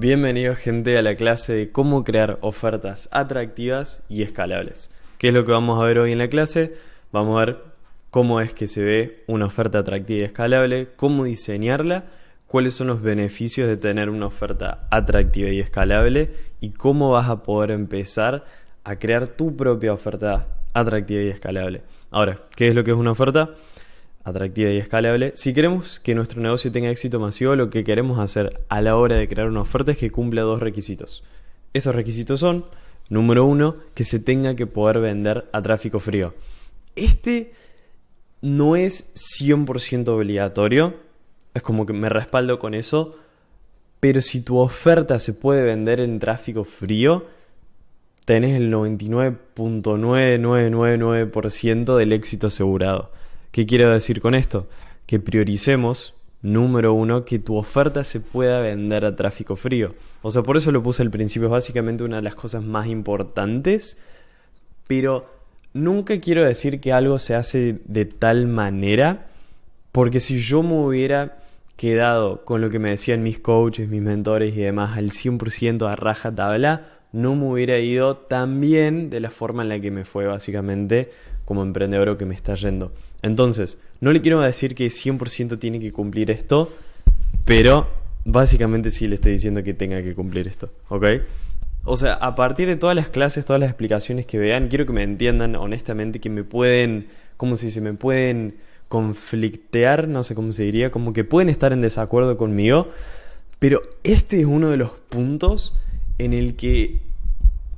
Bienvenidos gente a la clase de cómo crear ofertas atractivas y escalables. ¿Qué es lo que vamos a ver hoy en la clase? Vamos a ver cómo es que se ve una oferta atractiva y escalable, cómo diseñarla, cuáles son los beneficios de tener una oferta atractiva y escalable y cómo vas a poder empezar a crear tu propia oferta atractiva y escalable. Ahora, ¿qué es lo que es una oferta? atractiva y escalable, si queremos que nuestro negocio tenga éxito masivo, lo que queremos hacer a la hora de crear una oferta es que cumpla dos requisitos. Esos requisitos son, número uno, que se tenga que poder vender a tráfico frío. Este no es 100% obligatorio, es como que me respaldo con eso, pero si tu oferta se puede vender en tráfico frío, tenés el 99.9999% del éxito asegurado. ¿Qué quiero decir con esto? Que prioricemos, número uno, que tu oferta se pueda vender a tráfico frío. O sea, por eso lo puse al principio, es básicamente una de las cosas más importantes, pero nunca quiero decir que algo se hace de tal manera, porque si yo me hubiera quedado con lo que me decían mis coaches, mis mentores y demás al 100% a raja tabla, no me hubiera ido tan bien de la forma en la que me fue básicamente como emprendedor que me está yendo. Entonces, no le quiero decir que 100% tiene que cumplir esto, pero básicamente sí le estoy diciendo que tenga que cumplir esto, ¿ok? O sea, a partir de todas las clases, todas las explicaciones que vean, quiero que me entiendan honestamente, que me pueden, ¿cómo se dice? Me pueden conflictear, no sé cómo se diría, como que pueden estar en desacuerdo conmigo, pero este es uno de los puntos en el que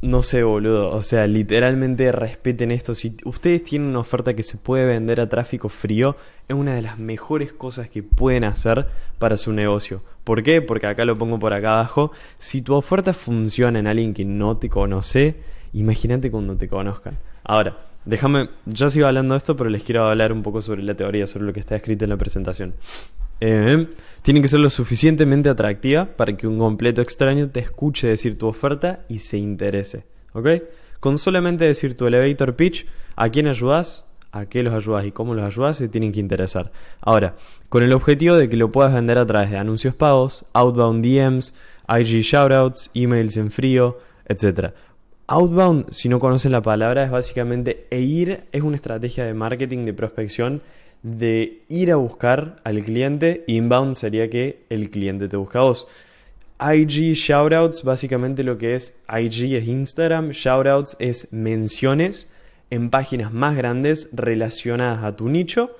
no sé, boludo. O sea, literalmente respeten esto. Si ustedes tienen una oferta que se puede vender a tráfico frío, es una de las mejores cosas que pueden hacer para su negocio. ¿Por qué? Porque acá lo pongo por acá abajo. Si tu oferta funciona en alguien que no te conoce, imagínate cuando te conozcan. Ahora, déjame, ya sigo hablando de esto, pero les quiero hablar un poco sobre la teoría, sobre lo que está escrito en la presentación. Tienen eh, tiene que ser lo suficientemente atractiva para que un completo extraño te escuche decir tu oferta y se interese. ¿Ok? Con solamente decir tu elevator pitch, ¿a quién ayudas? ¿A qué los ayudas y cómo los ayudas? Se tienen que interesar. Ahora, con el objetivo de que lo puedas vender a través de anuncios pagos, outbound DMs, IG shoutouts, emails en frío, etc. Outbound, si no conoces la palabra, es básicamente e ir, es una estrategia de marketing de prospección de ir a buscar al cliente. Inbound sería que el cliente te busca a vos. IG Shoutouts, básicamente lo que es IG es Instagram, Shoutouts es menciones en páginas más grandes relacionadas a tu nicho,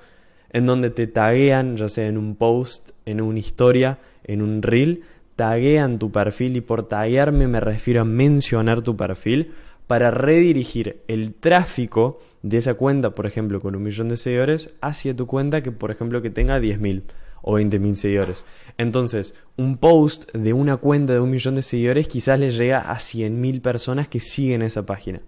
en donde te taguean, ya sea en un post, en una historia, en un reel, taguean tu perfil y por taguearme me refiero a mencionar tu perfil para redirigir el tráfico de esa cuenta, por ejemplo, con un millón de seguidores, hacia tu cuenta que, por ejemplo, que tenga 10.000 o 20.000 seguidores. Entonces, un post de una cuenta de un millón de seguidores quizás le llega a 100.000 personas que siguen esa página.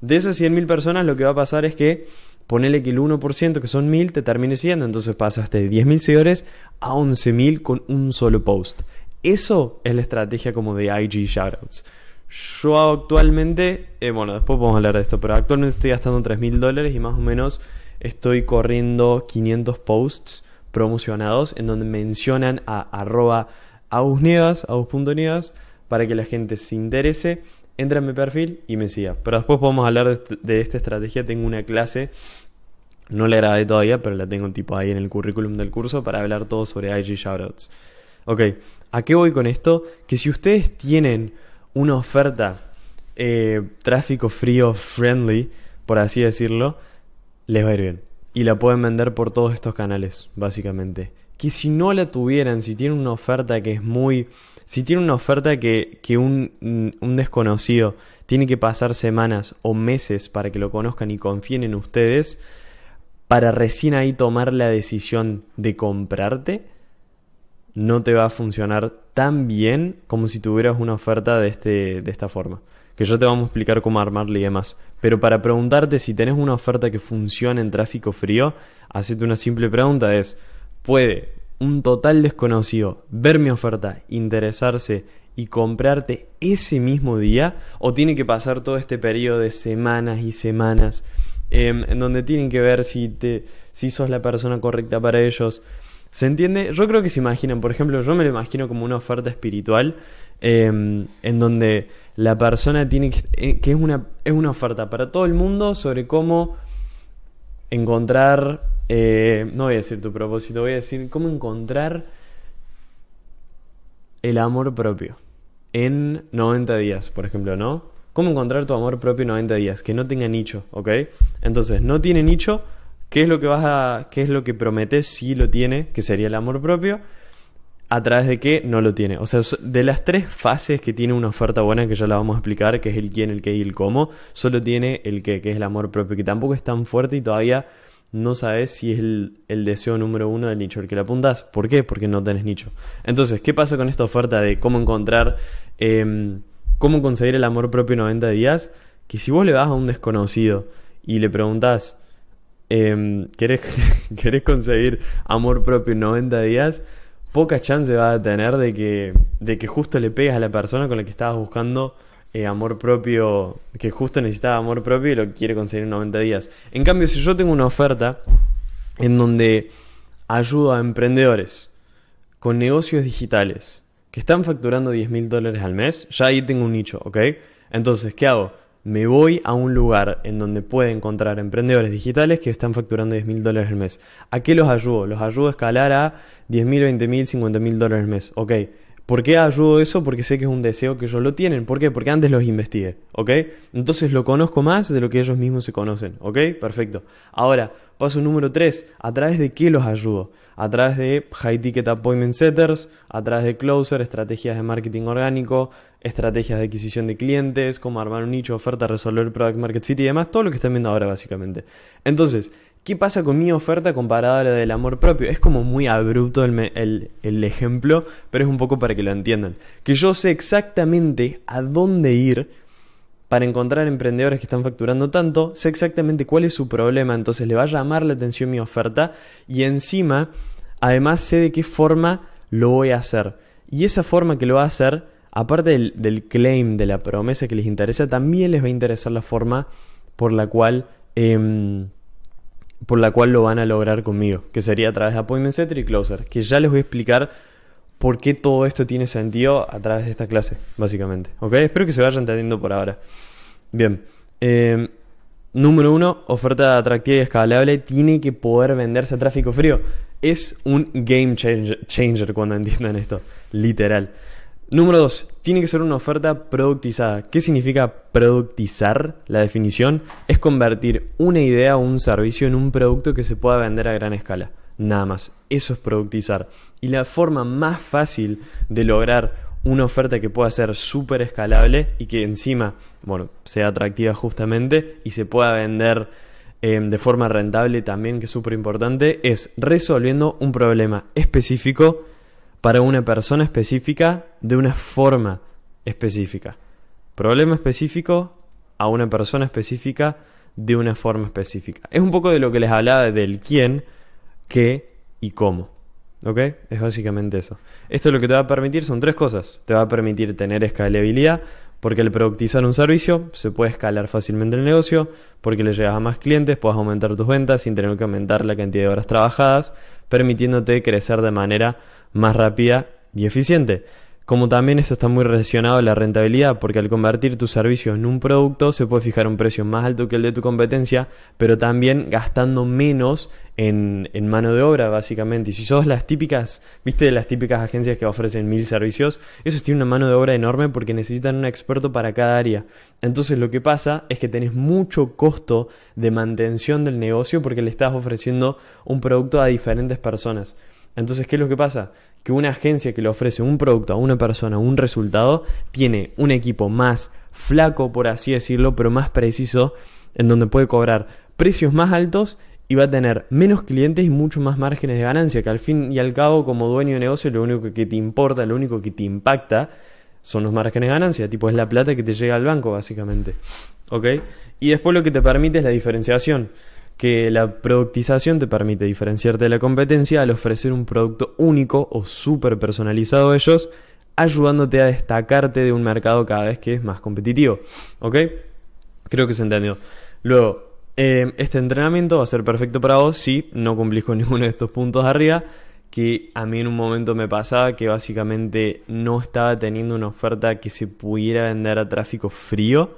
De esas 100.000 personas lo que va a pasar es que ponele que el 1%, que son 1.000, te termine siguiendo. Entonces pasaste de 10.000 seguidores a 11.000 con un solo post. Eso es la estrategia como de IG Shoutouts. Yo actualmente, eh, bueno, después podemos hablar de esto, pero actualmente estoy gastando 3.000 dólares y más o menos estoy corriendo 500 posts promocionados en donde mencionan a arroba aus.niegas, para que la gente se interese, entra en mi perfil y me siga. Pero después podemos hablar de, este, de esta estrategia, tengo una clase no la grabé todavía, pero la tengo tipo ahí en el currículum del curso para hablar todo sobre IG Shoutouts. Ok, ¿a qué voy con esto? Que si ustedes tienen una oferta eh, tráfico frío friendly, por así decirlo, les va a ir bien. Y la pueden vender por todos estos canales, básicamente. Que si no la tuvieran, si tienen una oferta que es muy... Si tienen una oferta que, que un, un desconocido tiene que pasar semanas o meses para que lo conozcan y confíen en ustedes, para recién ahí tomar la decisión de comprarte, no te va a funcionar tan bien como si tuvieras una oferta de, este, de esta forma. Que yo te vamos a explicar cómo armarla y demás. Pero para preguntarte si tenés una oferta que funcione en tráfico frío, hacete una simple pregunta es, ¿puede un total desconocido ver mi oferta, interesarse y comprarte ese mismo día? ¿O tiene que pasar todo este periodo de semanas y semanas em, en donde tienen que ver si, te, si sos la persona correcta para ellos? ¿Se entiende? Yo creo que se imaginan, por ejemplo, yo me lo imagino como una oferta espiritual em, en donde la persona tiene que, eh, que es, una, es una oferta para todo el mundo sobre cómo encontrar, eh, no voy a decir tu propósito, voy a decir cómo encontrar el amor propio en 90 días, por ejemplo, ¿no? ¿Cómo encontrar tu amor propio en 90 días? Que no tenga nicho, ¿ok? Entonces, no tiene nicho, ¿Qué es lo que vas a. qué es lo que prometes si lo tiene, que sería el amor propio? a través de qué no lo tiene. O sea, de las tres fases que tiene una oferta buena, que ya la vamos a explicar, que es el quién, el qué y el cómo, solo tiene el qué, que es el amor propio, que tampoco es tan fuerte y todavía no sabes si es el, deseo número uno del nicho al que le apuntas. ¿Por qué? Porque no tenés nicho. Entonces, ¿qué pasa con esta oferta de cómo encontrar, em, cómo conseguir el amor propio en 90 días? Que si vos le vas a un desconocido y le preguntas, eh, querés, conseguir amor propio en 90 días, poca chance va a tener de que, justo le pegas a la persona con la que estabas buscando eh, amor propio, que justo necesitaba amor propio y lo quiere conseguir en 90 días. En cambio, si yo tengo una oferta en donde ayudo a emprendedores con negocios digitales que están facturando 10 mil dólares al mes, ya ahí tengo un nicho, ¿ok? Entonces, ¿qué hago? me voy a un lugar en donde puede encontrar emprendedores digitales que están facturando 10 mil dólares al mes. ¿A qué los ayudo? Los ayudo a escalar a 10 mil, 20 mil, 50 mil dólares al mes. Ok, ¿Por qué ayudo eso? Porque sé que es un deseo que ellos lo tienen. ¿Por qué? Porque antes los investigué, ¿ok? Entonces lo conozco más de lo que ellos mismos se conocen, ¿ok? Perfecto. Ahora, paso número 3. ¿A través de qué los ayudo? A través de High Ticket Appointment Setters, a través de Closer, estrategias de marketing orgánico, estrategias de adquisición de clientes, cómo armar un nicho, oferta, resolver product market fit y demás, todo lo que están viendo ahora básicamente. Entonces, ¿Qué pasa con mi oferta comparada a la del amor propio? Es como muy abrupto el, ejemplo, pero es un poco para que lo entiendan. Que yo sé exactamente a dónde ir para encontrar emprendedores que están facturando tanto, sé exactamente cuál es su problema, entonces le va a llamar la atención mi oferta y encima, además sé de qué forma lo voy a hacer. Y esa forma que lo va a hacer, aparte del, claim, de la promesa que les interesa, también les va a interesar la forma por la cual... Em, por la cual lo van a lograr conmigo, que sería a través de Appointment Setter y Closer, que ya les voy a explicar por qué todo esto tiene sentido a través de esta clase, básicamente. ¿Ok? Espero que se vayan entendiendo por ahora. Bien. Em, número uno, oferta atractiva y escalable tiene que poder venderse a tráfico frío. Es un game changer cuando entiendan esto, literal. Número 2. Tiene que ser una oferta productizada. ¿Qué significa productizar? La definición es convertir una idea o un servicio en un producto que se pueda vender a gran escala. Nada más. Eso es productizar. Y la forma más fácil de lograr una oferta que pueda ser súper escalable y que encima, bueno, sea atractiva justamente y se pueda vender em, de forma rentable también, que es súper importante, es resolviendo un problema específico para una persona específica de una forma específica. Problema específico a una persona específica de una forma específica. Es un poco de lo que les hablaba del quién, qué y cómo. ¿Ok? Es básicamente eso. Esto es lo que te va a permitir son tres cosas. Te va a permitir tener escalabilidad, porque al productizar un servicio se puede escalar fácilmente el negocio, porque le llegas a más clientes, puedes aumentar tus ventas sin tener que aumentar la cantidad de horas trabajadas, permitiéndote crecer de manera más rápida y eficiente. Como también esto está muy relacionado a la rentabilidad, porque al convertir tus servicios en un producto se puede fijar un precio más alto que el de tu competencia, pero también gastando menos en, mano de obra, básicamente. Y si sos las típicas, viste, las típicas agencias que ofrecen mil servicios, eso tiene una mano de obra enorme porque necesitan un experto para cada área. Entonces lo que pasa es que tenés mucho costo de mantención del negocio porque le estás ofreciendo un producto a diferentes personas. Entonces, ¿qué es lo que pasa? Que una agencia que le ofrece un producto a una persona, un resultado, tiene un equipo más flaco, por así decirlo, pero más preciso, en donde puede cobrar precios más altos y va a tener menos clientes y mucho más márgenes de ganancia, que al fin y al cabo como dueño de negocio lo único que te importa, lo único que te impacta son los márgenes de ganancia, tipo es la plata que te llega al banco básicamente. ¿Ok? Y después lo que te permite es la diferenciación que la productización te permite diferenciarte de la competencia al ofrecer un producto único o súper personalizado a ellos, ayudándote a destacarte de un mercado cada vez que es más competitivo. ¿Ok? Creo que se entendió. Luego, em, este entrenamiento va a ser perfecto para vos si no cumplís con ninguno de estos puntos de arriba, que a mí en un momento me pasaba que básicamente no estaba teniendo una oferta que se pudiera vender a tráfico frío.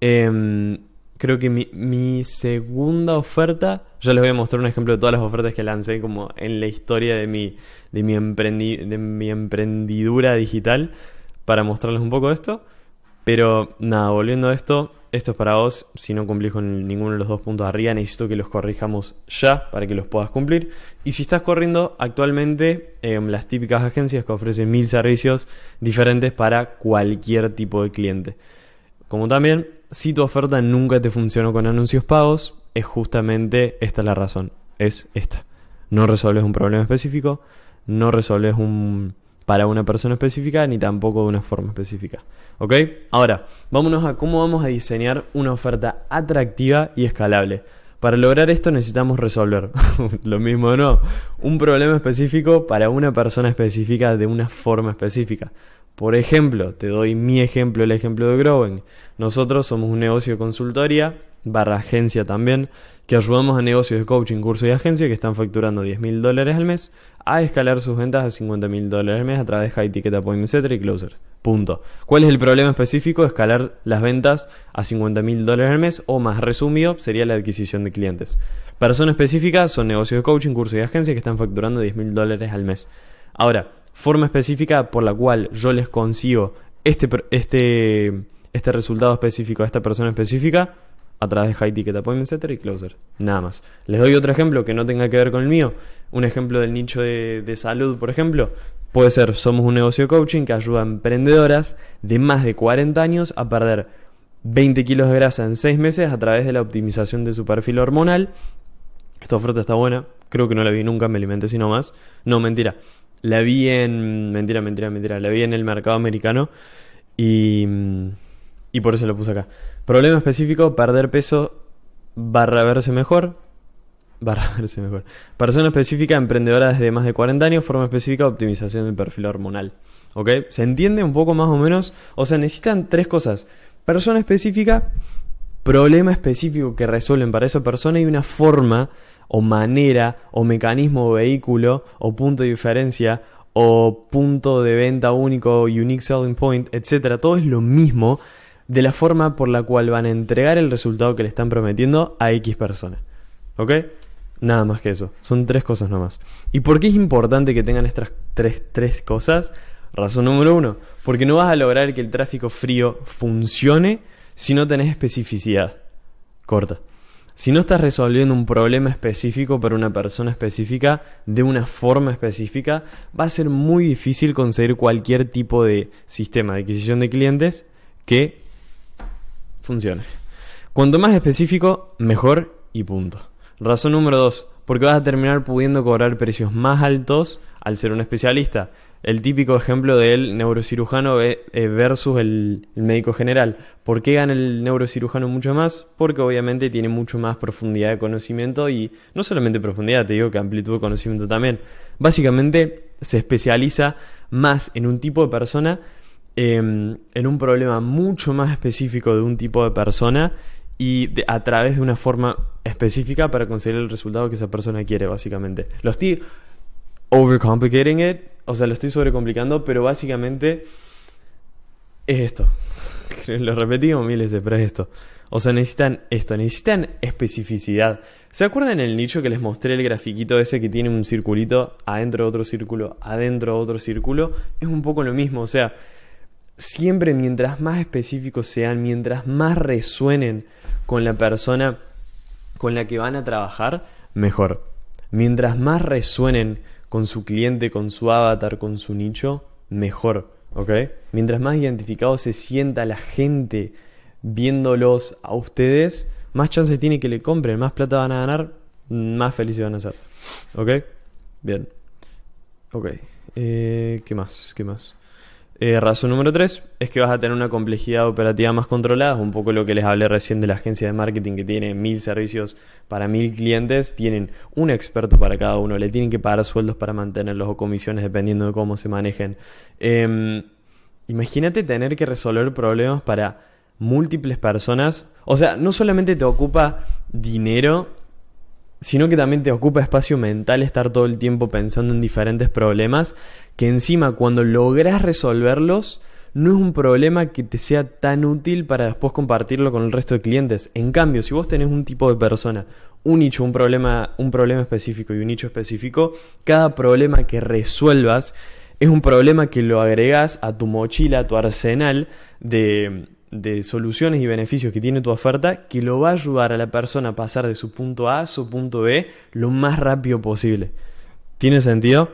Em, creo que mi, segunda oferta, ya les voy a mostrar un ejemplo de todas las ofertas que lancé como en la historia de mi, de mi, emprendi, de mi emprendidura digital para mostrarles un poco esto. Pero nada, volviendo a esto, esto es para vos. Si no cumplís con ninguno de los dos puntos arriba, necesito que los corrijamos ya para que los puedas cumplir. Y si estás corriendo actualmente, en em, las típicas agencias que ofrecen mil servicios diferentes para cualquier tipo de cliente. Como también si tu oferta nunca te funcionó con anuncios pagos, es justamente esta la razón. Es esta. No resolves un problema específico, no resolves un para una persona específica ni tampoco de una forma específica. ¿Ok? Ahora, vámonos a cómo vamos a diseñar una oferta atractiva y escalable. Para lograr esto necesitamos resolver, lo mismo no, un problema específico para una persona específica de una forma específica. Por ejemplo, te doy mi ejemplo, el ejemplo de Growen. Nosotros somos un negocio de consultoría, barra agencia también, que ayudamos a negocios de coaching, curso y agencia que están facturando 10 mil dólares al mes a escalar sus ventas a 50 mil dólares al mes a través de High Ticket Appointment etc. y Closer. Punto. ¿Cuál es el problema específico? Escalar las ventas a 50 mil dólares al mes o más resumido sería la adquisición de clientes. Persona específica son negocios de coaching, curso y agencia que están facturando 10 mil dólares al mes. Ahora, forma específica por la cual yo les consigo este, este, este resultado específico a esta persona específica a través de High Ticket Appointment Setter y Closer. Nada más. Les doy otro ejemplo que no tenga que ver con el mío. Un ejemplo del nicho de, salud, por ejemplo. Puede ser, somos un negocio de coaching que ayuda a emprendedoras de más de 40 años a perder 20 kilos de grasa en 6 meses a través de la optimización de su perfil hormonal. Esta oferta está buena, creo que no la vi nunca, me alimenté sino más. No, mentira. La vi en. Mentira, mentira, mentira. La vi en el mercado americano y. Y por eso lo puse acá. Problema específico: perder peso barra verse mejor. Barra verse mejor. Persona específica, emprendedora desde más de 40 años. Forma específica, optimización del perfil hormonal. ¿Ok? ¿Se entiende un poco más o menos? O sea, necesitan tres cosas: persona específica, problema específico que resuelven para esa persona y una forma o manera o mecanismo o vehículo o punto de diferencia o punto de venta único, unique selling point, etcétera, todo es lo mismo de la forma por la cual van a entregar el resultado que le están prometiendo a X personas. ¿Ok? Nada más que eso. Son tres cosas nomás. ¿Y por qué es importante que tengan estas tres, tres cosas? Razón número uno, porque no vas a lograr que el tráfico frío funcione si no tenés especificidad. Corta. Si no estás resolviendo un problema específico para una persona específica de una forma específica, va a ser muy difícil conseguir cualquier tipo de sistema de adquisición de clientes que funcione. Cuanto más específico, mejor y punto. Razón número dos, porque vas a terminar pudiendo cobrar precios más altos al ser un especialista el típico ejemplo del neurocirujano eh, eh, versus el, médico general. ¿Por qué gana el neurocirujano mucho más? Porque obviamente tiene mucho más profundidad de conocimiento y no solamente profundidad, te digo que amplitud de conocimiento también. Básicamente se especializa más en un tipo de persona, em, en un problema mucho más específico de un tipo de persona y a través de una forma específica para conseguir el resultado que esa persona quiere, básicamente. Los estoy overcomplicating it, o sea, lo estoy sobrecomplicando, pero básicamente es esto. lo repetimos miles de veces, esto. O sea, necesitan esto, necesitan especificidad. ¿Se acuerdan el nicho que les mostré el grafiquito ese que tiene un circulito adentro de otro círculo, adentro de otro círculo? Es un poco lo mismo, o sea, siempre mientras más específicos sean, mientras más resuenen con la persona con la que van a trabajar, mejor. Mientras más resuenen con su cliente, con su avatar, con su nicho, mejor, ¿ok? Mientras más identificado se sienta la gente viéndolos a ustedes, más chances tiene que le compren, más plata van a ganar, más felices van a ser, ¿ok? Bien. Ok. Eh, ¿Qué más? ¿Qué más? Eh, razón número tres es que vas a tener una complejidad operativa más controlada, un poco lo que les hablé recién de la agencia de marketing que tiene mil servicios para mil clientes, tienen un experto para cada uno, le tienen que pagar sueldos para mantenerlos o comisiones dependiendo de cómo se manejen. Em, imagínate tener que resolver problemas para múltiples personas, o sea, no solamente te ocupa dinero, sino que también te ocupa espacio mental estar todo el tiempo pensando en diferentes problemas, que encima cuando logras resolverlos, no es un problema que te sea tan útil para después compartirlo con el resto de clientes. En cambio, si vos tenés un tipo de persona, un nicho, un problema, un problema específico y un nicho específico, cada problema que resuelvas es un problema que lo agregas a tu mochila, a tu arsenal de de soluciones y beneficios que tiene tu oferta que lo va a ayudar a la persona a pasar de su punto A a su punto B lo más rápido posible. ¿Tiene sentido?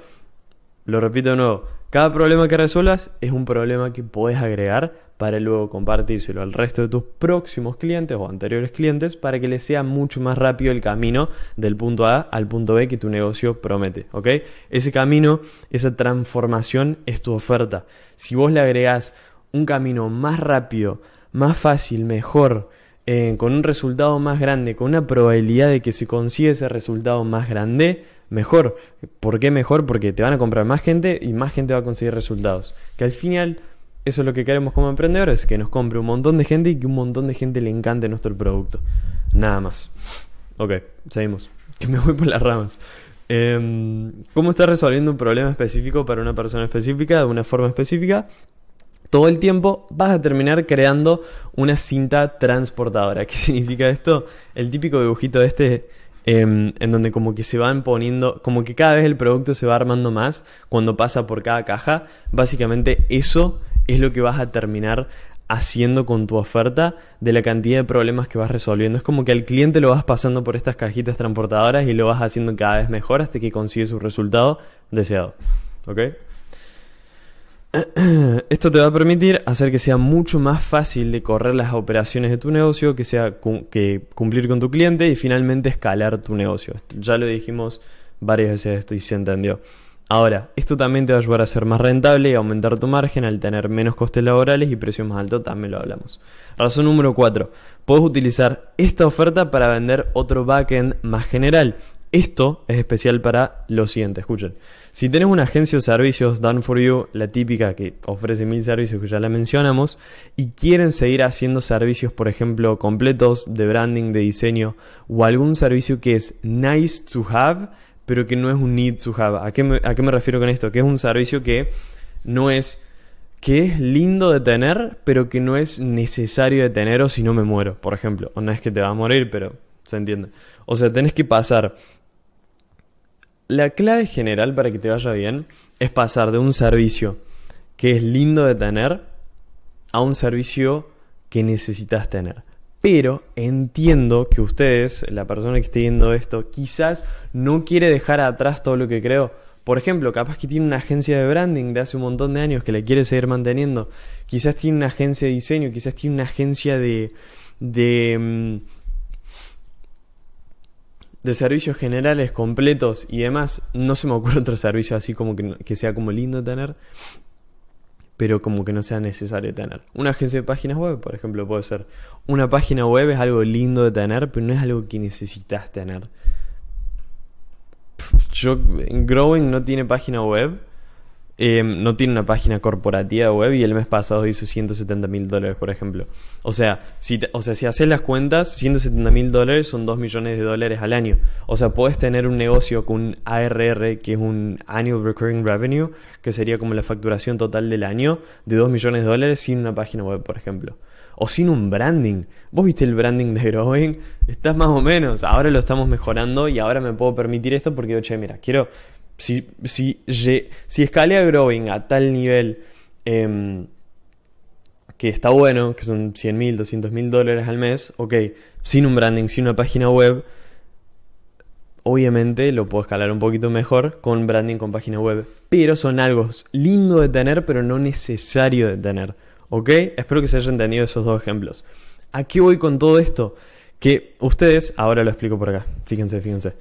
Lo repito de nuevo, cada problema que resuelvas es un problema que puedes agregar para luego compartírselo al resto de tus próximos clientes o anteriores clientes para que les sea mucho más rápido el camino del punto A al punto B que tu negocio promete, ¿ok? Ese camino, esa transformación es tu oferta. Si vos le agregás un camino más rápido, más fácil, mejor, eh, con un resultado más grande, con una probabilidad de que se consiga ese resultado más grande, mejor. ¿Por qué mejor? Porque te van a comprar más gente y más gente va a conseguir resultados. Que al final, eso es lo que queremos como emprendedores, que nos compre un montón de gente y que un montón de gente le encante nuestro producto. Nada más. Ok, seguimos. Que me voy por las ramas. Em, ¿Cómo estás resolviendo un problema específico para una persona específica de una forma específica? todo el tiempo vas a terminar creando una cinta transportadora. ¿Qué significa esto? El típico dibujito de este em, en donde como que se van poniendo, como que cada vez el producto se va armando más cuando pasa por cada caja. Básicamente eso es lo que vas a terminar haciendo con tu oferta de la cantidad de problemas que vas resolviendo. Es como que al cliente lo vas pasando por estas cajitas transportadoras y lo vas haciendo cada vez mejor hasta que consigue su resultado deseado. ¿Ok? Esto te va a permitir hacer que sea mucho más fácil de correr las operaciones de tu negocio, que sea que cumplir con tu cliente y finalmente escalar tu negocio. Ya lo dijimos varias veces esto y se entendió. Ahora, esto también te va a ayudar a ser más rentable y aumentar tu margen al tener menos costes laborales y precios más altos, también lo hablamos. Razón número 4. Puedes utilizar esta oferta para vender otro backend más general, esto es especial para lo siguiente, escuchen. Si tenés una agencia de servicios, Done for You, la típica que ofrece mil servicios que ya la mencionamos, y quieren seguir haciendo servicios, por ejemplo, completos de branding, de diseño, o algún servicio que es nice to have, pero que no es un need to have. ¿A qué me, a qué me refiero con esto? Que es un servicio que no es que es lindo de tener, pero que no es necesario de tener o si no me muero, por ejemplo. O no es que te va a morir, pero se entiende. O sea, tenés que pasar la clave general para que te vaya bien es pasar de un servicio que es lindo de tener a un servicio que necesitas tener. Pero entiendo que ustedes, la persona que esté viendo esto, quizás no quiere dejar atrás todo lo que creo Por ejemplo, capaz que tiene una agencia de branding de hace un montón de años que le quiere seguir manteniendo. Quizás tiene una agencia de diseño, quizás tiene una agencia de, de mm, de servicios generales completos y demás, no se me ocurre otro servicio así como que, que, sea como lindo tener, pero como que no sea necesario tener. Una agencia de páginas web, por ejemplo, puede ser. Una página web es algo lindo de tener, pero no es algo que necesitas tener. Yo, Growing no tiene página web Em, no tiene una página corporativa web y el mes pasado hizo 170 mil dólares, por ejemplo. O sea, si, o sea, si haces las cuentas, 170 mil dólares son 2 millones de dólares al año. O sea, puedes tener un negocio con un ARR, que es un Annual Recurring Revenue, que sería como la facturación total del año, de 2 millones de dólares sin una página web, por ejemplo. O sin un branding. ¿Vos viste el branding de Growing? Estás más o menos. Ahora lo estamos mejorando y ahora me puedo permitir esto porque oye, che, mira, quiero si, si, a Growing a tal nivel em, que está bueno, que son 100 mil, 200 mil dólares al mes, ok, sin un branding, sin una página web, obviamente lo puedo escalar un poquito mejor con branding, con página web. Pero son algo lindo de tener, pero no necesario de tener. ¿Ok? Espero que se hayan entendido esos dos ejemplos. ¿A qué voy con todo esto? Que ustedes, ahora lo explico por acá, fíjense, fíjense.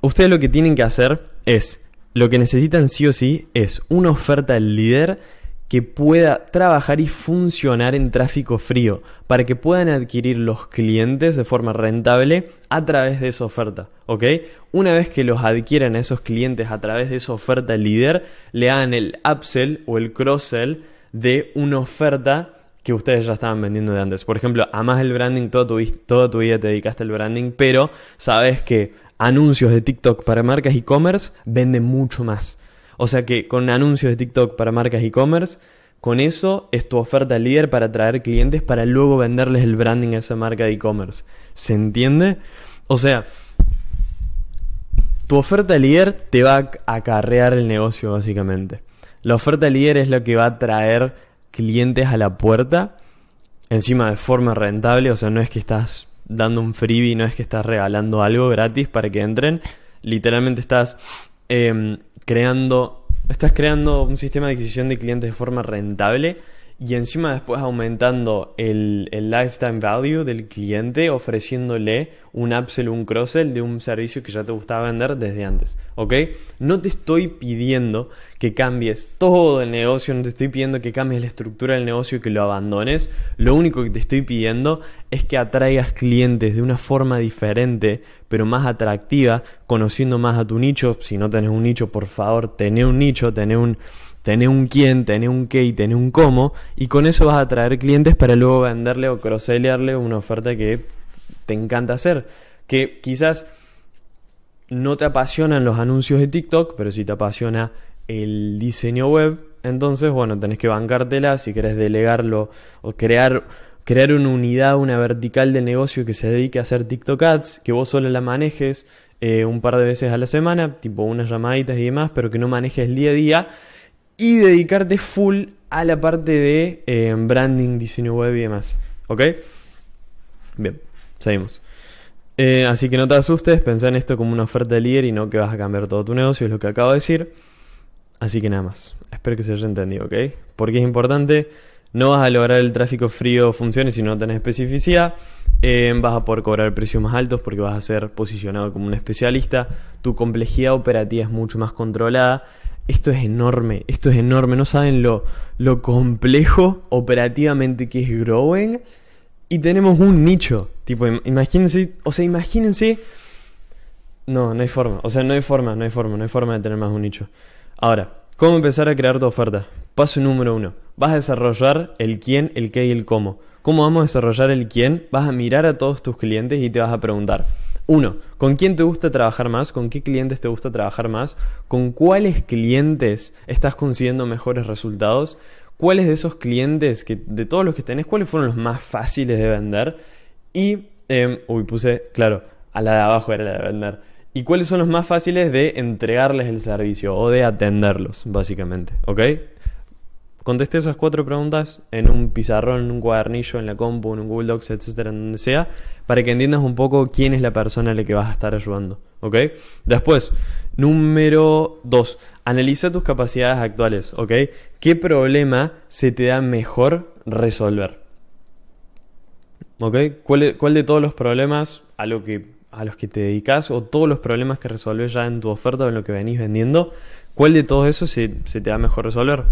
Ustedes lo que tienen que hacer es lo que necesitan sí o sí es una oferta líder que pueda trabajar y funcionar en tráfico frío, para que puedan adquirir los clientes de forma rentable a través de esa oferta, ¿ok? Una vez que los adquieran a esos clientes a través de esa oferta líder, le hagan el upsell o el cross-sell de una oferta que ustedes ya estaban vendiendo de antes. Por ejemplo, amas el branding, todo toda tu vida te dedicaste al branding, pero sabes que anuncios de TikTok para marcas e-commerce vende mucho más. O sea que con anuncios de TikTok para marcas e-commerce, con eso es tu oferta líder para atraer clientes para luego venderles el branding a esa marca de e-commerce. ¿Se entiende? O sea, tu oferta líder te va a acarrear el negocio básicamente. La oferta líder es lo que va a traer clientes a la puerta, encima de forma rentable, o sea, no es que estás dando un freebie, no es que estás regalando algo gratis para que entren. Literalmente estás em, creando. Estás creando un sistema de adquisición de clientes de forma rentable y encima después aumentando el, lifetime value del cliente ofreciéndole un upsell, un cross-sell de un servicio que ya te gustaba vender desde antes, ¿ok? No te estoy pidiendo que cambies todo el negocio, no te estoy pidiendo que cambies la estructura del negocio y que lo abandones, lo único que te estoy pidiendo es que atraigas clientes de una forma diferente, pero más atractiva, conociendo más a tu nicho, si no tenés un nicho, por favor, tené un nicho, tené un Tener un quién, tener un qué y tenés un cómo, y con eso vas a atraer clientes para luego venderle o crosselearle una oferta que te encanta hacer. Que quizás no te apasionan los anuncios de TikTok, pero si te apasiona el diseño web, entonces, bueno, tenés que bancártela si querés delegarlo o crear, crear una unidad, una vertical de negocio que se dedique a hacer TikTok ads, que vos solo la manejes eh, un par de veces a la semana, tipo unas llamaditas y demás, pero que no manejes el día a día y dedicarte full a la parte de eh, branding, diseño web y demás. ¿Ok? Bien, seguimos. Eh, así que no te asustes, pensá en esto como una oferta de líder y no que vas a cambiar todo tu negocio, es lo que acabo de decir. Así que nada más, espero que se haya entendido, ¿ok? Porque es importante, no vas a lograr el tráfico frío funciones si no tenés especificidad, eh, vas a poder cobrar precios más altos porque vas a ser posicionado como un especialista, tu complejidad operativa es mucho más controlada, esto es enorme, esto es enorme, no saben lo, complejo operativamente que es Growing y tenemos un nicho, tipo, imagínense, o sea, imagínense, no, no hay forma, o sea, no hay forma, no hay forma, no hay forma de tener más un nicho. Ahora, ¿cómo empezar a crear tu oferta? Paso número uno, vas a desarrollar el quién, el qué y el cómo. ¿Cómo vamos a desarrollar el quién? Vas a mirar a todos tus clientes y te vas a preguntar. Uno, ¿con quién te gusta trabajar más? ¿Con qué clientes te gusta trabajar más? ¿Con cuáles clientes estás consiguiendo mejores resultados? ¿Cuáles de esos clientes, que, de todos los que tenés, cuáles fueron los más fáciles de vender? Y, em, uy, puse, claro, a la de abajo era la de vender. ¿Y cuáles son los más fáciles de entregarles el servicio o de atenderlos, básicamente? ¿Ok? Contesté esas cuatro preguntas en un pizarrón, en un cuadernillo, en la compu, en un Google Docs, etcétera, en donde sea, para que entiendas un poco quién es la persona a la que vas a estar ayudando. ¿Ok? Después, número dos, analiza tus capacidades actuales. ¿Ok? ¿Qué problema se te da mejor resolver? ¿Ok? ¿Cuál, de, todos los problemas a que a los que te dedicas o todos los problemas que resolves ya en tu oferta o en lo que venís vendiendo, ¿cuál de todos esos se te da mejor resolver?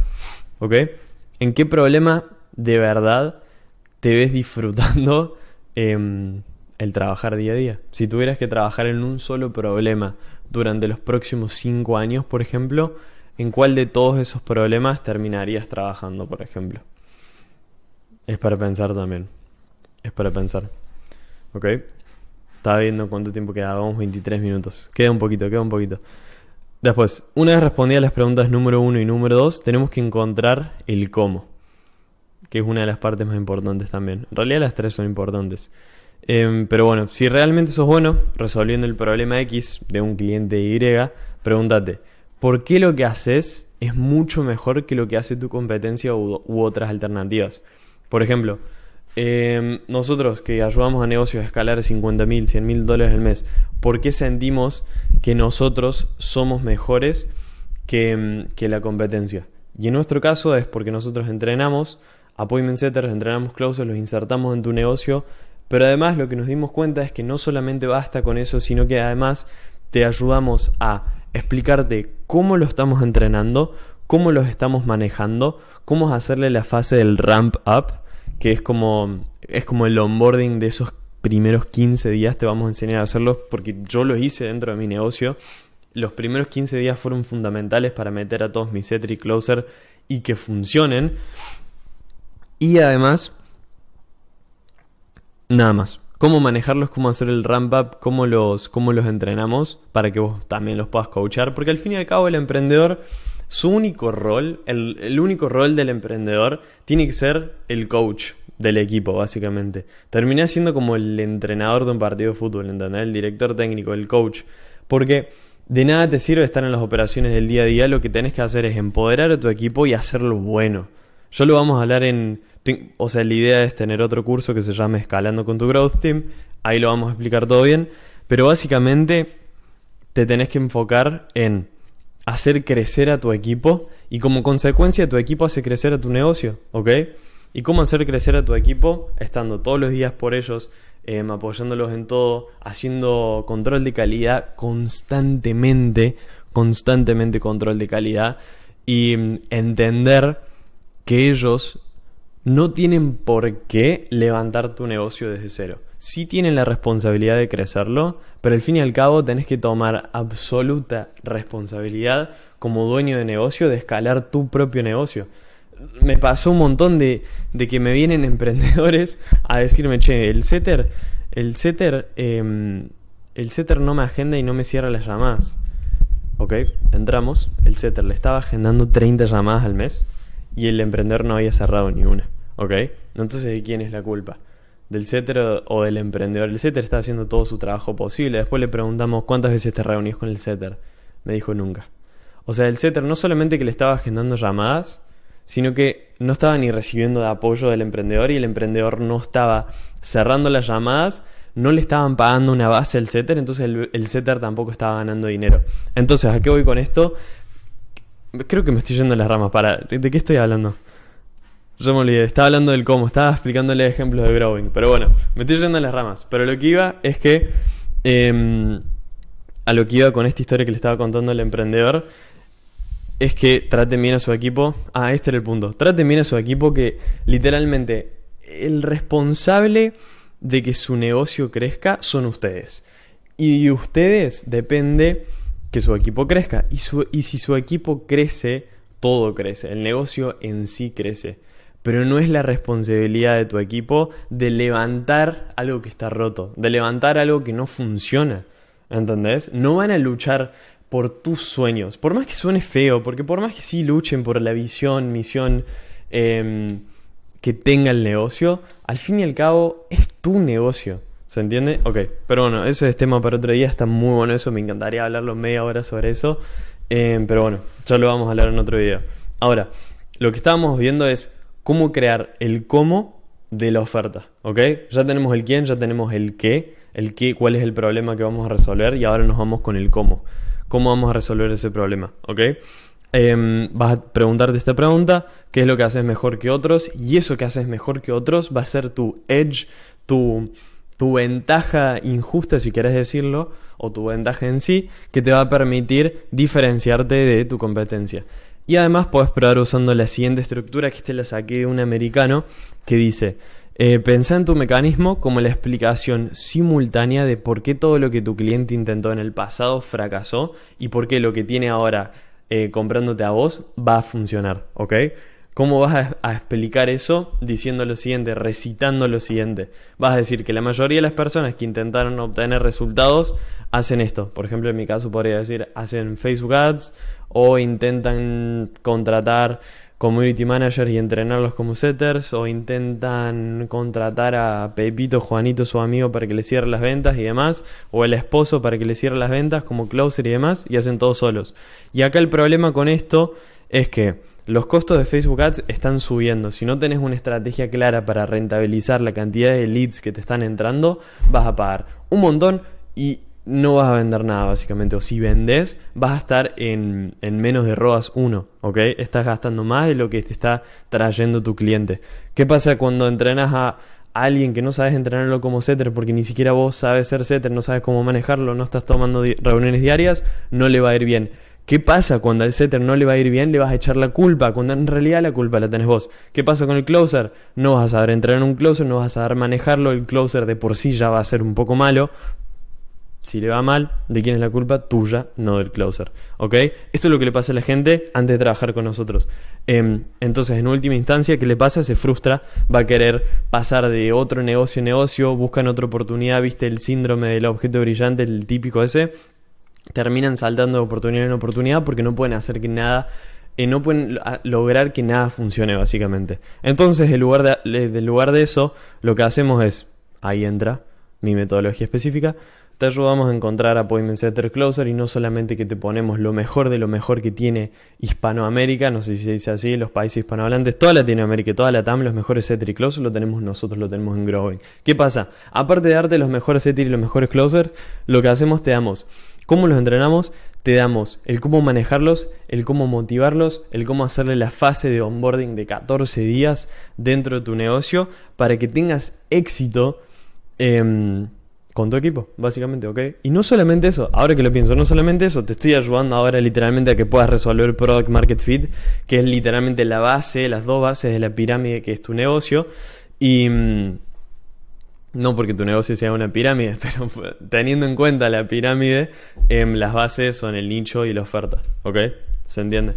¿Ok? ¿En qué problema de verdad te ves disfrutando em, el trabajar día a día? Si tuvieras que trabajar en un solo problema durante los próximos cinco años, por ejemplo, ¿en cuál de todos esos problemas terminarías trabajando, por ejemplo? Es para pensar también. Es para pensar. ¿Ok? Estaba viendo cuánto tiempo quedaba, Vamos 23 minutos. Queda un poquito, queda un poquito. Después, una vez respondidas las preguntas número uno y número dos, tenemos que encontrar el cómo, que es una de las partes más importantes también. En realidad las tres son importantes. Em, pero bueno, si realmente sos bueno resolviendo el problema X de un cliente Y, pregúntate, ¿por qué lo que haces es mucho mejor que lo que hace tu competencia u otras alternativas? Por ejemplo, Em, nosotros que ayudamos a negocios a escalar 50 mil, 100 mil dólares al mes, ¿por qué sentimos que nosotros somos mejores que, em, que, la competencia? Y en nuestro caso es porque nosotros entrenamos appointment setters, entrenamos closers, los insertamos en tu negocio, pero además lo que nos dimos cuenta es que no solamente basta con eso, sino que además te ayudamos a explicarte cómo lo estamos entrenando, cómo los estamos manejando, cómo hacerle la fase del ramp up que es como, es como el onboarding de esos primeros 15 días, te vamos a enseñar a hacerlos, porque yo los hice dentro de mi negocio. Los primeros 15 días fueron fundamentales para meter a todos mis set y Closer y que funcionen. Y además, nada más. Cómo manejarlos, cómo hacer el ramp up, cómo los, cómo los entrenamos para que vos también los puedas coachar. Porque al fin y al cabo el emprendedor su único rol, el, único rol del emprendedor, tiene que ser el coach del equipo, básicamente. Terminé siendo como el entrenador de un partido de fútbol, ¿entendés? El director técnico, el coach. Porque de nada te sirve estar en las operaciones del día a día, lo que tenés que hacer es empoderar a tu equipo y hacerlo bueno. Yo lo vamos a hablar en... O sea, la idea es tener otro curso que se llama Escalando con tu Growth Team. Ahí lo vamos a explicar todo bien. Pero básicamente te tenés que enfocar en hacer crecer a tu equipo y como consecuencia tu equipo hace crecer a tu negocio, ¿ok? Y cómo hacer crecer a tu equipo estando todos los días por ellos, em, apoyándolos en todo, haciendo control de calidad constantemente, constantemente control de calidad y em, entender que ellos no tienen por qué levantar tu negocio desde cero sí tienen la responsabilidad de crecerlo, pero al fin y al cabo tenés que tomar absoluta responsabilidad como dueño de negocio de escalar tu propio negocio. Me pasó un montón de, que me vienen emprendedores a decirme, che, el setter, el setter, em, el setter no me agenda y no me cierra las llamadas. Ok, entramos, el setter le estaba agendando 30 llamadas al mes y el emprendedor no había cerrado ninguna, Ok, entonces ¿de quién es la culpa? del setter o del emprendedor. El setter está haciendo todo su trabajo posible. Después le preguntamos cuántas veces te reunís con el CETER. Me dijo nunca. O sea, el setter no solamente que le estaba agendando llamadas, sino que no estaba ni recibiendo de apoyo del emprendedor y el emprendedor no estaba cerrando las llamadas, no le estaban pagando una base al CETER, entonces el, setter tampoco estaba ganando dinero. Entonces, ¿a qué voy con esto? Creo que me estoy yendo a las ramas. Para, ¿De qué estoy hablando? Yo me olvidé, estaba hablando del cómo, estaba explicándole ejemplos de growing, pero bueno, me estoy yendo a las ramas. Pero lo que iba es que em, a lo que iba con esta historia que le estaba contando el emprendedor es que traten bien a su equipo. Ah, este era el punto. Traten bien a su equipo que literalmente el responsable de que su negocio crezca son ustedes. Y de ustedes depende que su equipo crezca. Y, y si su equipo crece, todo crece. El negocio en sí crece pero no es la responsabilidad de tu equipo de levantar algo que está roto, de levantar algo que no funciona. ¿Entendés? No van a luchar por tus sueños. Por más que suene feo, porque por más que sí luchen por la visión, misión em, que tenga el negocio, al fin y al cabo es tu negocio. ¿Se entiende? Ok, pero bueno, eso es tema para otro día, está muy bueno eso, me encantaría hablarlo media hora sobre eso, em, pero bueno, ya lo vamos a hablar en otro video. Ahora, lo que estábamos viendo es cómo crear el cómo de la oferta, ¿ok? Ya tenemos el quién, ya tenemos el qué, el qué, cuál es el problema que vamos a resolver y ahora nos vamos con el cómo. ¿Cómo vamos a resolver ese problema? ¿Ok? Em, vas a preguntarte esta pregunta, qué es lo que haces mejor que otros y eso que haces mejor que otros va a ser tu edge, tu, tu ventaja injusta, si quieres decirlo, o tu ventaja en sí, que te va a permitir diferenciarte de tu competencia. Y además puedes probar usando la siguiente estructura que este la saqué de un americano que dice, eh, pensá en tu mecanismo como la explicación simultánea de por qué todo lo que tu cliente intentó en el pasado fracasó y por qué lo que tiene ahora eh, comprándote a vos va a funcionar, ¿ok? ¿Cómo vas a, explicar eso diciendo lo siguiente, recitando lo siguiente? Vas a decir que la mayoría de las personas que intentaron obtener resultados hacen esto. Por ejemplo, en mi caso podría decir, hacen Facebook Ads o intentan contratar community managers y entrenarlos como setters o intentan contratar a Pepito, Juanito, su amigo para que le cierre las ventas y demás o el esposo para que le cierre las ventas como closer y demás y hacen todos solos. Y acá el problema con esto es que los costos de Facebook Ads están subiendo. Si no tenés una estrategia clara para rentabilizar la cantidad de leads que te están entrando, vas a pagar un montón y no vas a vender nada, básicamente. O si vendes, vas a estar en, menos de ROAS 1, ¿ok? Estás gastando más de lo que te está trayendo tu cliente. ¿Qué pasa cuando entrenas a alguien que no sabes entrenarlo como setter? Porque ni siquiera vos sabes ser setter, no sabes cómo manejarlo, no estás tomando reuniones diarias, no le va a ir bien. ¿Qué pasa cuando al setter no le va a ir bien? Le vas a echar la culpa, cuando en realidad la culpa la tenés vos. ¿Qué pasa con el closer? No vas a saber entrar en un closer, no vas a saber manejarlo, el closer de por sí ya va a ser un poco malo, si le va mal, ¿de quién es la culpa? Tuya, no del closer. ¿Ok? Esto es lo que le pasa a la gente antes de trabajar con nosotros. Em, entonces, en última instancia, ¿qué le pasa? Se frustra, va a querer pasar de otro negocio a negocio, buscan otra oportunidad, viste el síndrome del objeto brillante, el típico ese. Terminan saltando de oportunidad en oportunidad porque no pueden hacer que nada eh, no pueden lograr que nada funcione básicamente. Entonces, en lugar de eso, lo que hacemos es, ahí entra mi metodología específica, te ayudamos a encontrar Appointment Setter Closer y no solamente que te ponemos lo mejor de lo mejor que tiene Hispanoamérica, no sé si se dice así, los países hispanohablantes, toda Latinoamérica y toda la TAM, los mejores Setter y Closer lo tenemos nosotros, lo tenemos en Growing. ¿Qué pasa? Aparte de darte los mejores Setter y los mejores Closer, lo que hacemos te damos cómo los entrenamos, te damos el cómo manejarlos, el cómo motivarlos, el cómo hacerle la fase de onboarding de 14 días dentro de tu negocio para que tengas éxito. en... Em, con tu equipo, básicamente, ¿ok? Y no solamente eso, ahora que lo pienso, no solamente eso, te estoy ayudando ahora literalmente a que puedas resolver el Product Market Fit, que es literalmente la base, las dos bases de la pirámide que es tu negocio. Y mm, no porque tu negocio sea una pirámide, pero teniendo en cuenta la pirámide, em, las bases son el nicho y la oferta, ¿ok? ¿Se entiende?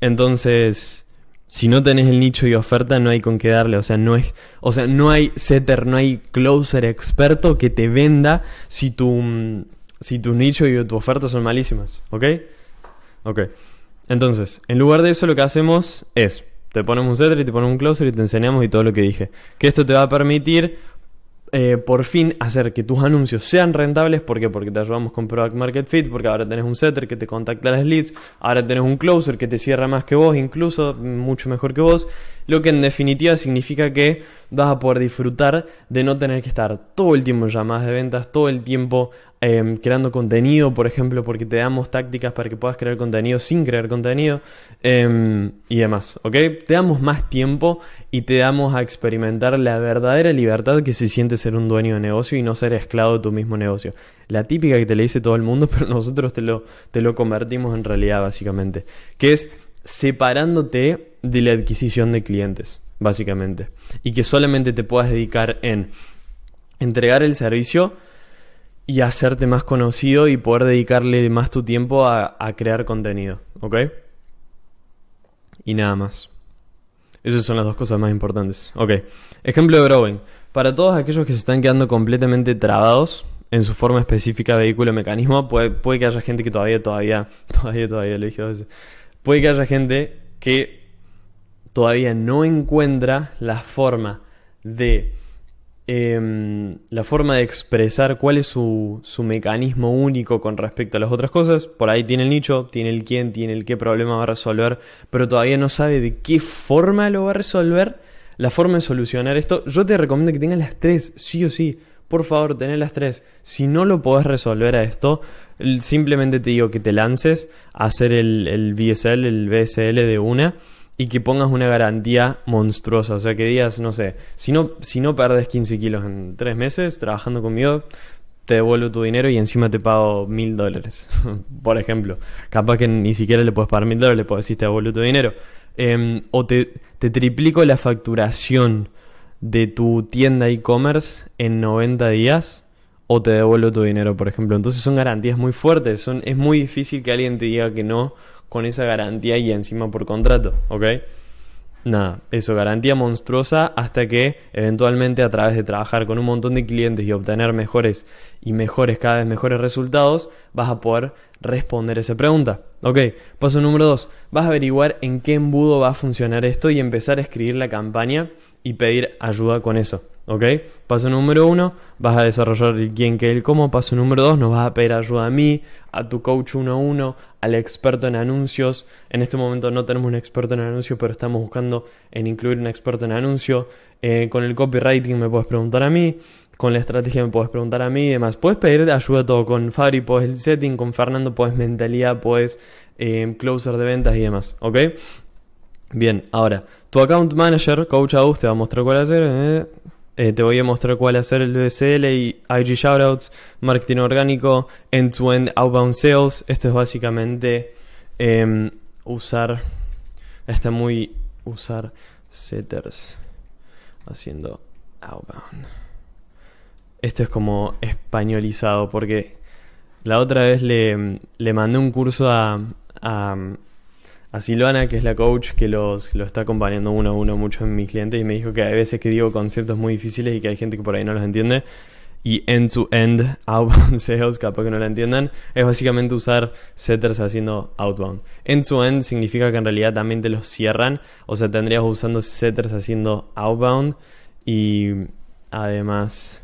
Entonces si no tenés el nicho y oferta, no hay con qué darle. O sea, no es. O sea, no hay setter, no hay closer experto que te venda si tu. Mm, si tu nicho y tu oferta son malísimas. ¿Ok? Ok. Entonces, en lugar de eso, lo que hacemos es. Te ponemos un setter y te ponemos un closer y te enseñamos y todo lo que dije. Que esto te va a permitir eh, por fin hacer que tus anuncios sean rentables. ¿Por qué? Porque te ayudamos con Product Market Fit, porque ahora tenés un setter que te contacta las leads, ahora tenés un closer que te cierra más que vos, incluso mm, mucho mejor que vos. Lo que en definitiva significa que vas a poder disfrutar de no tener que estar todo el tiempo en llamadas de ventas, todo el tiempo Em, creando contenido, por ejemplo, porque te damos tácticas para que puedas crear contenido sin crear contenido em, y demás, ¿ok? Te damos más tiempo y te damos a experimentar la verdadera libertad que se siente ser un dueño de negocio y no ser esclavo de tu mismo negocio. La típica que te le dice todo el mundo, pero nosotros te te lo convertimos en realidad, básicamente, que es separándote de la adquisición de clientes, básicamente, y que solamente te puedas dedicar en entregar el servicio, y hacerte más conocido y poder dedicarle más tu tiempo a, crear contenido, ¿ok? Y nada más. Esas son las dos cosas más importantes. Ok, ejemplo de growing Para todos aquellos que se están quedando completamente trabados en su forma específica, vehículo, mecanismo, puede, puede que haya gente que todavía, todavía, todavía, todavía, lo dije dos veces. Puede que haya gente que todavía no encuentra la forma de Em, la forma de expresar cuál es su, su, mecanismo único con respecto a las otras cosas. Por ahí tiene el nicho, tiene el quién, tiene el qué problema va a resolver, pero todavía no sabe de qué forma lo va a resolver. La forma de solucionar esto, yo te recomiendo que tengas las tres, sí o sí. Por favor, tenés las tres. Si no lo podés resolver a esto, simplemente te digo que te lances a hacer el, el BSL, el BSL de una y que pongas una garantía monstruosa. O sea, que digas, no sé, si no, si no perdes 15 kilos en 3 meses trabajando conmigo, te devuelvo tu dinero y encima te pago mil dólares, por ejemplo. Capaz que ni siquiera le puedes pagar mil dólares, le puedes decir te devuelvo tu dinero. Em, o te, triplico la facturación de tu tienda e-commerce en 90 días o te devuelvo tu dinero, por ejemplo. Entonces son garantías muy fuertes, son, es muy difícil que alguien te diga que no con esa garantía y encima por contrato, ¿ok? Nada, eso, garantía monstruosa hasta que eventualmente a través de trabajar con un montón de clientes y obtener mejores y mejores, cada vez mejores resultados, vas a poder responder esa pregunta. Ok, paso número 2, vas a averiguar en qué embudo va a funcionar esto y empezar a escribir la campaña y pedir ayuda con eso. ¿Ok? Paso número uno, vas a desarrollar el quién, qué, el cómo. Paso número dos, nos vas a pedir ayuda a mí, a tu coach uno a al experto en anuncios. En este momento no tenemos un experto en anuncios, pero estamos buscando en incluir un experto en anuncios. Eh, con el copywriting me puedes preguntar a mí, con la estrategia me puedes preguntar a mí y demás. Puedes pedir ayuda a todo, con Fabri puedes el setting, con Fernando puedes mentalidad, puedes em, closer de ventas y demás. ¿Ok? Bien, ahora, tu account manager, coach usted te va a mostrar cuál hacer. Eh, eh, te voy a mostrar cuál hacer el BSL y IG Shoutouts, marketing orgánico, end-to-end outbound sales. Esto es básicamente em, usar, está muy usar setters haciendo outbound. Esto es como españolizado porque la otra vez le, mandé un curso a, a Silvana, que es la coach que los, lo está acompañando uno a uno mucho en mis clientes, y me dijo que hay veces que digo conceptos muy difíciles y que hay gente que por ahí no los entiende. Y end-to-end outbound sales, capaz que no la entiendan, es básicamente usar setters haciendo outbound. End-to-end significa que en realidad también te los cierran, o sea, tendrías usando setters haciendo outbound y además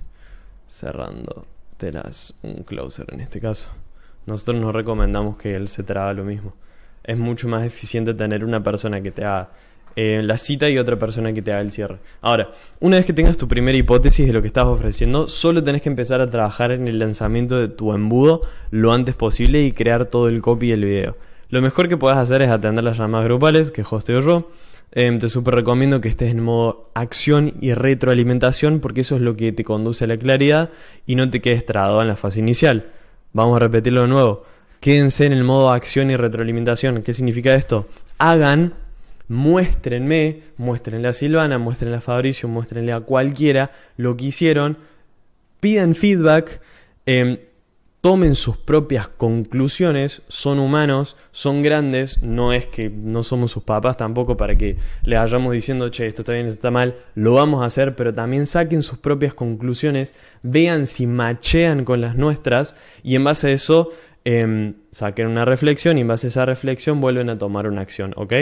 cerrando telas un closer en este caso. Nosotros nos recomendamos que el setter haga lo mismo es mucho más eficiente tener una persona que te haga eh, la cita y otra persona que te haga el cierre. Ahora, una vez que tengas tu primera hipótesis de lo que estás ofreciendo, solo tenés que empezar a trabajar en el lanzamiento de tu embudo lo antes posible y crear todo el copy del video. Lo mejor que puedes hacer es atender las llamadas grupales que hosteo yo. Em, te super recomiendo que estés en modo acción y retroalimentación porque eso es lo que te conduce a la claridad y no te quedes trabado en la fase inicial. Vamos a repetirlo de nuevo. Quédense en el modo acción y retroalimentación. ¿Qué significa esto? Hagan, muéstrenme, muéstrenle a Silvana, muéstrenle a Fabricio, muéstrenle a cualquiera lo que hicieron. Pidan feedback. Em, tomen sus propias conclusiones, son humanos, son grandes, no es que no somos sus papás tampoco para que les vayamos diciendo, che, esto está bien, esto está mal, lo vamos a hacer, pero también saquen sus propias conclusiones, vean si machean con las nuestras y en base a eso Em, saquen una reflexión y en base a esa reflexión vuelven a tomar una acción, ¿ok?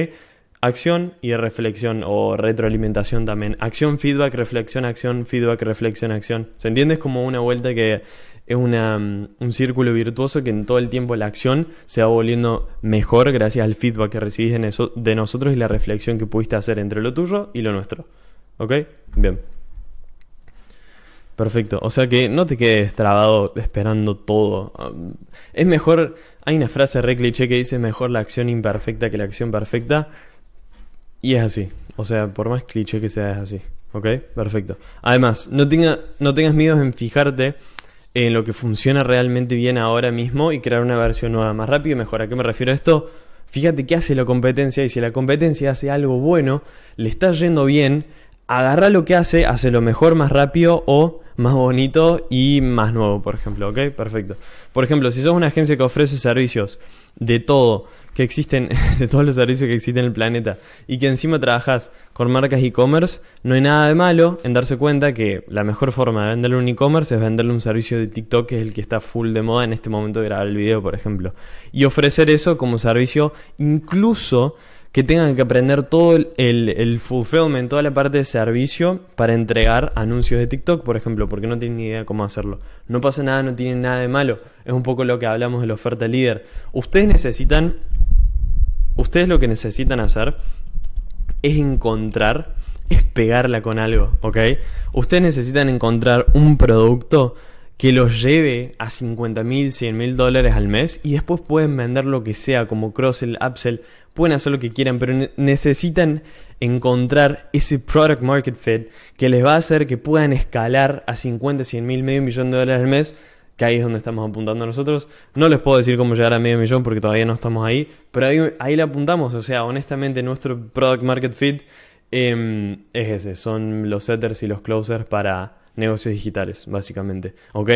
Acción y reflexión o retroalimentación también. Acción, feedback, reflexión, acción, feedback, reflexión, acción. ¿Se entiende? Es como una vuelta que es em, un círculo virtuoso que en todo el tiempo la acción se va volviendo mejor gracias al feedback que recibís de, de nosotros y la reflexión que pudiste hacer entre lo tuyo y lo nuestro. ¿Ok? Bien. Perfecto. O sea que no te quedes trabado esperando todo. es mejor. Hay una frase re cliché que dice mejor la acción imperfecta que la acción perfecta. Y es así. O sea, por más cliché que sea, es así. ¿Ok? Perfecto. Además, no, tenga, no tengas miedos en fijarte en lo que funciona realmente bien ahora mismo y crear una versión nueva más rápida y mejor. ¿A qué me refiero a esto? Fíjate qué hace la competencia y si la competencia hace algo bueno, le está yendo bien, agarra lo que hace, hace lo mejor más rápido o más bonito y más nuevo, por ejemplo, ¿ok? Perfecto. Por ejemplo, si sos una agencia que ofrece servicios de todo, que existen, de todos los servicios que existen en el planeta, y que encima trabajas con marcas e-commerce, no hay nada de malo en darse cuenta que la mejor forma de venderle un e-commerce es venderle un servicio de TikTok, que es el que está full de moda en este momento de grabar el video, por ejemplo. Y ofrecer eso como servicio incluso que tengan que aprender todo el, fulfillment, toda la parte de servicio para entregar anuncios de TikTok, por ejemplo, porque no tienen ni idea cómo hacerlo. No pasa nada, no tienen nada de malo. Es un poco lo que hablamos de la oferta líder. Ustedes necesitan, ustedes lo que necesitan hacer es encontrar, es pegarla con algo, ¿ok? Ustedes necesitan encontrar un producto que los lleve a 50 mil, 100 mil dólares al mes y después pueden vender lo que sea como cross-sell, upsell, pueden hacer lo que quieran, pero necesitan encontrar ese product market fit que les va a hacer que puedan escalar a 50, 100 mil, medio millón de dólares al mes, que ahí es donde estamos apuntando nosotros. No les puedo decir cómo llegar a medio millón porque todavía no estamos ahí, pero ahí, ahí le apuntamos, o sea, honestamente nuestro product market fit em, es ese, son los setters y los closers para negocios digitales, básicamente. ¿Ok?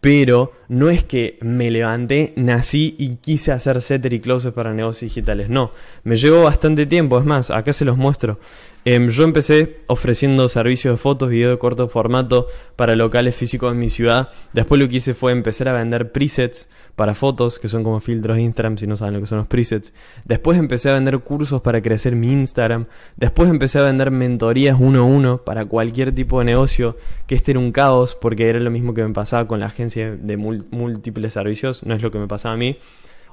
Pero no es que me levanté, nací y quise hacer setter y closes para negocios digitales. No, me llevó bastante tiempo. Es más, acá se los muestro. Em, yo empecé ofreciendo servicios de fotos, video de corto formato para locales físicos en mi ciudad. Después lo que hice fue empezar a vender presets para fotos, que son como filtros Instagram, si no saben lo que son los presets. Después empecé a vender cursos para crecer mi Instagram. Después empecé a vender mentorías uno a uno para cualquier tipo de negocio, que este era un caos, porque era lo mismo que me pasaba con la agencia de múltiples servicios, no es lo que me pasaba a mí.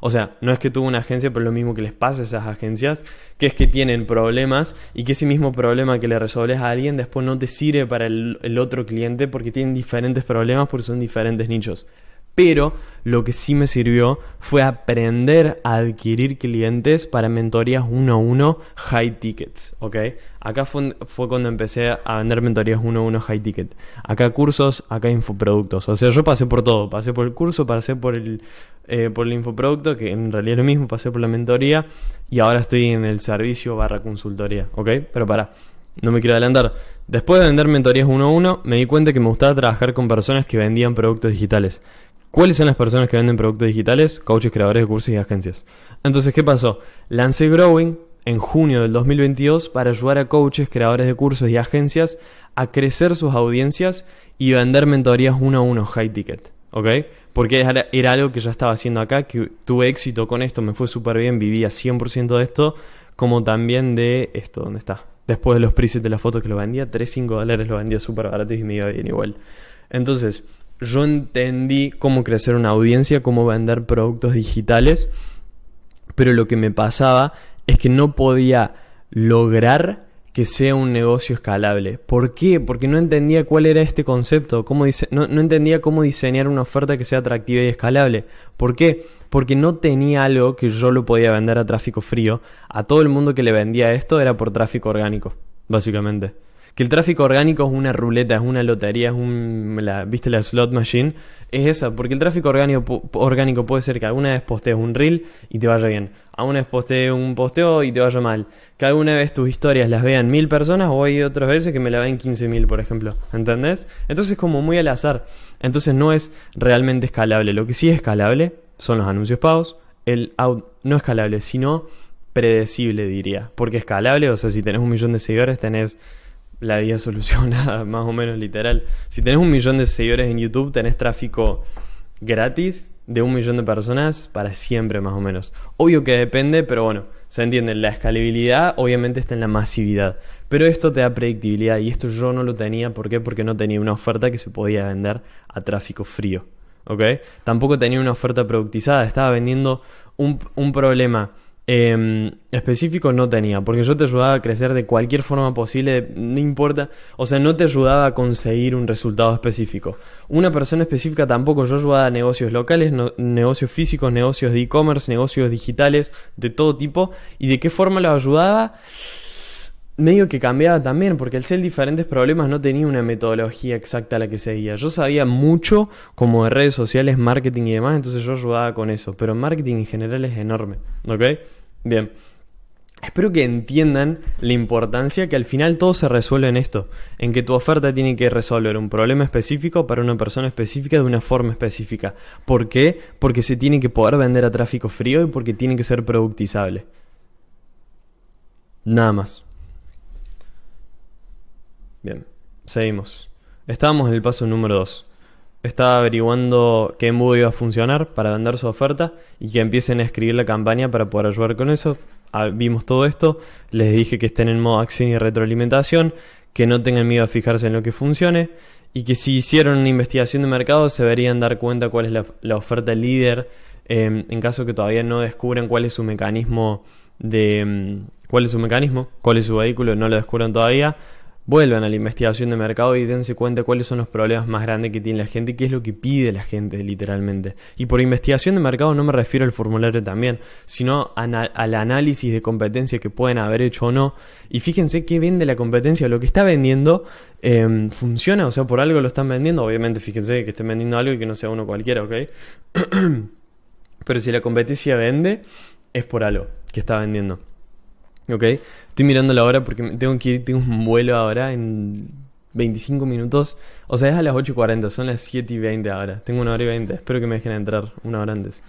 O sea, no es que tuvo una agencia, pero es lo mismo que les pasa a esas agencias, que es que tienen problemas y que ese mismo problema que le resolves a alguien después no te sirve para el otro cliente porque tienen diferentes problemas porque son diferentes nichos. Pero lo que sí me sirvió fue aprender a adquirir clientes para mentorías uno a uno high tickets, ¿ok? Acá fue, cuando empecé a vender mentorías uno a uno high ticket. Acá cursos, acá infoproductos. O sea, yo pasé por todo. Pasé por el curso, pasé por el, eh, por el infoproducto, que en realidad es lo mismo, pasé por la mentoría y ahora estoy en el servicio barra consultoría, ¿ok? Pero para, no me quiero adelantar. Después de vender mentorías uno a uno, me di cuenta que me gustaba trabajar con personas que vendían productos digitales. ¿Cuáles son las personas que venden productos digitales? Coaches, creadores de cursos y agencias. Entonces, ¿qué pasó? Lancé Growing en junio del 2022 para ayudar a coaches, creadores de cursos y agencias a crecer sus audiencias y vender mentorías uno a uno, high ticket. ¿Ok? Porque era algo que ya estaba haciendo acá, que tuve éxito con esto, me fue súper bien, vivía 100% de esto, como también de esto, ¿dónde está? Después de los precios de las fotos que lo vendía, 3-5 dólares lo vendía súper barato y me iba bien igual. Entonces, yo entendí cómo crecer una audiencia, cómo vender productos digitales, pero lo que me pasaba es que no podía lograr que sea un negocio escalable. ¿Por qué? Porque no entendía cuál era este concepto, no, no, entendía cómo diseñar una oferta que sea atractiva y escalable. ¿Por qué? Porque no tenía algo que yo lo podía vender a tráfico frío. A todo el mundo que le vendía esto era por tráfico orgánico, básicamente que el tráfico orgánico es una ruleta, es una lotería, es un... La, ¿Viste la slot machine? Es esa, porque el tráfico orgánico, orgánico puede ser que alguna vez postees un reel y te vaya bien, alguna vez postees un posteo y te vaya mal, que alguna vez tus historias las vean mil personas o hay otras veces que me la ven mil, por ejemplo, ¿entendés? Entonces es como muy al azar, entonces no es realmente escalable, lo que sí es escalable son los anuncios pagos, el out, no escalable, sino predecible diría, porque escalable, o sea, si tenés un millón de seguidores tenés la vida solucionada, más o menos literal. Si tenés un millón de seguidores en YouTube, tenés tráfico gratis de un millón de personas para siempre, más o menos. Obvio que depende, pero bueno, se entiende. La escalabilidad obviamente está en la masividad. Pero esto te da predictibilidad y esto yo no lo tenía. ¿Por qué? Porque no tenía una oferta que se podía vender a tráfico frío. ¿Ok? Tampoco tenía una oferta productizada. Estaba vendiendo un, un problema eh, específico no tenía, porque yo te ayudaba a crecer de cualquier forma posible, no importa, o sea, no te ayudaba a conseguir un resultado específico. Una persona específica tampoco, yo ayudaba a negocios locales, negocios físicos, negocios de e-commerce, negocios digitales, de todo tipo, y de qué forma lo ayudaba medio que cambiaba también, porque al ser diferentes problemas no tenía una metodología exacta a la que seguía. Yo sabía mucho como de redes sociales, marketing y demás, entonces yo ayudaba con eso, pero marketing en general es enorme, ¿ok? Bien. Espero que entiendan la importancia que al final todo se resuelve en esto, en que tu oferta tiene que resolver un problema específico para una persona específica de una forma específica. ¿Por qué? Porque se tiene que poder vender a tráfico frío y porque tiene que ser productizable. Nada más. Bien, seguimos. Estábamos en el paso número 2. Estaba averiguando qué embudo iba a funcionar para vender su oferta y que empiecen a escribir la campaña para poder ayudar con eso. Ah, vimos todo esto, les dije que estén en modo acción y retroalimentación, que no tengan miedo a fijarse en lo que funcione y que si hicieron una investigación de mercado se deberían dar cuenta cuál es la, oferta líder em, en caso que todavía no descubran cuál es su mecanismo de em, cuál es su mecanismo, cuál es su vehículo, no lo descubran todavía, vuelvan a la investigación de mercado y dense cuenta cuáles son los problemas más grandes que tiene la gente y qué es lo que pide la gente literalmente. Y por investigación de mercado no me refiero al formulario también, sino al análisis de competencia que pueden haber hecho o no. Y fíjense qué vende la competencia, lo que está vendiendo em, funciona, o sea, por algo lo están vendiendo. Obviamente fíjense que estén vendiendo algo y que no sea uno cualquiera, ¿ok? Pero si la competencia vende, es por algo que está vendiendo. Ok, estoy mirando la hora porque tengo que ir, tengo un vuelo ahora en 25 minutos. O sea, es a las 8.40, son las 7.20 y ahora. Tengo una hora y 20, espero que me dejen entrar una hora antes.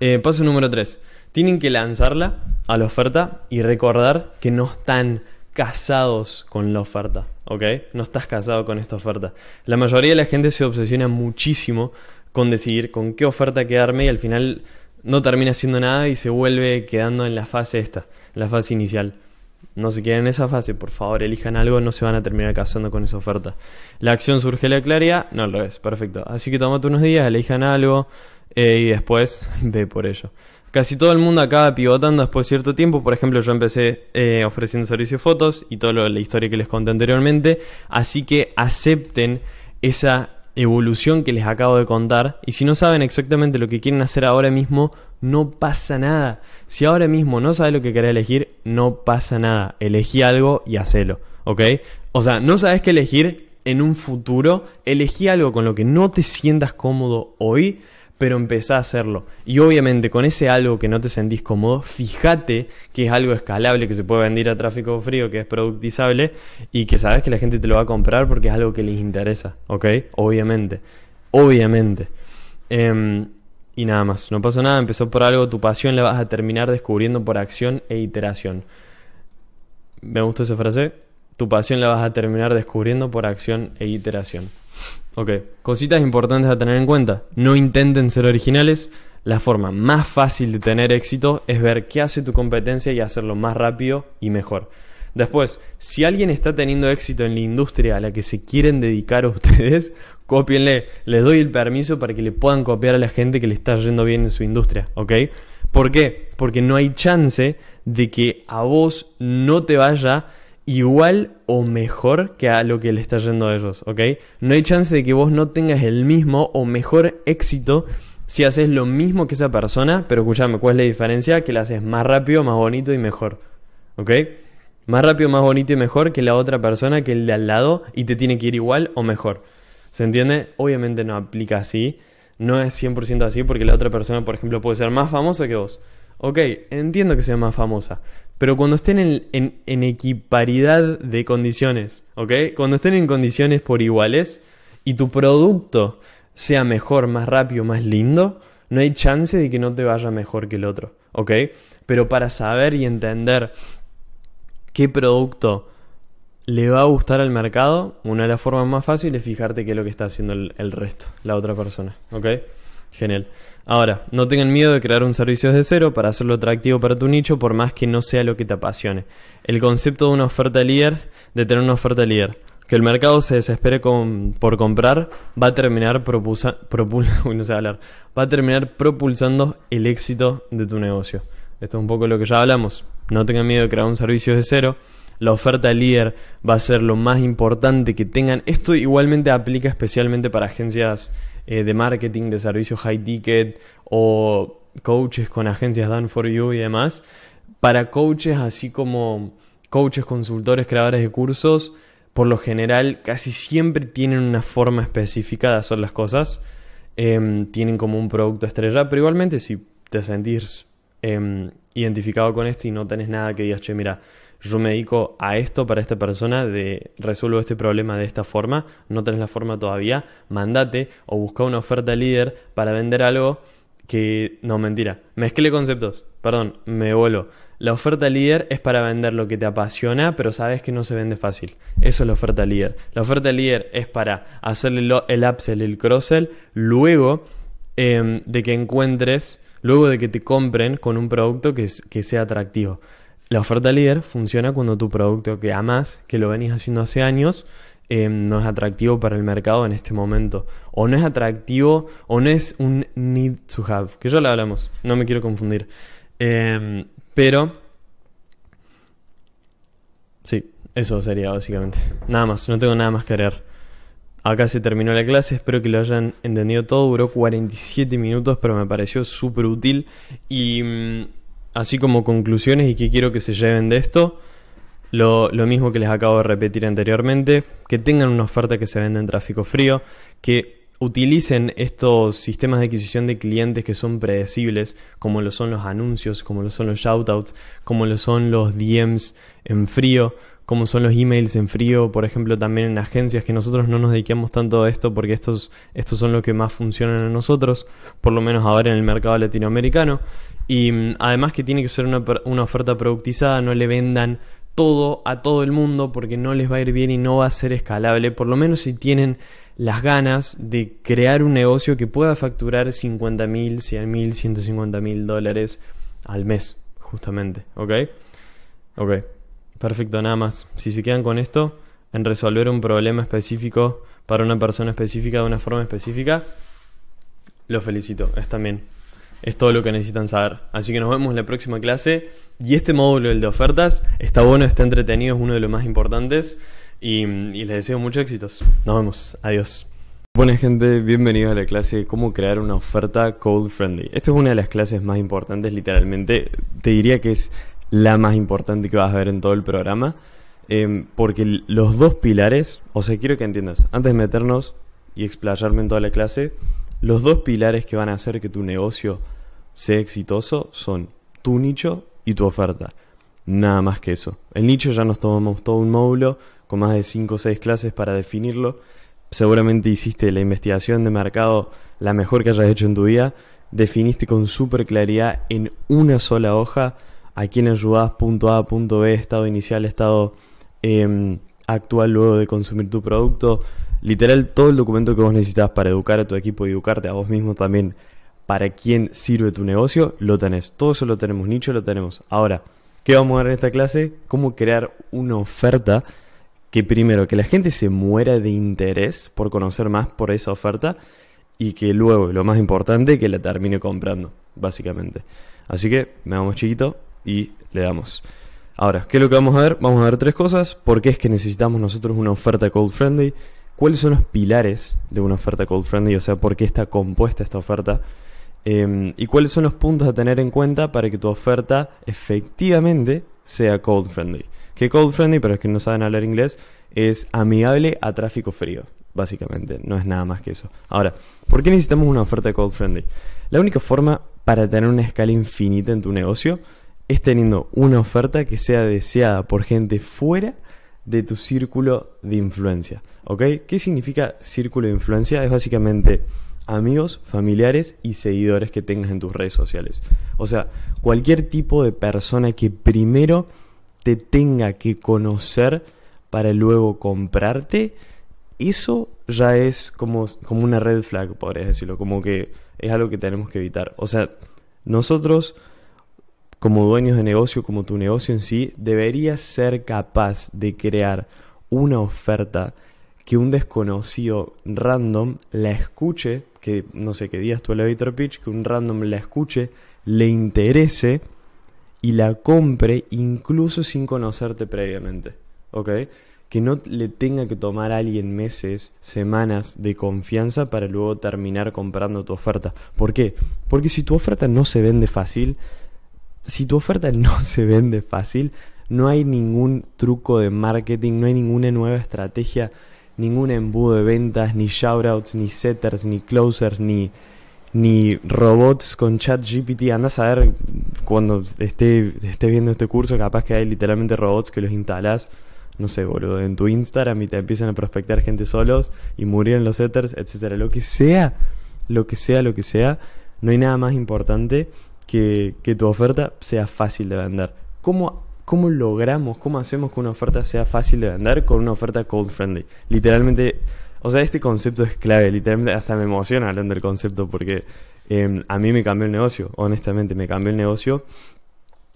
Eh, paso número 3. Tienen que lanzarla a la oferta y recordar que no están casados con la oferta, ¿ok? No estás casado con esta oferta. La mayoría de la gente se obsesiona muchísimo con decidir con qué oferta quedarme y al final no termina haciendo nada y se vuelve quedando en la fase esta la fase inicial. No se queden en esa fase, por favor, elijan algo, no se van a terminar casando con esa oferta. La acción surge la claridad, no al revés, perfecto. Así que tomate unos días, elijan algo eh, y después ve por ello. Casi todo el mundo acaba pivotando después de cierto tiempo. Por ejemplo, yo empecé eh, ofreciendo servicio de fotos y toda la historia que les conté anteriormente. Así que acepten esa evolución que les acabo de contar. Y si no saben exactamente lo que quieren hacer ahora mismo, no pasa nada. Si ahora mismo no sabes lo que querés elegir, no pasa nada. Elegí algo y hacelo, ¿ok? O sea, no sabes qué elegir en un futuro, elegí algo con lo que no te sientas cómodo hoy, pero empezá a hacerlo. Y obviamente con ese algo que no te sentís cómodo, fíjate que es algo escalable, que se puede vender a tráfico frío, que es productizable y que sabes que la gente te lo va a comprar porque es algo que les interesa, ¿ok? Obviamente, obviamente. Eh, y nada más. No pasa nada, empezó por algo, tu pasión la vas a terminar descubriendo por acción e iteración. Me gusta esa frase. Tu pasión la vas a terminar descubriendo por acción e iteración. Ok, cositas importantes a tener en cuenta. No intenten ser originales. La forma más fácil de tener éxito es ver qué hace tu competencia y hacerlo más rápido y mejor. Después, si alguien está teniendo éxito en la industria a la que se quieren dedicar ustedes, Copienle, les doy el permiso para que le puedan copiar a la gente que le está yendo bien en su industria, ¿ok? ¿Por qué? Porque no hay chance de que a vos no te vaya igual o mejor que a lo que le está yendo a ellos, ¿ok? No hay chance de que vos no tengas el mismo o mejor éxito si haces lo mismo que esa persona, pero escúchame, ¿cuál es la diferencia? Que la haces más rápido, más bonito y mejor, ¿ok? Más rápido, más bonito y mejor que la otra persona que el de al lado y te tiene que ir igual o mejor. ¿Se entiende? Obviamente no aplica así. No es 100% así porque la otra persona, por ejemplo, puede ser más famosa que vos. Ok, entiendo que sea más famosa. Pero cuando estén en, equiparidad de condiciones, ¿ok? Cuando estén en condiciones por iguales y tu producto sea mejor, más rápido, más lindo, no hay chance de que no te vaya mejor que el otro, ¿ok? Pero para saber y entender qué producto le va a gustar al mercado, una de las formas más fáciles es fijarte qué es lo que está haciendo el, resto, la otra persona. ¿Ok? Genial. Ahora, no tengan miedo de crear un servicio desde cero para hacerlo atractivo para tu nicho, por más que no sea lo que te apasione. El concepto de una oferta líder, de tener una oferta líder, que el mercado se desespere por comprar, va a terminar no sé hablar, va a terminar propulsando el éxito de tu negocio. Esto es un poco lo que ya hablamos. No tengan miedo de crear un servicio desde cero la oferta líder va a ser lo más importante que tengan. Esto igualmente aplica especialmente para agencias eh, de marketing, de servicios high ticket o coaches con agencias done for you y demás. Para coaches así como coaches, consultores, creadores de cursos, por lo general casi siempre tienen una forma específica de hacer las cosas. Em, tienen como un producto estrella, pero igualmente si te sentís em, identificado con esto y no tenés nada que digas, che, mira, yo me dedico a esto para esta persona, de resuelvo este problema de esta forma, no tenés la forma todavía, mandate o busca una oferta líder para vender algo que... No, mentira, mezclé conceptos, perdón, me vuelo. La oferta líder es para vender lo que te apasiona, pero sabes que no se vende fácil. Eso es la oferta líder. La oferta líder es para hacerle el upsell, el cross luego em, de que encuentres, luego de que te compren con un producto que sea atractivo. La oferta líder funciona cuando tu producto que amas, que lo venís haciendo hace años, eh, no es atractivo para el mercado en este momento. O no es atractivo, o no es un need to have. Que ya lo hablamos, no me quiero confundir. Em, pero. Sí, eso sería básicamente. Nada más, no tengo nada más que agregar. Acá se terminó la clase, espero que lo hayan entendido todo. Duró 47 minutos, pero me pareció súper útil. Y. Mm, así como conclusiones y que quiero que se lleven de esto, lo, lo, mismo que les acabo de repetir anteriormente, que tengan una oferta que se venda en tráfico frío, que utilicen estos sistemas de adquisición de clientes que son predecibles, como lo son los anuncios, como lo son los shoutouts, como lo son los DMs en frío, como son los emails en frío, por ejemplo, también en agencias, que nosotros no nos dediquemos tanto a esto porque estos, estos son los que más funcionan a nosotros, por lo menos ahora en el mercado latinoamericano. Y mm, además que tiene que ser una, oferta productizada, no le vendan todo a todo el mundo porque no les va a ir bien y no va a ser escalable, por lo menos si tienen las ganas de crear un negocio que pueda facturar 50 mil, 150.000 mil, mil dólares al mes, justamente, ¿ok? Ok. Perfecto, nada más. Si se quedan con esto, en resolver un problema específico para una persona específica de una forma específica, lo felicito. Es también. Es todo lo que necesitan saber. Así que nos vemos en la próxima clase. Y este módulo, el de ofertas, está bueno, está entretenido, es uno de los más importantes. Y, les deseo mucho éxitos. Nos vemos. Adiós. Buenas gente, bienvenidos a la clase de cómo crear una oferta cold friendly. Esta es una de las clases más importantes, literalmente. Te diría que es la más importante que vas a ver en todo el programa. Em, porque los dos pilares, o sea, quiero que entiendas, antes de meternos y explayarme en toda la clase, los dos pilares que van a hacer que tu negocio sea exitoso son tu nicho y tu oferta. Nada más que eso. El nicho ya nos tomamos todo un módulo con más de 5 o 6 clases para definirlo. Seguramente hiciste la investigación de mercado la mejor que hayas hecho en tu vida. Definiste con súper claridad en una sola hoja a, en B, estado inicial, estado em, actual luego de consumir tu producto. Literal, todo el documento que vos necesitas para educar a tu equipo y educarte a vos mismo también para quién sirve tu negocio, lo tenés. Todo eso lo tenemos, nicho lo tenemos. Ahora, ¿qué vamos a ver en esta clase? Cómo crear una oferta que primero, que la gente se muera de interés por conocer más por esa oferta y que luego, lo más importante, que la termine comprando, básicamente. Así que, me vamos chiquito, y le damos. Ahora, ¿qué es lo que vamos a ver? Vamos a ver tres cosas. ¿Por qué es que necesitamos nosotros una oferta cold friendly? ¿Cuáles son los pilares de una oferta cold friendly? O sea, ¿por qué está compuesta esta oferta? Em, ¿Y cuáles son los puntos a tener en cuenta para que tu oferta efectivamente sea cold friendly? Que cold friendly, para los que no saben hablar inglés, es amigable a tráfico frío, básicamente. No es nada más que eso. Ahora, ¿por qué necesitamos una oferta cold friendly? La única forma para tener una escala infinita en tu negocio es teniendo una oferta que sea deseada por gente fuera de tu círculo de influencia. ¿Ok? ¿Qué significa círculo de influencia? Es básicamente amigos, familiares y seguidores que tengas en tus redes sociales. O sea, cualquier tipo de persona que primero te tenga que conocer para luego comprarte, eso ya es como, como una red flag, podrías decirlo, como que es algo que tenemos que evitar. O sea, nosotros como dueños de negocio, como tu negocio en sí, deberías ser capaz de crear una oferta que un desconocido random la escuche, que no sé qué días tu elevator pitch, que un random la escuche, le interese y la compre incluso sin conocerte previamente, ¿ok? Que no le tenga que tomar a alguien meses, semanas de confianza para luego terminar comprando tu oferta. ¿Por qué? Porque si tu oferta no se vende fácil, si tu oferta no se vende fácil, no hay ningún truco de marketing, no hay ninguna nueva estrategia, ningún embudo de ventas, ni shoutouts, ni setters, ni closers, ni, ni robots con chat GPT. Andas a ver cuando esté, esté viendo este curso, capaz que hay literalmente robots que los instalas, no sé, boludo, en tu Instagram y te empiezan a prospectar gente solos y murieron los setters, etcétera. Lo que sea, lo que sea, lo que sea, no hay nada más importante que, tu oferta sea fácil de vender. ¿Cómo, ¿Cómo logramos, cómo hacemos que una oferta sea fácil de vender con una oferta cold friendly? Literalmente, o sea, este concepto es clave, literalmente hasta me emociona hablando del concepto porque em, a mí me cambió el negocio, honestamente, me cambió el negocio,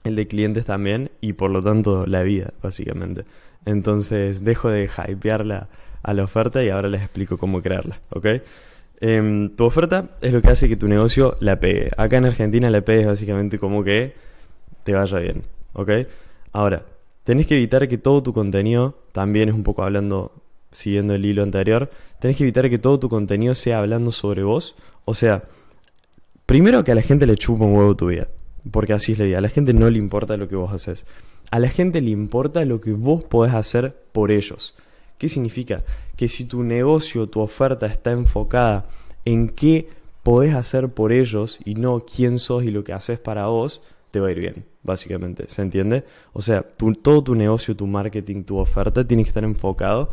el de clientes también y por lo tanto la vida, básicamente. Entonces dejo de hypearla a la oferta y ahora les explico cómo crearla, ¿ok? Em, tu oferta es lo que hace que tu negocio la pegue. Acá en Argentina la pegue es básicamente como que te vaya bien, ¿ok? Ahora, tenés que evitar que todo tu contenido, también es un poco hablando, siguiendo el hilo anterior, tenés que evitar que todo tu contenido sea hablando sobre vos. O sea, primero que a la gente le chupa un huevo tu vida, porque así es la vida. A la gente no le importa lo que vos haces. A la gente le importa lo que vos podés hacer por ellos. ¿Qué significa? Que si tu negocio, tu oferta está enfocada en qué podés hacer por ellos y no quién sos y lo que haces para vos, te va a ir bien, básicamente. ¿Se entiende? O sea, todo tu negocio, tu marketing, tu oferta tiene que estar enfocado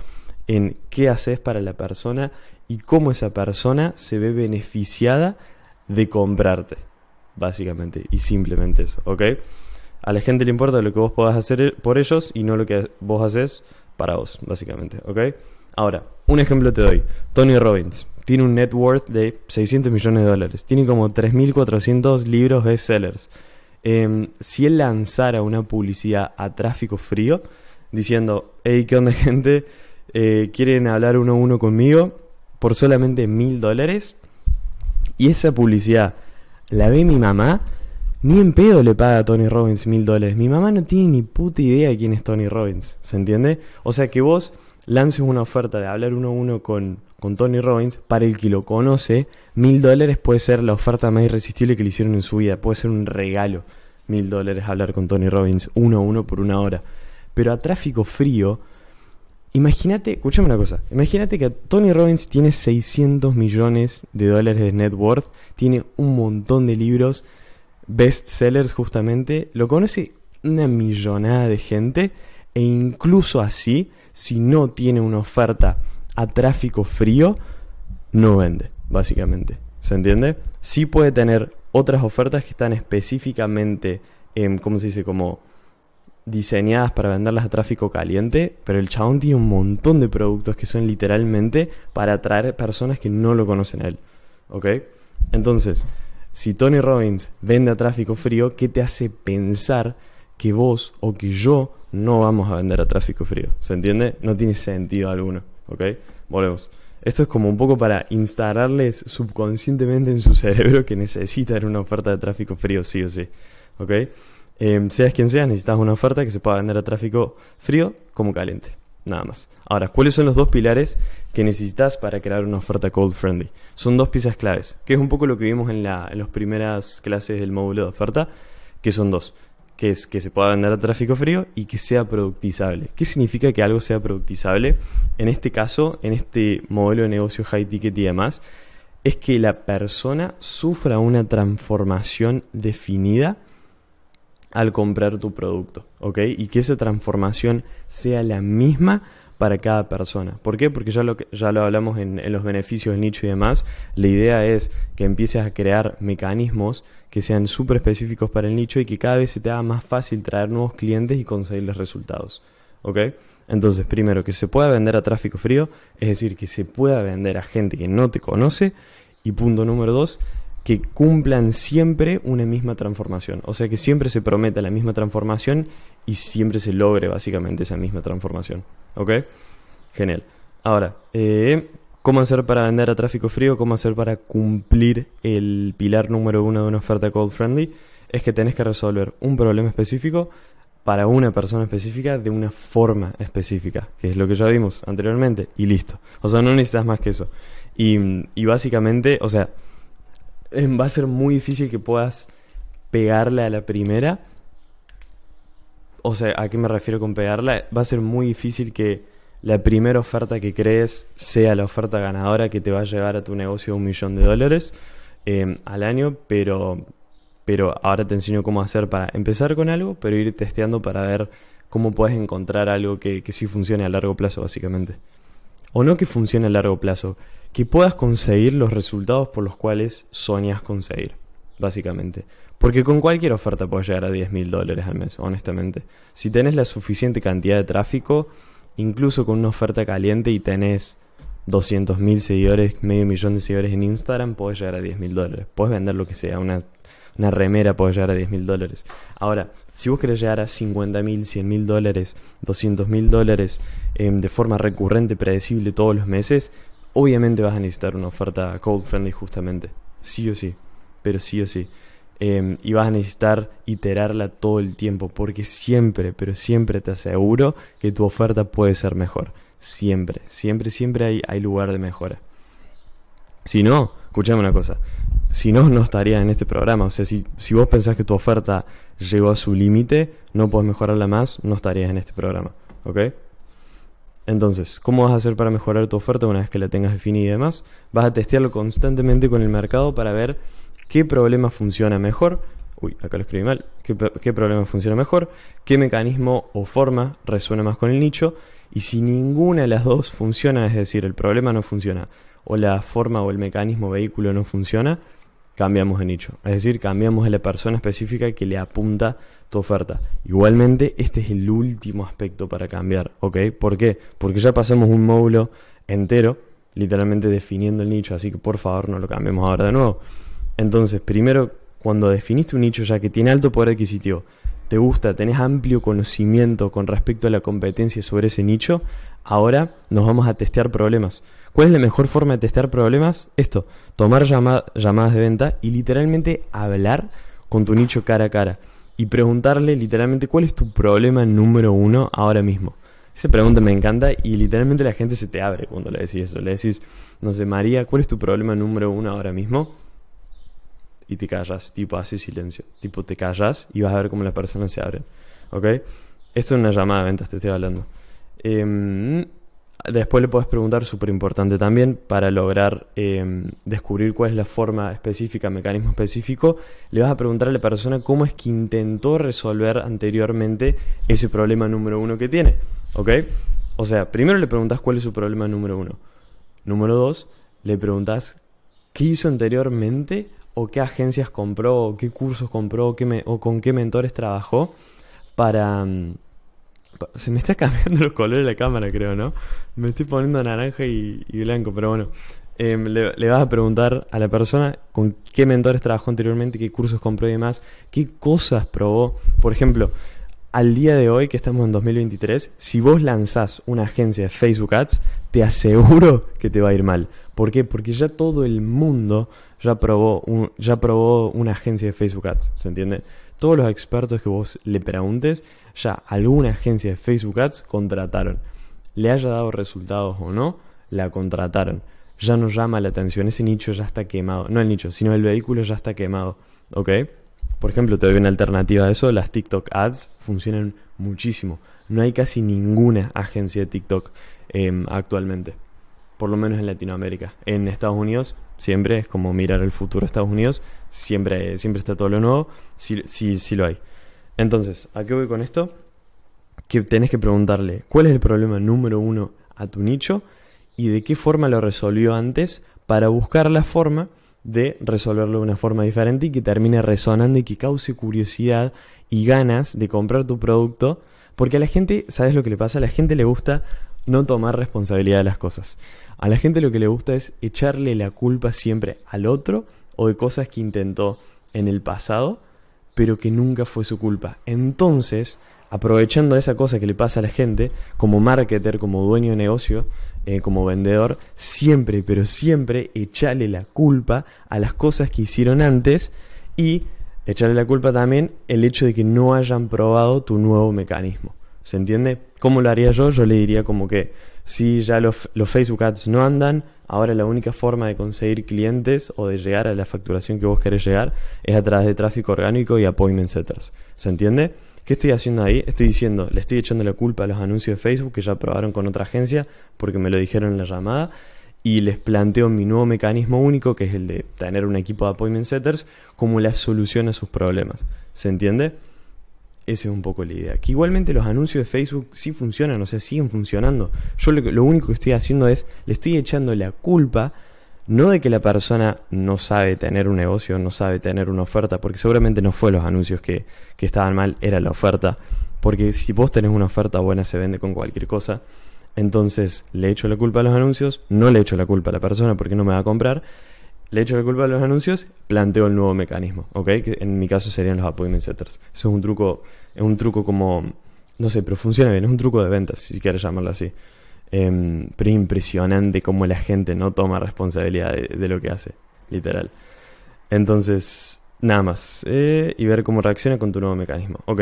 en qué haces para la persona y cómo esa persona se ve beneficiada de comprarte, básicamente, y simplemente eso, ¿ok? A la gente le importa lo que vos podás hacer por ellos y no lo que vos haces para vos, básicamente, ¿ok? Ahora, un ejemplo te doy. Tony Robbins tiene un net worth de 600 millones de dólares. Tiene como 3.400 libros bestsellers. sellers. Em, si él lanzara una publicidad a tráfico frío, diciendo, hey, ¿qué onda gente? Eh, ¿Quieren hablar uno a uno conmigo? Por solamente mil dólares. Y esa publicidad la ve mi mamá ni en pedo le paga a Tony Robbins mil dólares. Mi mamá no tiene ni puta idea de quién es Tony Robbins. ¿Se entiende? O sea que vos lances una oferta de hablar uno a uno con, con Tony Robbins, para el que lo conoce, mil dólares puede ser la oferta más irresistible que le hicieron en su vida. Puede ser un regalo mil dólares hablar con Tony Robbins uno a uno por una hora. Pero a tráfico frío, imagínate, escúchame una cosa, imagínate que Tony Robbins tiene 600 millones de dólares de net worth, tiene un montón de libros, bestsellers justamente, lo conoce una millonada de gente e incluso así, si no tiene una oferta a tráfico frío, no vende, básicamente. ¿Se entiende? Si puede tener otras ofertas que están específicamente, ¿cómo se dice? Como diseñadas para venderlas a tráfico caliente, pero el chabón tiene un montón de productos que son literalmente para atraer personas que no lo conocen a él. ¿Ok? Entonces, si Tony Robbins vende a tráfico frío, ¿qué te hace pensar que vos o que yo no vamos a vender a tráfico frío? ¿Se entiende? No tiene sentido alguno, ¿ok? Volvemos. Esto es como un poco para instalarles subconscientemente en su cerebro que necesitan una oferta de tráfico frío, sí o sí, ¿ok? Em, seas quien seas, necesitas una oferta que se pueda vender a tráfico frío como caliente. Nada más. Ahora, ¿cuáles son los dos pilares que necesitas para crear una oferta cold friendly? Son dos piezas claves, que es un poco lo que vimos en, las primeras clases del módulo de oferta, que son dos. Que es que se pueda vender a tráfico frío y que sea productizable. ¿Qué significa que algo sea productizable? En este caso, en este modelo de negocio high ticket y demás, es que la persona sufra una transformación definida al comprar tu producto, ¿ok? Y que esa transformación sea la misma para cada persona. ¿Por qué? Porque ya lo, ya lo hablamos en, los beneficios de nicho y demás. La idea es que empieces a crear mecanismos que sean súper específicos para el nicho y que cada vez se te haga más fácil traer nuevos clientes y conseguirles resultados, ¿ok? Entonces, primero, que se pueda vender a tráfico frío, es decir, que se pueda vender a gente que no te conoce. Y punto número dos, que cumplan siempre una misma transformación. O sea, que siempre se prometa la misma transformación y siempre se logre básicamente esa misma transformación. ¿Ok? Genial. Ahora, eh, ¿cómo hacer para vender a tráfico frío? ¿Cómo hacer para cumplir el pilar número uno de una oferta cold friendly? Es que tenés que resolver un problema específico para una persona específica de una forma específica, que es lo que ya vimos anteriormente, y listo. O sea, no necesitas más que eso. Y, y básicamente, o sea, va a ser muy difícil que puedas pegarle a la primera. O sea, ¿a qué me refiero con pegarla? Va a ser muy difícil que la primera oferta que crees sea la oferta ganadora que te va a llevar a tu negocio un millón de dólares em, al año, pero, pero ahora te enseño cómo hacer para empezar con algo, pero ir testeando para ver cómo puedes encontrar algo que, que sí funcione a largo plazo, básicamente o no que funcione a largo plazo, que puedas conseguir los resultados por los cuales soñas conseguir, básicamente. Porque con cualquier oferta puedes llegar a 10 mil dólares al mes, honestamente. Si tenés la suficiente cantidad de tráfico, incluso con una oferta caliente y tenés 200 mil seguidores, medio millón de seguidores en Instagram, puedes llegar a 10 mil dólares. Puedes vender lo que sea, una, remera puede llegar a 10 mil dólares. Ahora, si vos querés llegar a 50 mil, 100 mil dólares, 200 mil dólares em, de forma recurrente, predecible todos los meses, obviamente vas a necesitar una oferta cold friendly justamente. Sí o sí. Pero sí o sí. Em, y vas a necesitar iterarla todo el tiempo porque siempre, pero siempre te aseguro que tu oferta puede ser mejor. Siempre, siempre, siempre hay, hay lugar de mejora. Si no, escuchame una cosa, si no, no estarías en este programa. O sea, si, si vos pensás que tu oferta llegó a su límite, no puedes mejorarla más, no estarías en este programa, ¿ok? Entonces, ¿cómo vas a hacer para mejorar tu oferta una vez que la tengas definida y demás? Vas a testearlo constantemente con el mercado para ver qué problema funciona mejor. Uy, acá lo escribí mal. qué problema funciona mejor? ¿Qué mecanismo o forma resuena más con el nicho? Y si ninguna de las dos funciona, es decir, el problema no funciona o la forma o el mecanismo vehículo no funciona, cambiamos de nicho. Es decir, cambiamos de la persona específica que le apunta tu oferta. Igualmente, este es el último aspecto para cambiar, ¿ok? ¿Por qué? Porque ya pasamos un módulo entero, literalmente definiendo el nicho, así que por favor no lo cambiemos ahora de nuevo. Entonces, primero, cuando definiste un nicho ya que tiene alto poder adquisitivo, te gusta, tenés amplio conocimiento con respecto a la competencia sobre ese nicho, Ahora nos vamos a testear problemas. ¿Cuál es la mejor forma de testear problemas? Esto, tomar llamadas de venta y literalmente hablar con tu nicho cara a cara y preguntarle literalmente cuál es tu problema número uno ahora mismo. Esa pregunta me encanta y literalmente la gente se te abre cuando le decís eso. Le decís, no sé, María, ¿cuál es tu problema número uno ahora mismo? Y te callas, tipo, haces silencio. Tipo, te callas y vas a ver cómo las personas se abren. ¿Ok? Esto es una llamada de ventas, te estoy hablando. Em, después le podés preguntar, súper importante también, para lograr em, descubrir cuál es la forma específica, mecanismo específico, le vas a preguntar a la persona cómo es que intentó resolver anteriormente ese problema número uno que tiene. ¿Ok? O sea, primero le preguntas cuál es su problema número uno. Número dos, le preguntas qué hizo anteriormente o qué agencias compró, o qué cursos compró, o, o con qué mentores trabajó para... Mm, se me está cambiando los colores de la cámara, creo, ¿no? Me estoy poniendo naranja y, blanco, pero bueno. Em, le, vas a preguntar a la persona con qué mentores trabajó anteriormente, qué cursos compró y demás, qué cosas probó. Por ejemplo, al día de hoy, que estamos en 2023, si vos lanzás una agencia de Facebook Ads, te aseguro que te va a ir mal. ¿Por qué? Porque ya todo el mundo ya ya probó una agencia de Facebook Ads, ¿se entiende? Todos los expertos que vos le preguntes ya alguna agencia de Facebook Ads contrataron. Le haya dado resultados o no, la contrataron. Ya no llama la atención, ese nicho ya está quemado. No el nicho, sino el vehículo ya está quemado. ¿Ok? Por ejemplo, te doy una alternativa a eso, las TikTok Ads funcionan muchísimo. No hay casi ninguna agencia de TikTok em, actualmente, por lo menos en Latinoamérica. En Estados Unidos siempre es como mirar el futuro de Estados Unidos, siempre, siempre está todo lo nuevo, sí lo hay. Entonces, ¿a qué voy con esto? Que tenés que preguntarle cuál es el problema número uno a tu nicho y de qué forma lo resolvió antes para buscar la forma de resolverlo de una forma diferente y que termine resonando y que cause curiosidad y ganas de comprar tu producto. Porque a la gente, ¿sabes lo que le pasa? A la gente le gusta no tomar responsabilidad de las cosas. A la gente lo que le gusta es echarle la culpa siempre al otro o de cosas que intentó en el pasado pero que nunca fue su culpa. Entonces, aprovechando esa cosa que le pasa a la gente, como marketer, como dueño de negocio, eh, como vendedor, siempre, pero siempre echale la culpa a las cosas que hicieron antes y echarle la culpa también el hecho de que no hayan probado tu nuevo mecanismo. ¿Se entiende? ¿Cómo lo haría yo? Yo le diría como que si ya los, Facebook Ads no andan, ahora la única forma de conseguir clientes o de llegar a la facturación que vos querés llegar es a través de tráfico orgánico y appointment setters. ¿Se entiende? ¿Qué estoy haciendo ahí? Estoy diciendo, le estoy echando la culpa a los anuncios de Facebook que ya probaron con otra agencia porque me lo dijeron en la llamada y les planteo mi nuevo mecanismo único, que es el de tener un equipo de appointment setters, como la solución a sus problemas. ¿Se entiende? Esa es un poco la idea. Que igualmente los anuncios de Facebook sí funcionan, o sea, siguen funcionando. Yo lo, único que estoy haciendo es, le estoy echando la culpa no de que la persona no sabe tener un negocio, no sabe tener una oferta, porque seguramente no fue los anuncios que, que, estaban mal, era la oferta. Porque si vos tenés una oferta buena, se vende con cualquier cosa. Entonces le echo la culpa a los anuncios, no le echo la culpa a la persona porque no me va a comprar le echo la culpa a los anuncios, planteo el nuevo mecanismo, ¿ok? Que en mi caso serían los appointment setters. Eso es un truco, es un truco como, no sé, pero funciona bien, es un truco de ventas, si quieres llamarlo así. Em, pero impresionante cómo la gente no toma responsabilidad de, lo que hace, literal. Entonces, nada más. Eh, y ver cómo reacciona con tu nuevo mecanismo. Ok,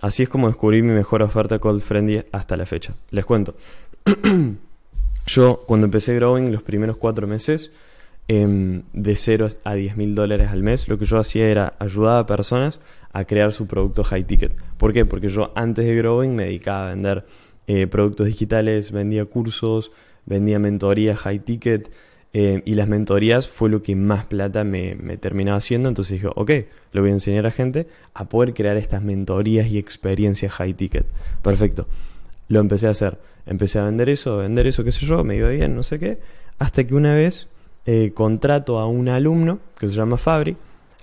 así es como descubrí mi mejor oferta cold friendly hasta la fecha. Les cuento. Yo, cuando empecé Growing, los primeros cuatro meses, Em, de 0 a 10 mil dólares al mes, lo que yo hacía era ayudar a personas a crear su producto high ticket. ¿Por qué? Porque yo antes de Growing me dedicaba a vender eh, productos digitales, vendía cursos, vendía mentorías high ticket. Em, y las mentorías fue lo que más plata me, me, terminaba haciendo. Entonces dije, ok, lo voy a enseñar a gente a poder crear estas mentorías y experiencias high ticket. Perfecto. Lo empecé a hacer. Empecé a vender eso, vender eso, qué sé yo, me iba bien, no sé qué. Hasta que una vez eh, contrato a un alumno que se llama Fabri,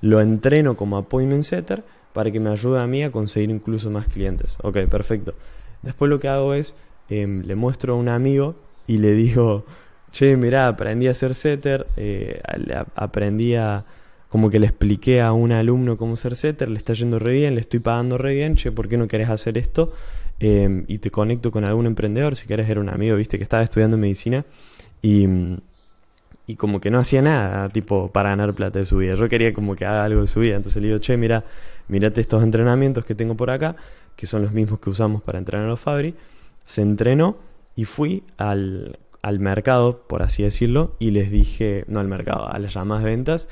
lo entreno como appointment setter para que me ayude a mí a conseguir incluso más clientes. Ok, perfecto. Después lo que hago es, em, le muestro a un amigo y le digo, che, mirá, aprendí a ser setter, eh, aprendí a, como que le expliqué a un alumno cómo ser setter, le está yendo re bien, le estoy pagando re bien, che, ¿por qué no querés hacer esto? Em, y te conecto con algún emprendedor, si querés era un amigo, viste, que estaba estudiando medicina y mm, y como que no hacía nada, tipo, para ganar plata de su vida. Yo quería como que haga algo de su vida. Entonces le digo, che, mira, mirate estos entrenamientos que tengo por acá, que son los mismos que usamos para entrenar a los Fabri. Se entrenó y fui al, al mercado, por así decirlo, y les dije, no al mercado, a las llamadas de ventas.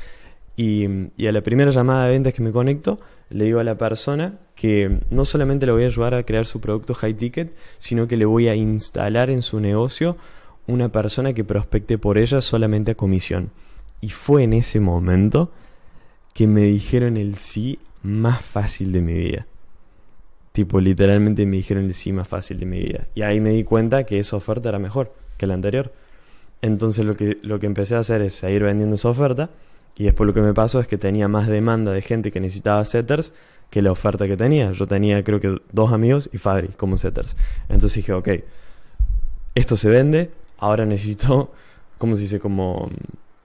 Y, y, a la primera llamada de ventas que me conecto, le digo a la persona que no solamente le voy a ayudar a crear su producto high ticket, sino que le voy a instalar en su negocio una persona que prospecte por ella solamente a comisión. Y fue en ese momento que me dijeron el sí más fácil de mi vida. Tipo, literalmente me dijeron el sí más fácil de mi vida. Y ahí me di cuenta que esa oferta era mejor que la anterior. Entonces lo que, lo que empecé a hacer es seguir vendiendo esa oferta. Y después lo que me pasó es que tenía más demanda de gente que necesitaba setters que la oferta que tenía. Yo tenía creo que dos amigos y Fabri como setters. Entonces dije, ok, esto se vende, ahora necesito, ¿cómo se dice? Como,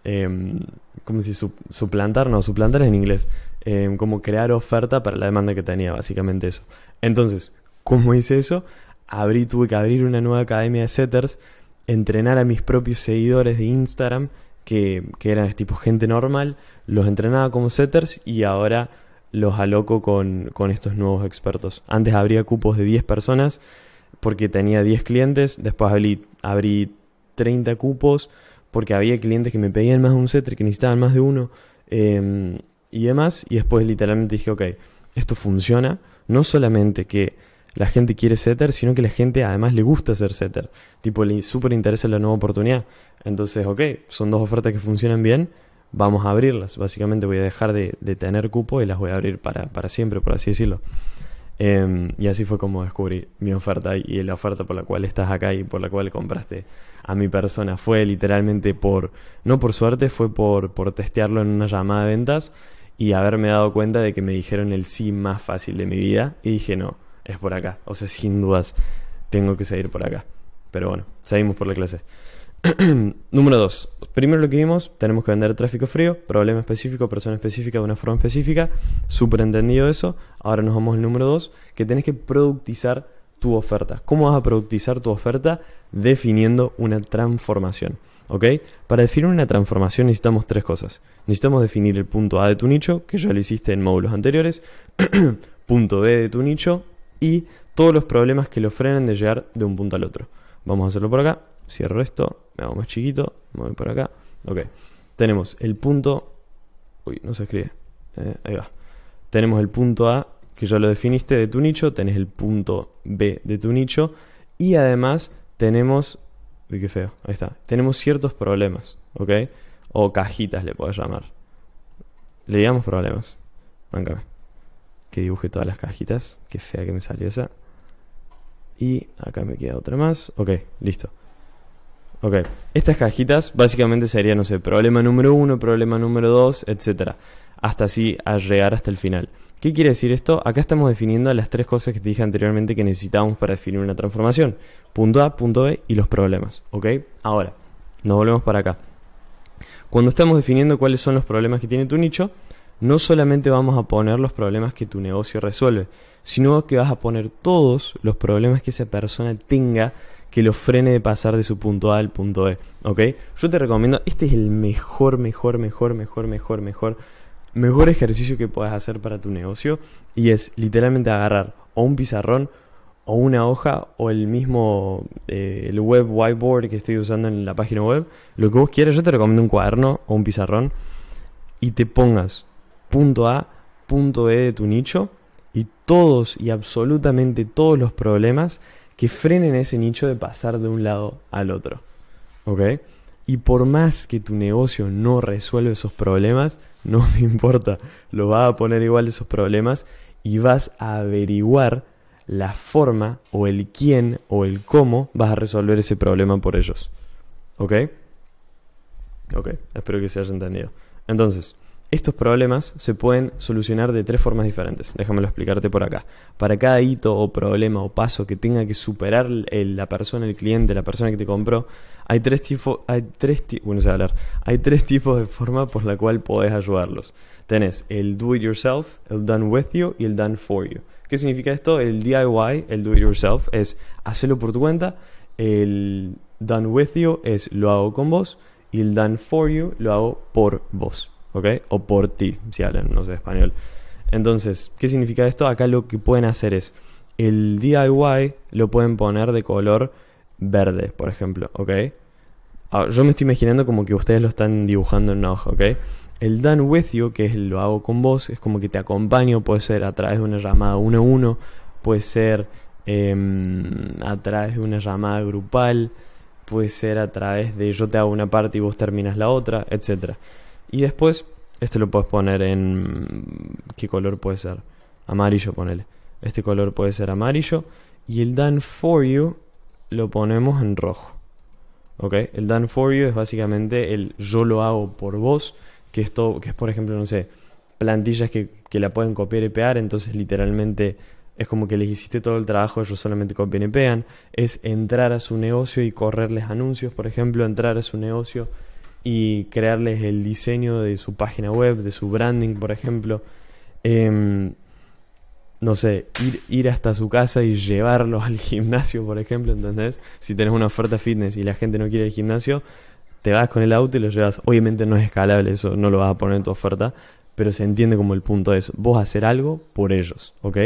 em, ¿cómo se dice? suplantar, no, suplantar en inglés. Em, como crear oferta para la demanda que tenía, básicamente eso. Entonces, ¿cómo hice eso? Abrí, tuve que abrir una nueva academia de setters, entrenar a mis propios seguidores de Instagram, que, eran tipo gente normal, los entrenaba como setters y ahora los aloco con, estos nuevos expertos. Antes abría cupos de 10 personas porque tenía 10 clientes, después abrí 30 cupos, porque había clientes que me pedían más de un setter, que necesitaban más de uno em, y demás. Y después literalmente dije, ok, esto funciona. No solamente que la gente quiere setter, sino que la gente además le gusta hacer setter. Tipo, le súper interesa la nueva oportunidad. Entonces, ok, son dos ofertas que funcionan bien, vamos a abrirlas. Básicamente voy a dejar de, tener cupo y las voy a abrir para, para siempre, por así decirlo. Em, y así fue como descubrí mi oferta y la oferta por la cual estás acá y por la cual compraste a mi persona. Fue literalmente por, no por suerte, fue por, por testearlo en una llamada de ventas y haberme dado cuenta de que me dijeron el sí más fácil de mi vida y dije, no, es por acá. O sea, sin dudas, tengo que seguir por acá. Pero bueno, seguimos por la clase. Número 2. Primero lo que vimos, tenemos que vender tráfico frío, problema específico, persona específica de una forma específica. Súper entendido eso. Ahora nos vamos al número dos que tenés que productizar tu oferta. ¿Cómo vas a productizar tu oferta? Definiendo una transformación. ¿Ok? Para definir una transformación necesitamos tres cosas. Necesitamos definir el punto A de tu nicho, que ya lo hiciste en módulos anteriores, punto B de tu nicho y todos los problemas que lo frenan de llegar de un punto al otro. Vamos a hacerlo por acá, cierro esto, me hago más chiquito, me voy por acá. Ok, tenemos el punto... Uy, no se escribe. Eh, ahí va. Tenemos el punto A que ya lo definiste de tu nicho, tenés el punto B de tu nicho y además tenemos, uy, qué feo, ahí está, tenemos ciertos problemas, ¿ok? O cajitas le puedo llamar. Le digamos problemas. Máncame. Que dibuje todas las cajitas. Qué fea que me salió esa. Y acá me queda otra más. Ok, listo. Ok, estas cajitas básicamente serían, no sé, problema número uno, problema número dos, etc. Hasta así, a llegar hasta el final. ¿Qué quiere decir esto? Acá estamos definiendo las tres cosas que te dije anteriormente que necesitábamos para definir una transformación. Punto A, punto B y los problemas. ¿Ok? Ahora, nos volvemos para acá. Cuando estamos definiendo cuáles son los problemas que tiene tu nicho, no solamente vamos a poner los problemas que tu negocio resuelve, sino que vas a poner todos los problemas que esa persona tenga que lo frene de pasar de su punto A al punto B. ¿Ok? Yo te recomiendo, este es el mejor, mejor, mejor, mejor, mejor, mejor mejor ejercicio que puedas hacer para tu negocio y es literalmente agarrar o un pizarrón o una hoja o el mismo eh, el web whiteboard que estoy usando en la página web, lo que vos quieras, yo te recomiendo un cuaderno o un pizarrón y te pongas punto A, punto B de tu nicho y todos y absolutamente todos los problemas que frenen ese nicho de pasar de un lado al otro. ¿Ok? Y por más que tu negocio no resuelva esos problemas, no me importa, lo vas a poner igual esos problemas y vas a averiguar la forma o el quién o el cómo vas a resolver ese problema por ellos. ¿Ok? Ok, espero que se haya entendido. Entonces, estos problemas se pueden solucionar de tres formas diferentes, déjamelo explicarte por acá. Para cada hito o problema o paso que tenga que superar la persona, el cliente, la persona que te compró, hay tres, tipos, hay tres, hay tres tipos de forma por la cual podés ayudarlos. Tenés el do it yourself, el done with you y el done for you. ¿Qué significa esto? El DIY, el do it yourself, es hacerlo por tu cuenta, el done with you es lo hago con vos y el done for you lo hago por vos. O por ti, si hablan, no sé, español. Entonces, ¿qué significa esto? Acá lo que pueden hacer es, el DIY lo pueden poner de color verde, por ejemplo, ¿ok? Ah, yo me estoy imaginando como que ustedes lo están dibujando en una hoja, ¿ok? El done with you, que es lo hago con vos, es como que te acompaño, puede ser a través de una llamada uno a uno, puede ser em, a través de una llamada grupal, puede ser a través de yo te hago una parte y vos terminas la otra, etcétera. Y después, este lo puedes poner en... ¿Qué color puede ser? Amarillo, ponele. Este color puede ser amarillo. Y el done for you lo ponemos en rojo. ¿Ok? El done for you es básicamente el yo lo hago por vos. Que, esto, que es, por ejemplo, no sé, plantillas que, la pueden copiar y pegar. Entonces, literalmente, es como que les hiciste todo el trabajo, ellos solamente copian y pegan. Es entrar a su negocio y correrles anuncios, por ejemplo. Entrar a su negocio y crearles el diseño de su página web, de su branding, por ejemplo. Em, no sé, ir, hasta su casa y llevarlos al gimnasio, por ejemplo, ¿entendés? Si tenés una oferta fitness y la gente no quiere el gimnasio, te vas con el auto y lo llevas. Obviamente no es escalable eso, no lo vas a poner en tu oferta, pero se entiende como el punto es, vos hacer algo por ellos, ¿ok?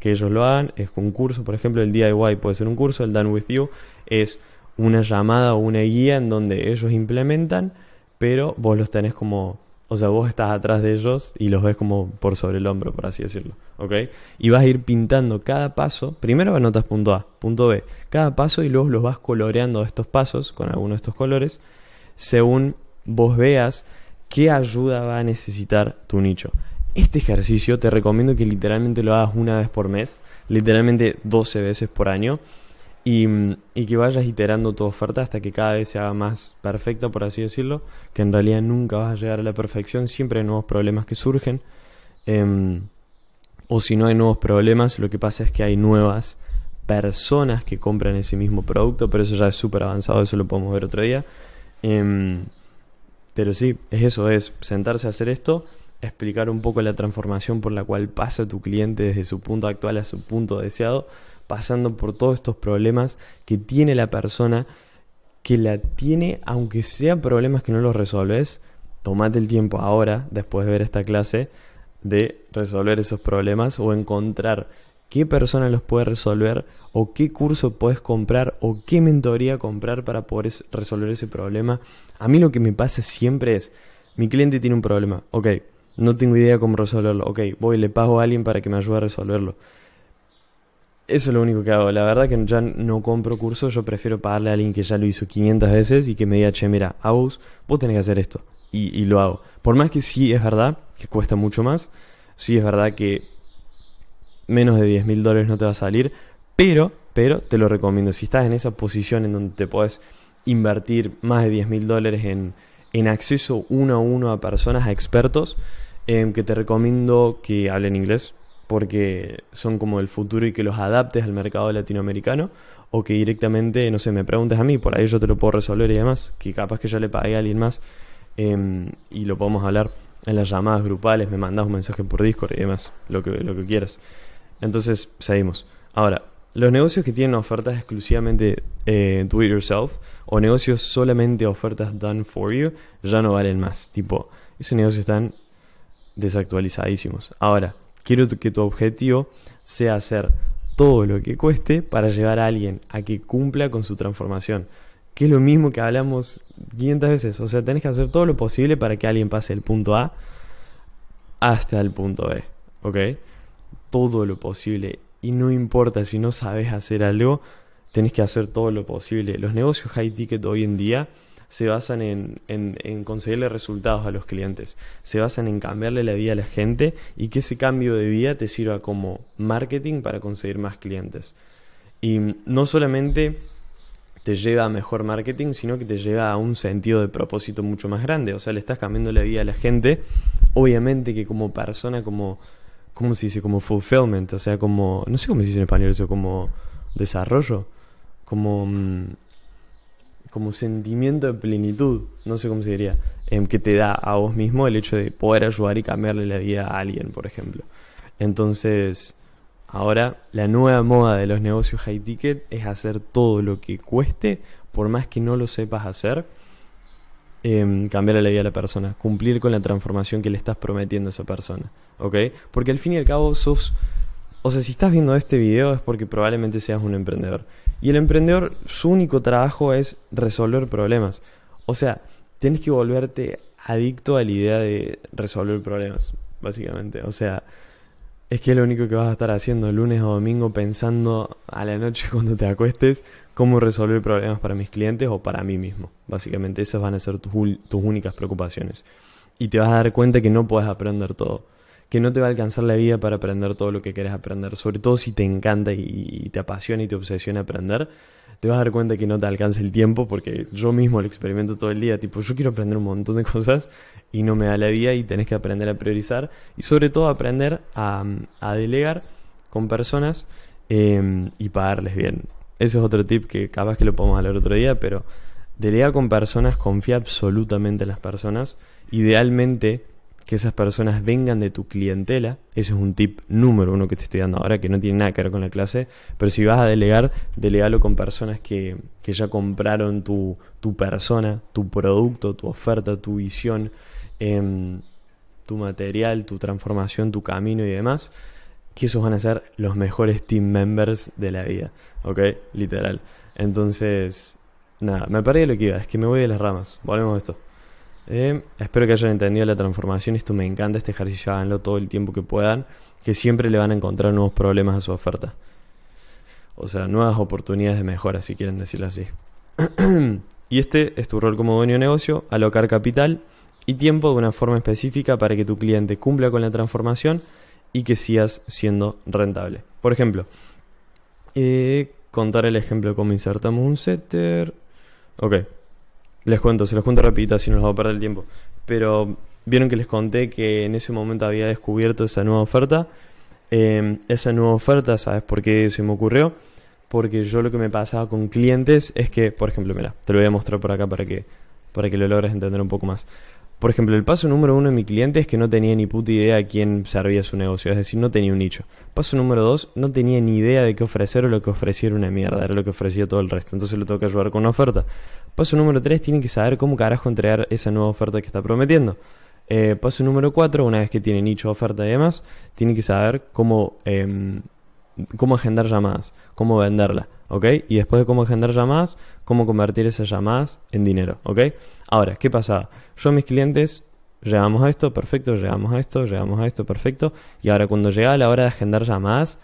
Que ellos lo hagan, es un curso, por ejemplo, el DIY puede ser un curso, el Done With You es una llamada o una guía en donde ellos implementan, pero vos los tenés como, o sea, vos estás atrás de ellos y los ves como por sobre el hombro, por así decirlo, ¿ok? Y vas a ir pintando cada paso, primero anotas punto A, punto B, cada paso y luego los vas coloreando estos pasos con alguno de estos colores, según vos veas qué ayuda va a necesitar tu nicho. Este ejercicio te recomiendo que literalmente lo hagas una vez por mes, literalmente 12 veces por año y, que vayas iterando tu oferta hasta que cada vez se haga más perfecta, por así decirlo, que en realidad nunca vas a llegar a la perfección, siempre hay nuevos problemas que surgen, em, o si no hay nuevos problemas, lo que pasa es que hay nuevas personas que compran ese mismo producto, pero eso ya es súper avanzado, eso lo podemos ver otro día. Em, pero sí, es eso, es sentarse a hacer esto, explicar un poco la transformación por la cual pasa tu cliente desde su punto actual a su punto deseado, pasando por todos estos problemas que tiene la persona, que la tiene aunque sean problemas que no los resolves, tomate el tiempo ahora, después de ver esta clase, de resolver esos problemas o encontrar qué persona los puede resolver o qué curso puedes comprar o qué mentoría comprar para poder resolver ese problema. A mí lo que me pasa siempre es, mi cliente tiene un problema, ok, no tengo idea cómo resolverlo, ok, voy, le pago a alguien para que me ayude a resolverlo. Eso es lo único que hago. La verdad que ya no compro cursos, yo prefiero pagarle a alguien que ya lo hizo 500 veces y que me diga, che, mira, a vos, tenés que hacer esto. Y, lo hago. Por más que sí es verdad que cuesta mucho más, sí es verdad que menos de 10 mil dólares no te va a salir, pero, pero te lo recomiendo. Si estás en esa posición en donde te puedes invertir más de 10 mil dólares en, en acceso uno a uno a personas, a expertos, em, que te recomiendo que hablen inglés, porque son como el futuro y que los adaptes al mercado latinoamericano o que directamente, no sé, me preguntes a mí, por ahí yo te lo puedo resolver y demás, que capaz que yo le pague a alguien más em, y lo podemos hablar en las llamadas grupales, me mandas un mensaje por Discord y demás, lo que, lo que quieras. Entonces, seguimos. Ahora, los negocios que tienen ofertas exclusivamente eh, do it yourself o negocios solamente ofertas done for you ya no valen más. Tipo, esos negocios están desactualizadísimos. Ahora, Quiero que tu objetivo sea hacer todo lo que cueste para llevar a alguien a que cumpla con su transformación. Que es lo mismo que hablamos 500 veces. O sea, tenés que hacer todo lo posible para que alguien pase del punto A hasta el punto B. ¿Ok? Todo lo posible. Y no importa si no sabes hacer algo, tenés que hacer todo lo posible. Los negocios high ticket hoy en día se basan en, conseguirle resultados a los clientes, se basan en cambiarle la vida a la gente y que ese cambio de vida te sirva como marketing para conseguir más clientes. Y no solamente te lleva a mejor marketing, sino que te lleva a un sentido de propósito mucho más grande. O sea, le estás cambiando la vida a la gente. Obviamente que como persona, como, ¿cómo se dice? Como fulfillment, o sea, como, no sé cómo se dice en español eso, como desarrollo, como... Mm, como sentimiento de plenitud, no sé cómo se diría, em, que te da a vos mismo el hecho de poder ayudar y cambiarle la vida a alguien, por ejemplo. Entonces, ahora la nueva moda de los negocios high ticket es hacer todo lo que cueste, por más que no lo sepas hacer, em, cambiarle la vida a la persona, cumplir con la transformación que le estás prometiendo a esa persona, ¿ok? Porque al fin y al cabo sos o sea, si estás viendo este video es porque probablemente seas un emprendedor. Y el emprendedor, su único trabajo es resolver problemas. O sea, tienes que volverte adicto a la idea de resolver problemas, básicamente. O sea, es que es lo único que vas a estar haciendo lunes o domingo pensando a la noche cuando te acuestes cómo resolver problemas para mis clientes o para mí mismo. Básicamente esas van a ser tus, tus únicas preocupaciones. Y te vas a dar cuenta que no puedes aprender todo que no te va a alcanzar la vida para aprender todo lo que querés aprender. Sobre todo si te encanta y, te apasiona y te obsesiona aprender, te vas a dar cuenta que no te alcanza el tiempo porque yo mismo lo experimento todo el día. Tipo, yo quiero aprender un montón de cosas y no me da la vida y tenés que aprender a priorizar y sobre todo aprender a, delegar con personas em, y pagarles bien. Ese es otro tip que capaz que lo podemos hablar otro día, pero delega con personas, confía absolutamente en las personas. Idealmente que esas personas vengan de tu clientela. Ese es un tip número uno que te estoy dando ahora, que no tiene nada que ver con la clase, pero si vas a delegar, delegalo con personas que, ya compraron tu, persona, tu producto, tu oferta, tu visión, em, tu material, tu transformación, tu camino y demás que esos van a ser los mejores team members de la vida, ¿ok? Literal. Entonces, nada, me perdí lo que iba, es que me voy de las ramas. Volvemos a esto. Eh, espero que hayan entendido la transformación. Esto me encanta, este ejercicio háganlo todo el tiempo que puedan, que siempre le van a encontrar nuevos problemas a su oferta. O sea, nuevas oportunidades de mejora, si quieren decirlo así. y este es tu rol como dueño de negocio, alocar capital y tiempo de una forma específica para que tu cliente cumpla con la transformación y que sigas siendo rentable. Por ejemplo, eh, contar el ejemplo de cómo insertamos un setter. Ok. Les cuento, se los cuento rapidito así no nos va a perder el tiempo. Pero vieron que les conté que en ese momento había descubierto esa nueva oferta. Em, esa nueva oferta, ¿sabes por qué se me ocurrió? Porque yo lo que me pasaba con clientes es que, por ejemplo, mira, te lo voy a mostrar por acá para que, para que lo logres entender un poco más. Por ejemplo, el paso número uno de mi cliente es que no tenía ni puta idea a quién servía su negocio, es decir, no tenía un nicho. Paso número dos, no tenía ni idea de qué ofrecer o lo que ofrecía una mierda, era lo que ofrecía todo el resto, entonces lo tengo que ayudar con una oferta. Paso número tres, tiene que saber cómo carajo entregar esa nueva oferta que está prometiendo. Eh, paso número cuatro, una vez que tiene nicho, oferta y demás, tiene que saber cómo, em, cómo agendar llamadas, cómo venderla ¿ok? Y después de cómo agendar llamadas, cómo convertir esas llamadas en dinero, ¿ok? Ahora, ¿qué pasaba? Yo a mis clientes llegamos a esto, perfecto, llegamos a esto, llegamos a esto, perfecto. Y ahora cuando llegaba la hora de agendar llamadas,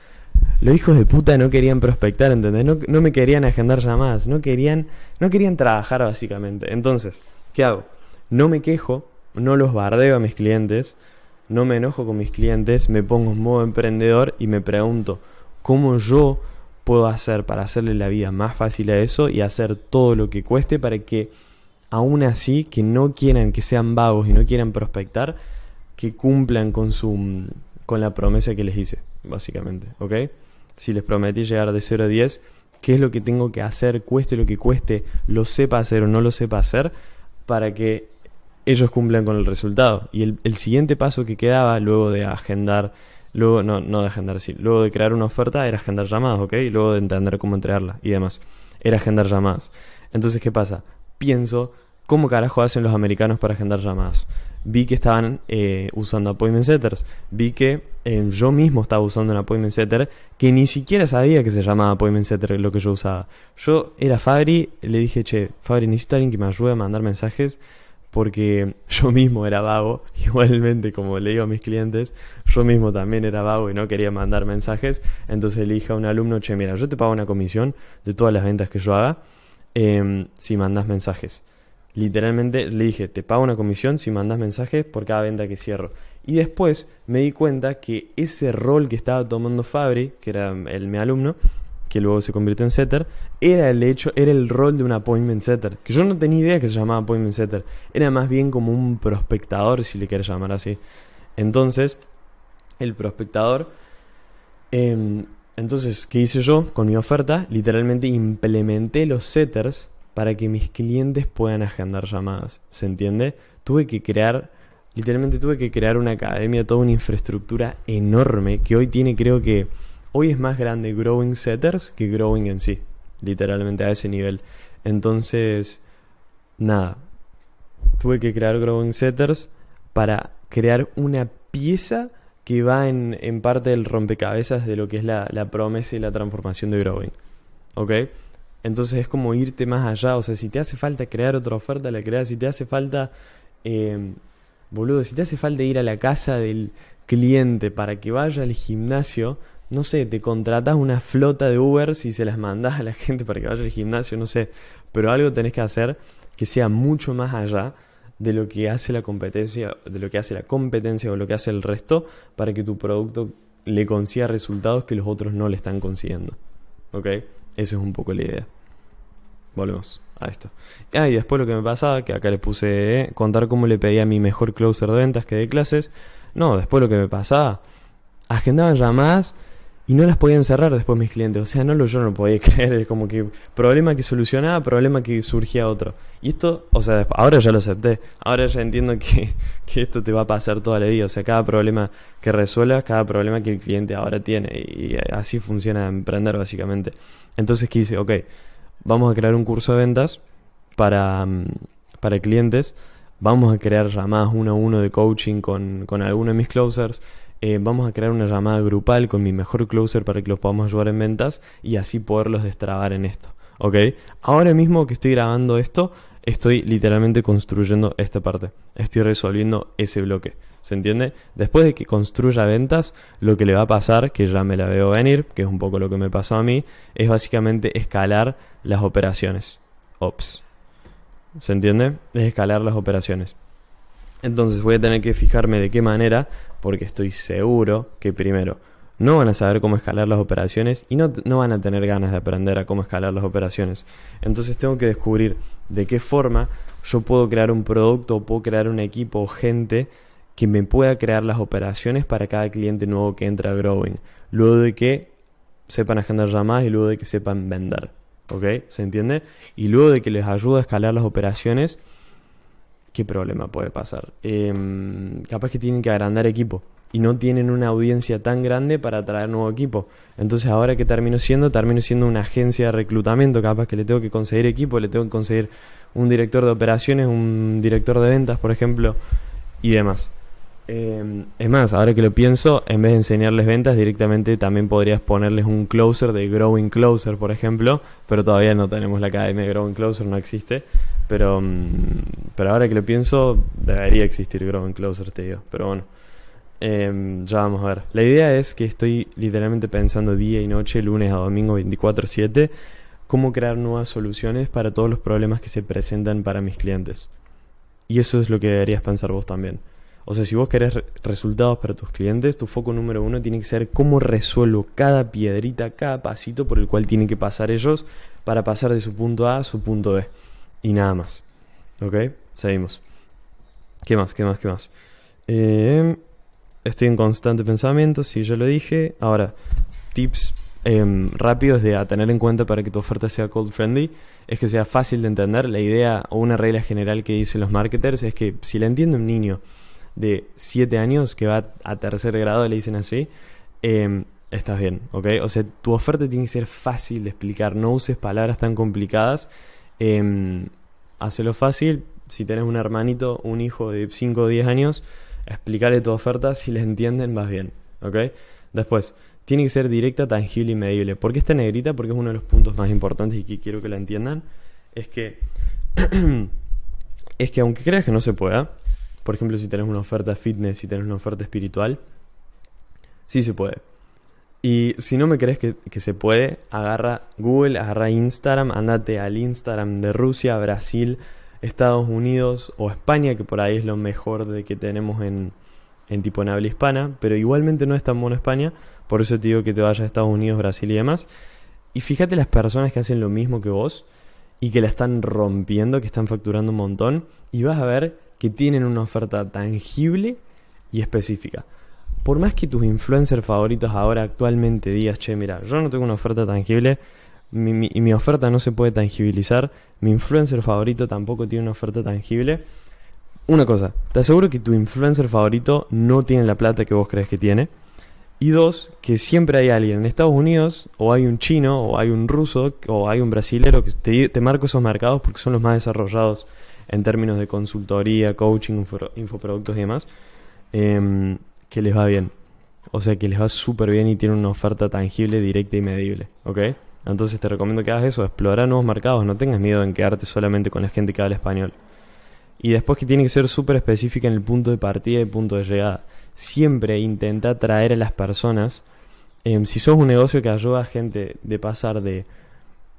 los hijos de puta no querían prospectar, ¿entendés? No, no me querían agendar llamadas, no querían, no querían trabajar básicamente. Entonces, ¿qué hago? No me quejo, no los bardeo a mis clientes, no me enojo con mis clientes, me pongo en modo emprendedor y me pregunto, ¿cómo yo puedo hacer para hacerle la vida más fácil a eso y hacer todo lo que cueste para que aún así que no quieran que sean vagos y no quieran prospectar, que cumplan con su con la promesa que les hice, básicamente, ¿ok? Si les prometí llegar de 0 a 10, qué es lo que tengo que hacer, cueste lo que cueste, lo sepa hacer o no lo sepa hacer, para que ellos cumplan con el resultado. Y el siguiente paso que quedaba, luego de agendar Luego, no, no de agendar, sí. Luego de crear una oferta era agendar llamadas, ¿ok? Luego de entender cómo entregarla y demás. Era agendar llamadas. Entonces, ¿qué pasa? Pienso, ¿cómo carajo hacen los americanos para agendar llamadas? Vi que estaban eh, usando appointment setters. Vi que em, yo mismo estaba usando un appointment setter que ni siquiera sabía que se llamaba appointment setter lo que yo usaba. Yo era Fabri, le dije, che, Fabri, necesito alguien que me ayude a mandar mensajes porque yo mismo era vago, igualmente como le digo a mis clientes, yo mismo también era vago y no quería mandar mensajes, entonces le dije a un alumno, che, mira, yo te pago una comisión de todas las ventas que yo haga em, si mandas mensajes. Literalmente le dije, te pago una comisión si mandas mensajes por cada venta que cierro. Y después me di cuenta que ese rol que estaba tomando Fabri, que era el, mi alumno, que luego se convirtió en setter, era el hecho, era el rol de un appointment setter. Que yo no tenía idea que se llamaba appointment setter. Era más bien como un prospectador, si le quieres llamar así. Entonces, el prospectador. Em, entonces, ¿qué hice yo con mi oferta? Literalmente implementé los setters para que mis clientes puedan agendar llamadas. ¿Se entiende? Tuve que crear, literalmente tuve que crear una academia, toda una infraestructura enorme que hoy tiene creo que Hoy es más grande Growing Setters que Growing en sí, literalmente a ese nivel. Entonces, nada, tuve que crear Growing Setters para crear una pieza que va en, parte del rompecabezas de lo que es la, la promesa y la transformación de Growing. ¿Ok? Entonces es como irte más allá. O sea, si te hace falta crear otra oferta, la creas. Si te hace falta. Em, boludo, si te hace falta ir a la casa del cliente para que vaya al gimnasio, no sé, te contratas una flota de Uber y se las mandas a la gente para que vaya al gimnasio, no sé, pero algo tenés que hacer que sea mucho más allá de lo que hace la competencia, de lo que hace la competencia o lo que hace el resto para que tu producto le consiga resultados que los otros no le están consiguiendo. ¿Ok? Esa es un poco la idea. Volvemos a esto. Ah, y después lo que me pasaba, que acá le puse eh, contar cómo le pedí a mi mejor closer de ventas que de clases. No, después lo que me pasaba, agendaban llamadas y no las podía cerrar después mis clientes. O sea, no lo, yo no lo podía creer. Es como que problema que solucionaba, problema que surgía otro. Y esto, o sea, ahora ya lo acepté. Ahora ya entiendo que, esto te va a pasar toda la vida. O sea, cada problema que resuelvas, cada problema que el cliente ahora tiene. Y así funciona emprender básicamente. Entonces, ¿qué hice? Ok, vamos a crear un curso de ventas para, mm, para clientes. Vamos a crear llamadas uno a uno de coaching con, con alguno de mis closers eh, vamos a crear una llamada grupal con mi mejor closer para que los podamos ayudar en ventas y así poderlos destrabar en esto. ¿Ok? Ahora mismo que estoy grabando esto, estoy literalmente construyendo esta parte. Estoy resolviendo ese bloque. ¿Se entiende? Después de que construya ventas, lo que le va a pasar, que ya me la veo venir, que es un poco lo que me pasó a mí, es básicamente escalar las operaciones. Ops. ¿Se entiende? Es escalar las operaciones. Entonces voy a tener que fijarme de qué manera, porque estoy seguro que primero no van a saber cómo escalar las operaciones y no, van a tener ganas de aprender a cómo escalar las operaciones. Entonces tengo que descubrir de qué forma yo puedo crear un producto, puedo crear un equipo o gente que me pueda crear las operaciones para cada cliente nuevo que entra a Growing, luego de que sepan agendar llamadas y luego de que sepan vender. ¿Ok? ¿Se entiende? Y luego de que les ayude a escalar las operaciones, ¿qué problema puede pasar? Em, capaz que tienen que agrandar equipo y no tienen una audiencia tan grande para traer nuevo equipo. Entonces, ahora que termino siendo, termino siendo una agencia de reclutamiento, capaz que le tengo que conseguir equipo, le tengo que conseguir un director de operaciones, un director de ventas, por ejemplo, y demás. Em, es más, ahora que lo pienso, en vez de enseñarles ventas directamente, también podrías ponerles un closer de Growing Closer, por ejemplo, pero todavía no tenemos la academia de Growing Closer, no existe. Mm, pero, ahora que lo pienso, debería existir Growing Closer, te digo. Pero bueno, em, ya vamos a ver. La idea es que estoy literalmente pensando día y noche, lunes a domingo 24-7, cómo crear nuevas soluciones para todos los problemas que se presentan para mis clientes. Y eso es lo que deberías pensar vos también. O sea, si vos querés resultados para tus clientes, tu foco número uno tiene que ser cómo resuelvo cada piedrita, cada pasito por el cual tienen que pasar ellos para pasar de su punto A a su punto B y nada más. ¿Ok? Seguimos. ¿Qué más? ¿Qué más? ¿Qué más? Em, estoy en constante pensamiento, si yo lo dije. Ahora, tips em, rápidos de a tener en cuenta para que tu oferta sea cold friendly es que sea fácil de entender. La idea o una regla general que dicen los marketers es que si la entiende un niño de 7 años que va a tercer grado, le dicen así, em, estás bien, ¿ok? O sea, tu oferta tiene que ser fácil de explicar, no uses palabras tan complicadas eh, fácil, si tenés un hermanito, un hijo de 5 o 10 años, explicarle tu oferta, si les entienden más bien, ¿ok? Después, tiene que ser directa, tangible y medible. ¿Por qué esta negrita? Porque es uno de los puntos más importantes y que quiero que la entiendan, es que es que aunque creas que no se pueda, por ejemplo, si tenés una oferta fitness, si tenés una oferta espiritual, sí se puede. Y si no me crees que, se puede, agarra Google, agarra Instagram, andate al Instagram de Rusia, Brasil, Estados Unidos o España, que por ahí es lo mejor de que tenemos en, en tipo en habla hispana, pero igualmente no es tan bueno España, por eso te digo que te vayas a Estados Unidos, Brasil y demás. Y fíjate las personas que hacen lo mismo que vos y que la están rompiendo, que están facturando un montón, y vas a ver que tienen una oferta tangible y específica por más que tus influencers favoritos ahora actualmente digas, che, mira, yo no tengo una oferta tangible mi, y mi oferta no se puede tangibilizar, mi influencer favorito tampoco tiene una oferta tangible. Una cosa, te aseguro que tu influencer favorito no tiene la plata que vos crees que tiene. Y dos, que siempre hay alguien en Estados Unidos, o hay un chino, o hay un ruso, o hay un brasilero, que te, marco esos mercados porque son los más desarrollados en términos de consultoría, coaching, infoproductos y demás. Em, que les va bien. O sea, que les va súper bien y tienen una oferta tangible, directa y medible. ¿Ok? Entonces te recomiendo que hagas eso, explorar nuevos mercados, no tengas miedo en quedarte solamente con la gente que habla español. Y después que tiene que ser súper específica en el punto de partida y punto de llegada. Siempre intenta atraer a las personas. Em, si sos un negocio que ayuda a gente de pasar de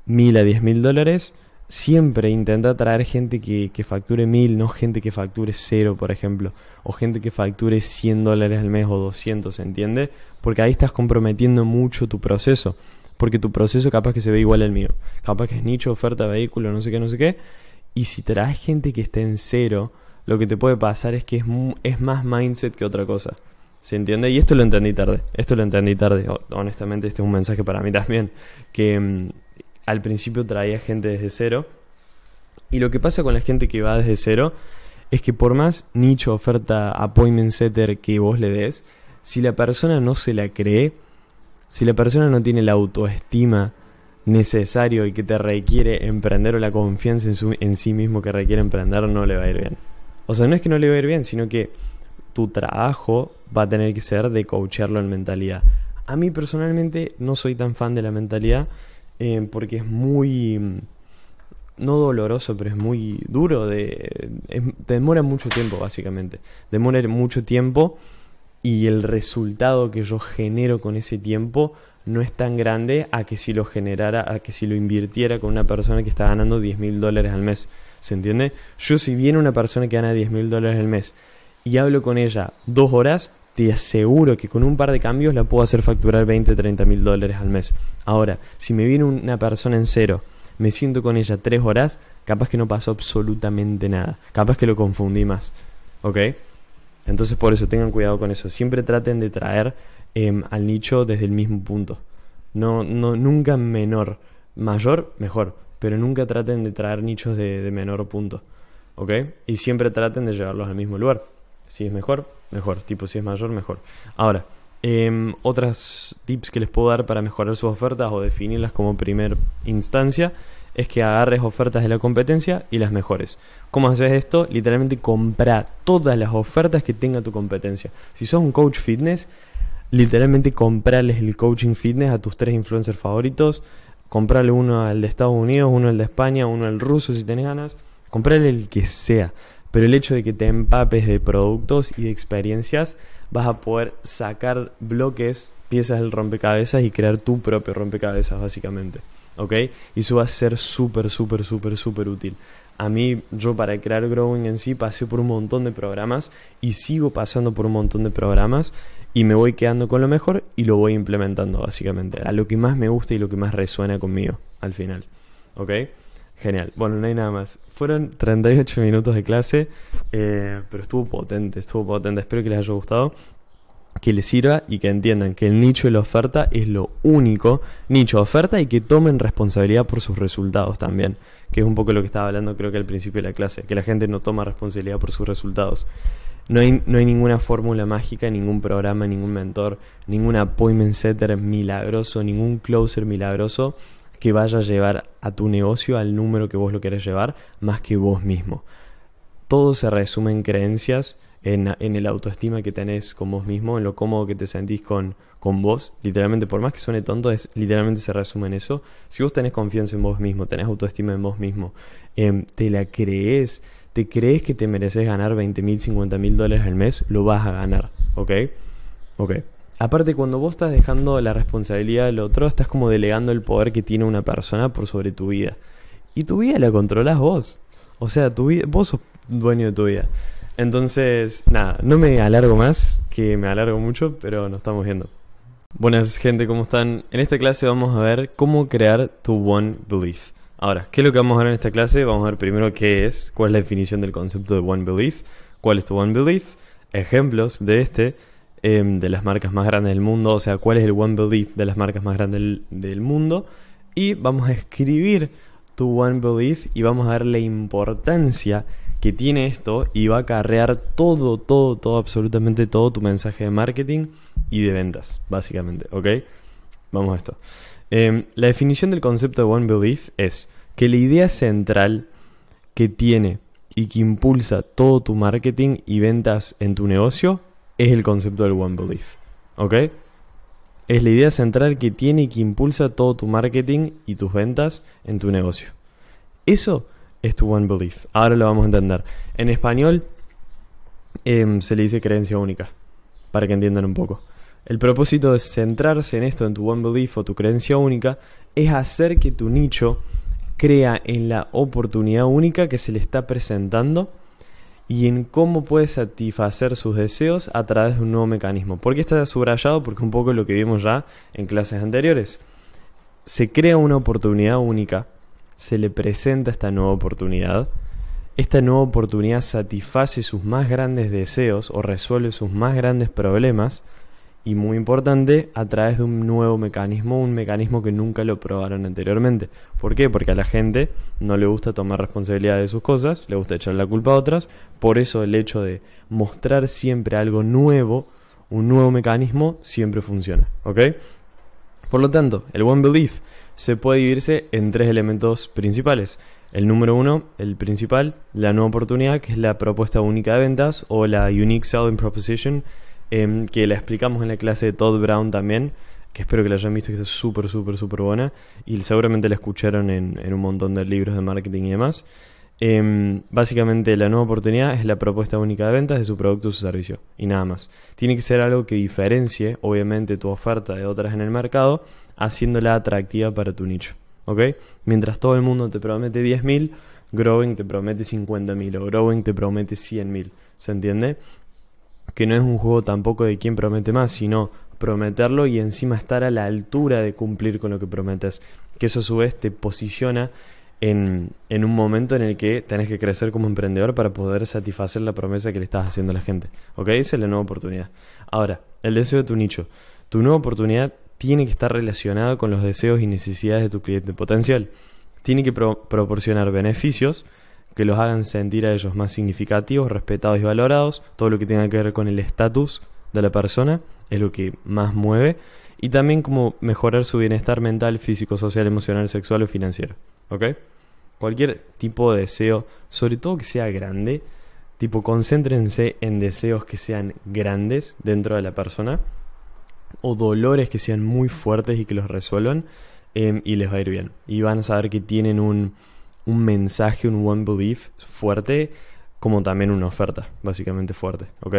mil a diez mil dólares, siempre intenta traer gente que, facture mil, no gente que facture cero, por ejemplo, o gente que facture 100 dólares al mes o 200, entiende? Porque ahí estás comprometiendo mucho tu proceso, porque tu proceso capaz que se ve igual al mío, capaz que es nicho, oferta, vehículo, no sé qué, no sé qué, y si traes gente que esté en cero, lo que te puede pasar es que es, es más mindset que otra cosa. ¿Se entiende? Y esto lo entendí tarde. Esto lo entendí tarde. Honestamente, este es un mensaje para mí también. Que mm, al principio traía gente desde cero. Y lo que pasa con la gente que va desde cero es que por más nicho, oferta, appointment setter que vos le des, si la persona no se la cree, si la persona no tiene la autoestima necesario y que te requiere emprender o la confianza en, en sí mismo que requiere emprender, no le va a ir bien. O sea, no es que no le va a ir bien, sino que tu trabajo va a tener que ser de coacharlo en mentalidad. A mí personalmente no soy tan fan de la mentalidad eh, porque es muy no doloroso, pero es muy duro. De, demora mucho tiempo, básicamente. Demora mucho tiempo y el resultado que yo genero con ese tiempo no es tan grande a que si lo generara, a que si lo invirtiera con una persona que está ganando 10 mil dólares al mes. ¿Se entiende? Yo si viene una persona que gana 10 mil dólares al mes y hablo con ella dos horas, te aseguro que con un par de cambios la puedo hacer facturar 20, 30 mil dólares al mes. Ahora, si me viene una persona en cero, me siento con ella tres horas, capaz que no pasó absolutamente nada. Capaz que lo confundí más. ¿Ok? Entonces por eso tengan cuidado con eso. Siempre traten de traer em, al nicho desde el mismo punto. No, nunca menor. Mayor, mejor. Pero nunca traten de traer nichos de menor punto. ¿Ok? Y siempre traten de llevarlos al mismo lugar. Si es mejor, mejor. Tipo, si es mayor, mejor. Ahora, eh, otras tips que les puedo dar para mejorar sus ofertas o definirlas como primer instancia es que agarres ofertas de la competencia y las mejores. ¿Cómo haces esto? Literalmente compra todas las ofertas que tenga tu competencia. Si sos un coach fitness, literalmente comprarles el coaching fitness a tus tres influencers favoritos. Comprarle uno al de Estados Unidos, uno al de España, uno al ruso si tenés ganas. Comprarle el que sea pero el hecho de que te empapes de productos y de experiencias, vas a poder sacar bloques, piezas del rompecabezas y crear tu propio rompecabezas básicamente. ¿Ok? Y eso va a ser súper, súper, súper, súper útil. A mí, yo para crear Growing en sí pasé por un montón de programas y sigo pasando por un montón de programas y me voy quedando con lo mejor y lo voy implementando básicamente. A lo que más me gusta y lo que más resuena conmigo al final. ¿Ok? Genial. Bueno, no hay nada más. Fueron 38 minutos de clase, eh, pero estuvo potente, estuvo potente. Espero que les haya gustado, que les sirva y que entiendan que el nicho y la oferta es lo único nicho oferta y que tomen responsabilidad por sus resultados también, que es un poco lo que estaba hablando creo que al principio de la clase, que la gente no toma responsabilidad por sus resultados. No hay, no hay, ninguna fórmula mágica, ningún programa, ningún mentor, ningún appointment setter milagroso, ningún closer milagroso que vaya a llevar a tu negocio al número que vos lo querés llevar más que vos mismo. Todo se resume en creencias, en, en el autoestima que tenés con vos mismo, en lo cómodo que te sentís con, con vos. Literalmente, por más que suene tonto, es, literalmente se resume en eso. Si vos tenés confianza en vos mismo, tenés autoestima en vos mismo, em, te la crees, te crees que te mereces ganar 20 mil, 50 mil dólares al mes, lo vas a ganar, ¿ok? Ok. Aparte, cuando vos estás dejando la responsabilidad al otro, estás como delegando el poder que tiene una persona por sobre tu vida. Y tu vida la controlas vos. O sea, tu vos sos dueño de tu vida. Entonces, nada, no me alargo más, que me alargo mucho, pero nos estamos viendo. Buenas gente, ¿cómo están? En esta clase vamos a ver cómo crear tu One Belief. Ahora, ¿qué es lo que vamos a ver en esta clase? Vamos a ver primero qué es, cuál es la definición del concepto de One Belief, cuál es tu One Belief, ejemplos de este, Em, de las marcas más grandes del mundo, o sea, cuál es el One Belief de las marcas más grandes del, mundo. Y vamos a escribir tu One Belief y vamos a la importancia que tiene esto y va a acarrear todo, todo, todo, absolutamente todo tu mensaje de marketing y de ventas, básicamente, ¿ok? Vamos a esto. Em, la definición del concepto de One Belief es que la idea central que tiene y que impulsa todo tu marketing y ventas en tu negocio es el concepto del One Belief. ¿Ok? Es la idea central que tiene y que impulsa todo tu marketing y tus ventas en tu negocio. Eso es tu One Belief. Ahora lo vamos a entender. En español em, se le dice creencia única, para que entiendan un poco. El propósito de centrarse en esto, en tu One Belief o tu creencia única, es hacer que tu nicho crea en la oportunidad única que se le está presentando y en cómo puede satisfacer sus deseos a través de un nuevo mecanismo. ¿Por qué está subrayado? Porque un poco lo que vimos ya en clases anteriores. Se crea una oportunidad única, se le presenta esta nueva oportunidad, esta nueva oportunidad satisface sus más grandes deseos o resuelve sus más grandes problemas, y muy importante a través de un nuevo mecanismo, un mecanismo que nunca lo probaron anteriormente. ¿Por qué? Porque a la gente no le gusta tomar responsabilidad de sus cosas, le gusta echar la culpa a otras, por eso el hecho de mostrar siempre algo nuevo, un nuevo mecanismo, siempre funciona, ¿ok? Por lo tanto, el One Belief se puede dividirse en tres elementos principales. El número uno, el principal, la nueva oportunidad, que es la propuesta única de ventas o la Unique Selling Proposition, Em, que la explicamos en la clase de Todd Brown también, que espero que la hayan visto, que es súper, súper, súper buena, y seguramente la escucharon en, un montón de libros de marketing y demás. Em, básicamente la nueva oportunidad es la propuesta única de ventas de su producto o su servicio, y nada más. Tiene que ser algo que diferencie, obviamente, tu oferta de otras en el mercado, haciéndola atractiva para tu nicho. ¿ok? Mientras todo el mundo te promete 10.000, Growing te promete 50.000 o Growing te promete 100.000, ¿se entiende? que no es un juego tampoco de quién promete más, sino prometerlo y encima estar a la altura de cumplir con lo que prometes, que eso a su vez te posiciona en, en, un momento en el que tenés que crecer como emprendedor para poder satisfacer la promesa que le estás haciendo a la gente. ¿Ok? Esa es la nueva oportunidad. Ahora, el deseo de tu nicho. Tu nueva oportunidad tiene que estar relacionada con los deseos y necesidades de tu cliente potencial. Tiene que proporcionar beneficios que los hagan sentir a ellos más significativos, respetados y valorados. Todo lo que tenga que ver con el estatus de la persona es lo que más mueve. Y también como mejorar su bienestar mental, físico, social, emocional, sexual o financiero. ¿Ok? Cualquier tipo de deseo, sobre todo que sea grande, tipo concéntrense en deseos que sean grandes dentro de la persona o dolores que sean muy fuertes y que los resuelvan em, y les va a ir bien. Y van a saber que tienen un, un mensaje, un one belief fuerte, como también una oferta, básicamente fuerte, ¿ok?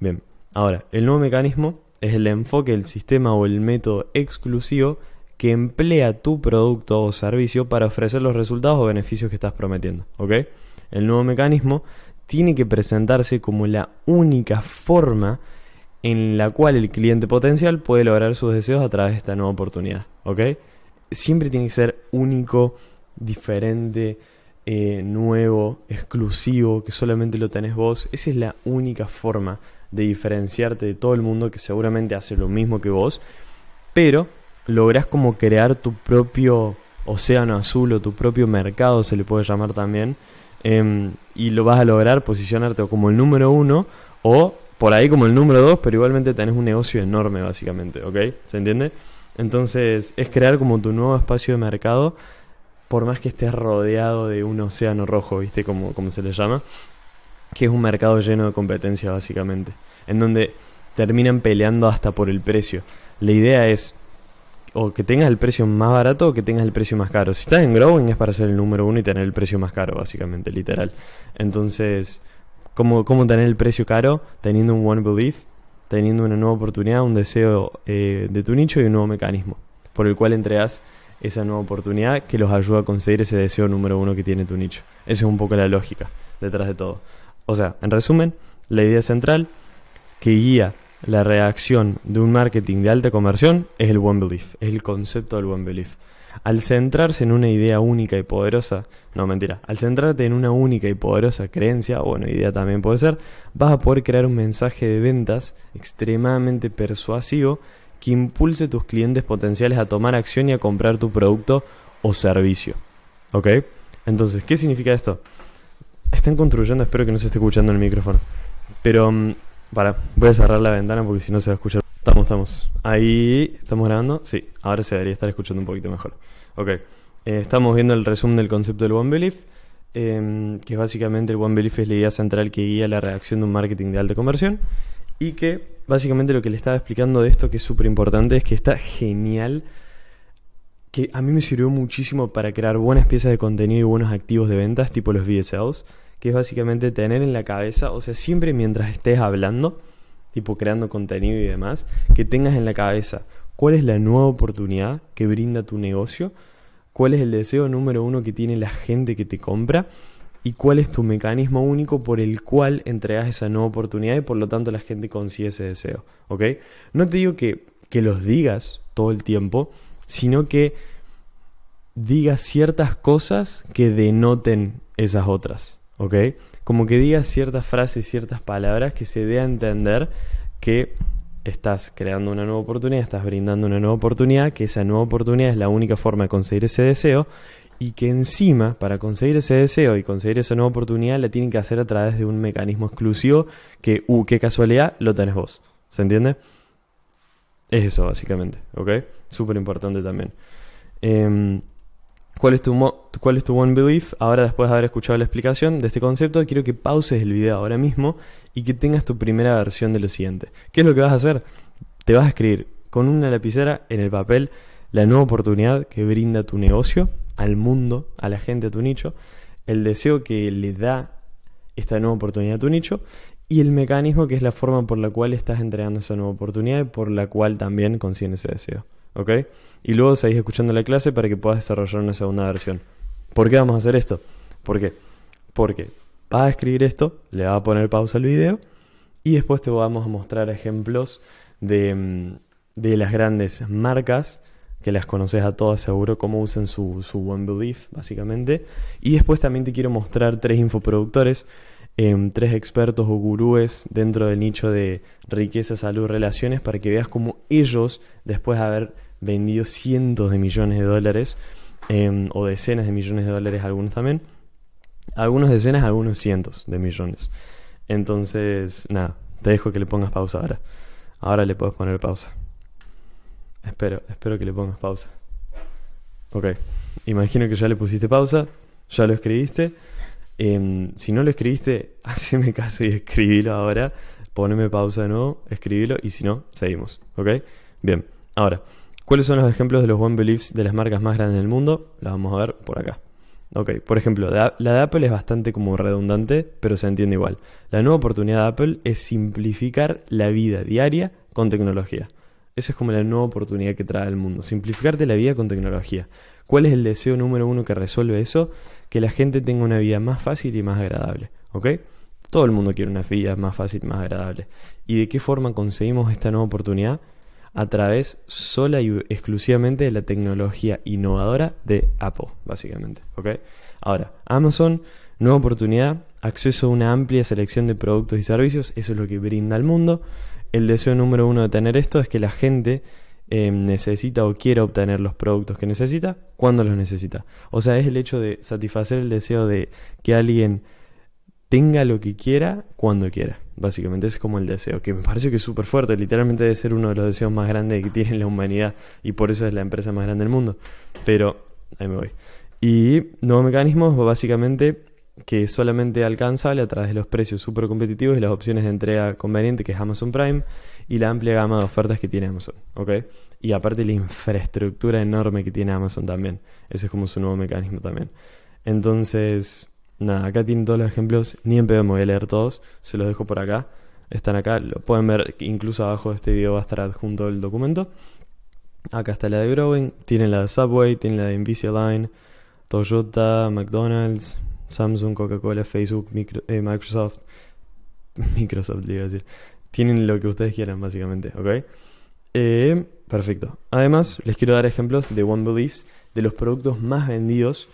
Bien, ahora, el nuevo mecanismo es el enfoque, el sistema o el método exclusivo que emplea tu producto o servicio para ofrecer los resultados o beneficios que estás prometiendo, ¿ok? El nuevo mecanismo tiene que presentarse como la única forma en la cual el cliente potencial puede lograr sus deseos a través de esta nueva oportunidad, ¿ok? Siempre tiene que ser único, diferente, eh, nuevo, exclusivo, que solamente lo tenés vos. Esa es la única forma de diferenciarte de todo el mundo que seguramente hace lo mismo que vos, pero lográs como crear tu propio océano azul o tu propio mercado, se le puede llamar también, em, y lo vas a lograr posicionarte como el número uno o por ahí como el número dos, pero igualmente tenés un negocio enorme básicamente, ¿ok? ¿Se entiende? Entonces es crear como tu nuevo espacio de mercado por más que estés rodeado de un océano rojo, ¿viste? Como, como se le llama, que es un mercado lleno de competencia básicamente, en donde terminan peleando hasta por el precio. La idea es o que tengas el precio más barato o que tengas el precio más caro. Si estás en Growing es para ser el número uno y tener el precio más caro, básicamente, literal. Entonces, ¿cómo, tener el precio caro? Teniendo un one belief, teniendo una nueva oportunidad, un deseo eh, de tu nicho y un nuevo mecanismo por el cual entregas esa nueva oportunidad que los ayuda a conseguir ese deseo número uno que tiene tu nicho. Esa es un poco la lógica detrás de todo. O sea, en resumen, la idea central que guía la reacción de un marketing de alta conversión es el One Belief, es el concepto del One Belief. Al centrarse en una idea única y poderosa, no mentira, al centrarte en una única y poderosa creencia, bueno, idea también puede ser, vas a poder crear un mensaje de ventas extremadamente persuasivo que impulse tus clientes potenciales a tomar acción y a comprar tu producto o servicio. ¿Ok? Entonces, ¿qué significa esto? Están construyendo, espero que no se esté escuchando el micrófono. Pero, mm, para, voy a cerrar la ventana porque si no se va a escuchar. Estamos, estamos. Ahí, ¿estamos grabando? Sí, ahora se debería estar escuchando un poquito mejor. Ok, eh, estamos viendo el resumen del concepto del One Belief, em, que básicamente el One Belief es la idea central que guía la reacción de un marketing de alta conversión. Y que básicamente lo que le estaba explicando de esto, que es súper importante, es que está genial, que a mí me sirvió muchísimo para crear buenas piezas de contenido y buenos activos de ventas, tipo los VSLs, que es básicamente tener en la cabeza, o sea, siempre mientras estés hablando, tipo creando contenido y demás, que tengas en la cabeza cuál es la nueva oportunidad que brinda tu negocio, cuál es el deseo número uno que tiene la gente que te compra y cuál es tu mecanismo único por el cual entregas esa nueva oportunidad y por lo tanto la gente consigue ese deseo. ¿Ok? No te digo que, que los digas todo el tiempo, sino que digas ciertas cosas que denoten esas otras. ¿Ok? Como que digas ciertas frases, ciertas palabras que se dé a entender que estás creando una nueva oportunidad, estás brindando una nueva oportunidad, que esa nueva oportunidad es la única forma de conseguir ese deseo y que encima para conseguir ese deseo y conseguir esa nueva oportunidad la tienen que hacer a través de un mecanismo exclusivo que, uh, qué casualidad, lo tenés vos. ¿Se entiende? Es eso, básicamente, ¿ok? Súper importante también. Em, ¿cuál, ¿Cuál es tu One Belief? Ahora, después de haber escuchado la explicación de este concepto, quiero que pauses el video ahora mismo y que tengas tu primera versión de lo siguiente. ¿Qué es lo que vas a hacer? Te vas a escribir con una lapicera en el papel la nueva oportunidad que brinda tu negocio al mundo, a la gente, a tu nicho, el deseo que le da esta nueva oportunidad a tu nicho y el mecanismo que es la forma por la cual estás entregando esa nueva oportunidad y por la cual también consigues ese deseo. ¿Ok? Y luego seguís escuchando la clase para que puedas desarrollar una segunda versión. ¿Por qué vamos a hacer esto? ¿Por qué? Porque vas a escribir esto, le va a poner pausa al video y después te vamos a mostrar ejemplos de, mm, de las grandes marcas que las conoces a todas seguro, cómo usan su, su One Belief, básicamente. Y después también te quiero mostrar tres infoproductores, em, tres expertos o gurúes dentro del nicho de riqueza, salud, relaciones, para que veas cómo ellos, después de haber vendido cientos de millones de dólares, em, o decenas de millones de dólares algunos también, algunos decenas, algunos cientos de millones. Entonces, nada, te dejo que le pongas pausa ahora. Ahora le puedes poner pausa. Espero, espero que le pongas pausa. Ok, imagino que ya le pusiste pausa, ya lo escribiste. Em, si no lo escribiste, haceme caso y escribilo ahora. Poneme pausa de nuevo, escribilo y si no, seguimos. ¿Ok? Bien, ahora, ¿cuáles son los ejemplos de los One Beliefs de las marcas más grandes del mundo? Las vamos a ver por acá. Ok, por ejemplo, la de Apple es bastante como redundante, pero se entiende igual. La nueva oportunidad de Apple es simplificar la vida diaria con tecnología. Esa es como la nueva oportunidad que trae al mundo, simplificarte la vida con tecnología. ¿Cuál es el deseo número uno que resuelve eso? Que la gente tenga una vida más fácil y más agradable, ¿ok? Todo el mundo quiere una vida más fácil y más agradable. ¿Y de qué forma conseguimos esta nueva oportunidad? A través sola y exclusivamente de la tecnología innovadora de Apple, básicamente, ¿ok? Ahora, Amazon, nueva oportunidad, acceso a una amplia selección de productos y servicios, eso es lo que brinda al mundo el deseo número uno de tener esto es que la gente eh, necesita o quiera obtener los productos que necesita cuando los necesita. O sea, es el hecho de satisfacer el deseo de que alguien tenga lo que quiera cuando quiera. Básicamente ese es como el deseo, que me parece que es súper fuerte, literalmente debe ser uno de los deseos más grandes que tiene la humanidad y por eso es la empresa más grande del mundo. Pero ahí me voy. Y nuevos mecanismos, básicamente que solamente alcanzable a través de los precios súper competitivos y las opciones de entrega conveniente que es Amazon Prime y la amplia gama de ofertas que tiene Amazon, ¿ok? Y aparte la infraestructura enorme que tiene Amazon también. Ese es como su nuevo mecanismo también. Entonces, nada, acá tienen todos los ejemplos. Ni en voy a leer todos, se los dejo por acá. Están acá, lo pueden ver, incluso abajo de este video va a estar adjunto el documento. Acá está la de Growing, tienen la de Subway, tienen la de Line, Toyota, McDonald's, Samsung, Coca-Cola, Facebook, eh, Microsoft, Microsoft, le iba a decir, tienen lo que ustedes quieran, básicamente, ¿ok? Eh, perfecto. Además, les quiero dar ejemplos de One Beliefs, de los productos más vendidos,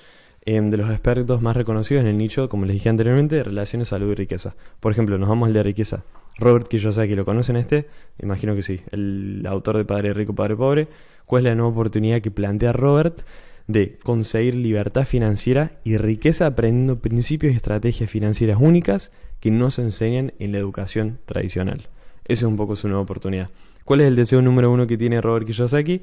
eh, de los expertos más reconocidos en el nicho, como les dije anteriormente, de relaciones, salud y riqueza. Por ejemplo, nos vamos al de riqueza. Robert que ¿lo conocen este? Imagino que sí, el autor de Padre Rico, Padre Pobre. ¿Cuál es la nueva oportunidad que plantea Robert? de conseguir libertad financiera y riqueza aprendiendo principios y estrategias financieras únicas que no se enseñan en la educación tradicional. Esa es un poco su nueva oportunidad. ¿Cuál es el deseo número uno que tiene Robert Kiyosaki?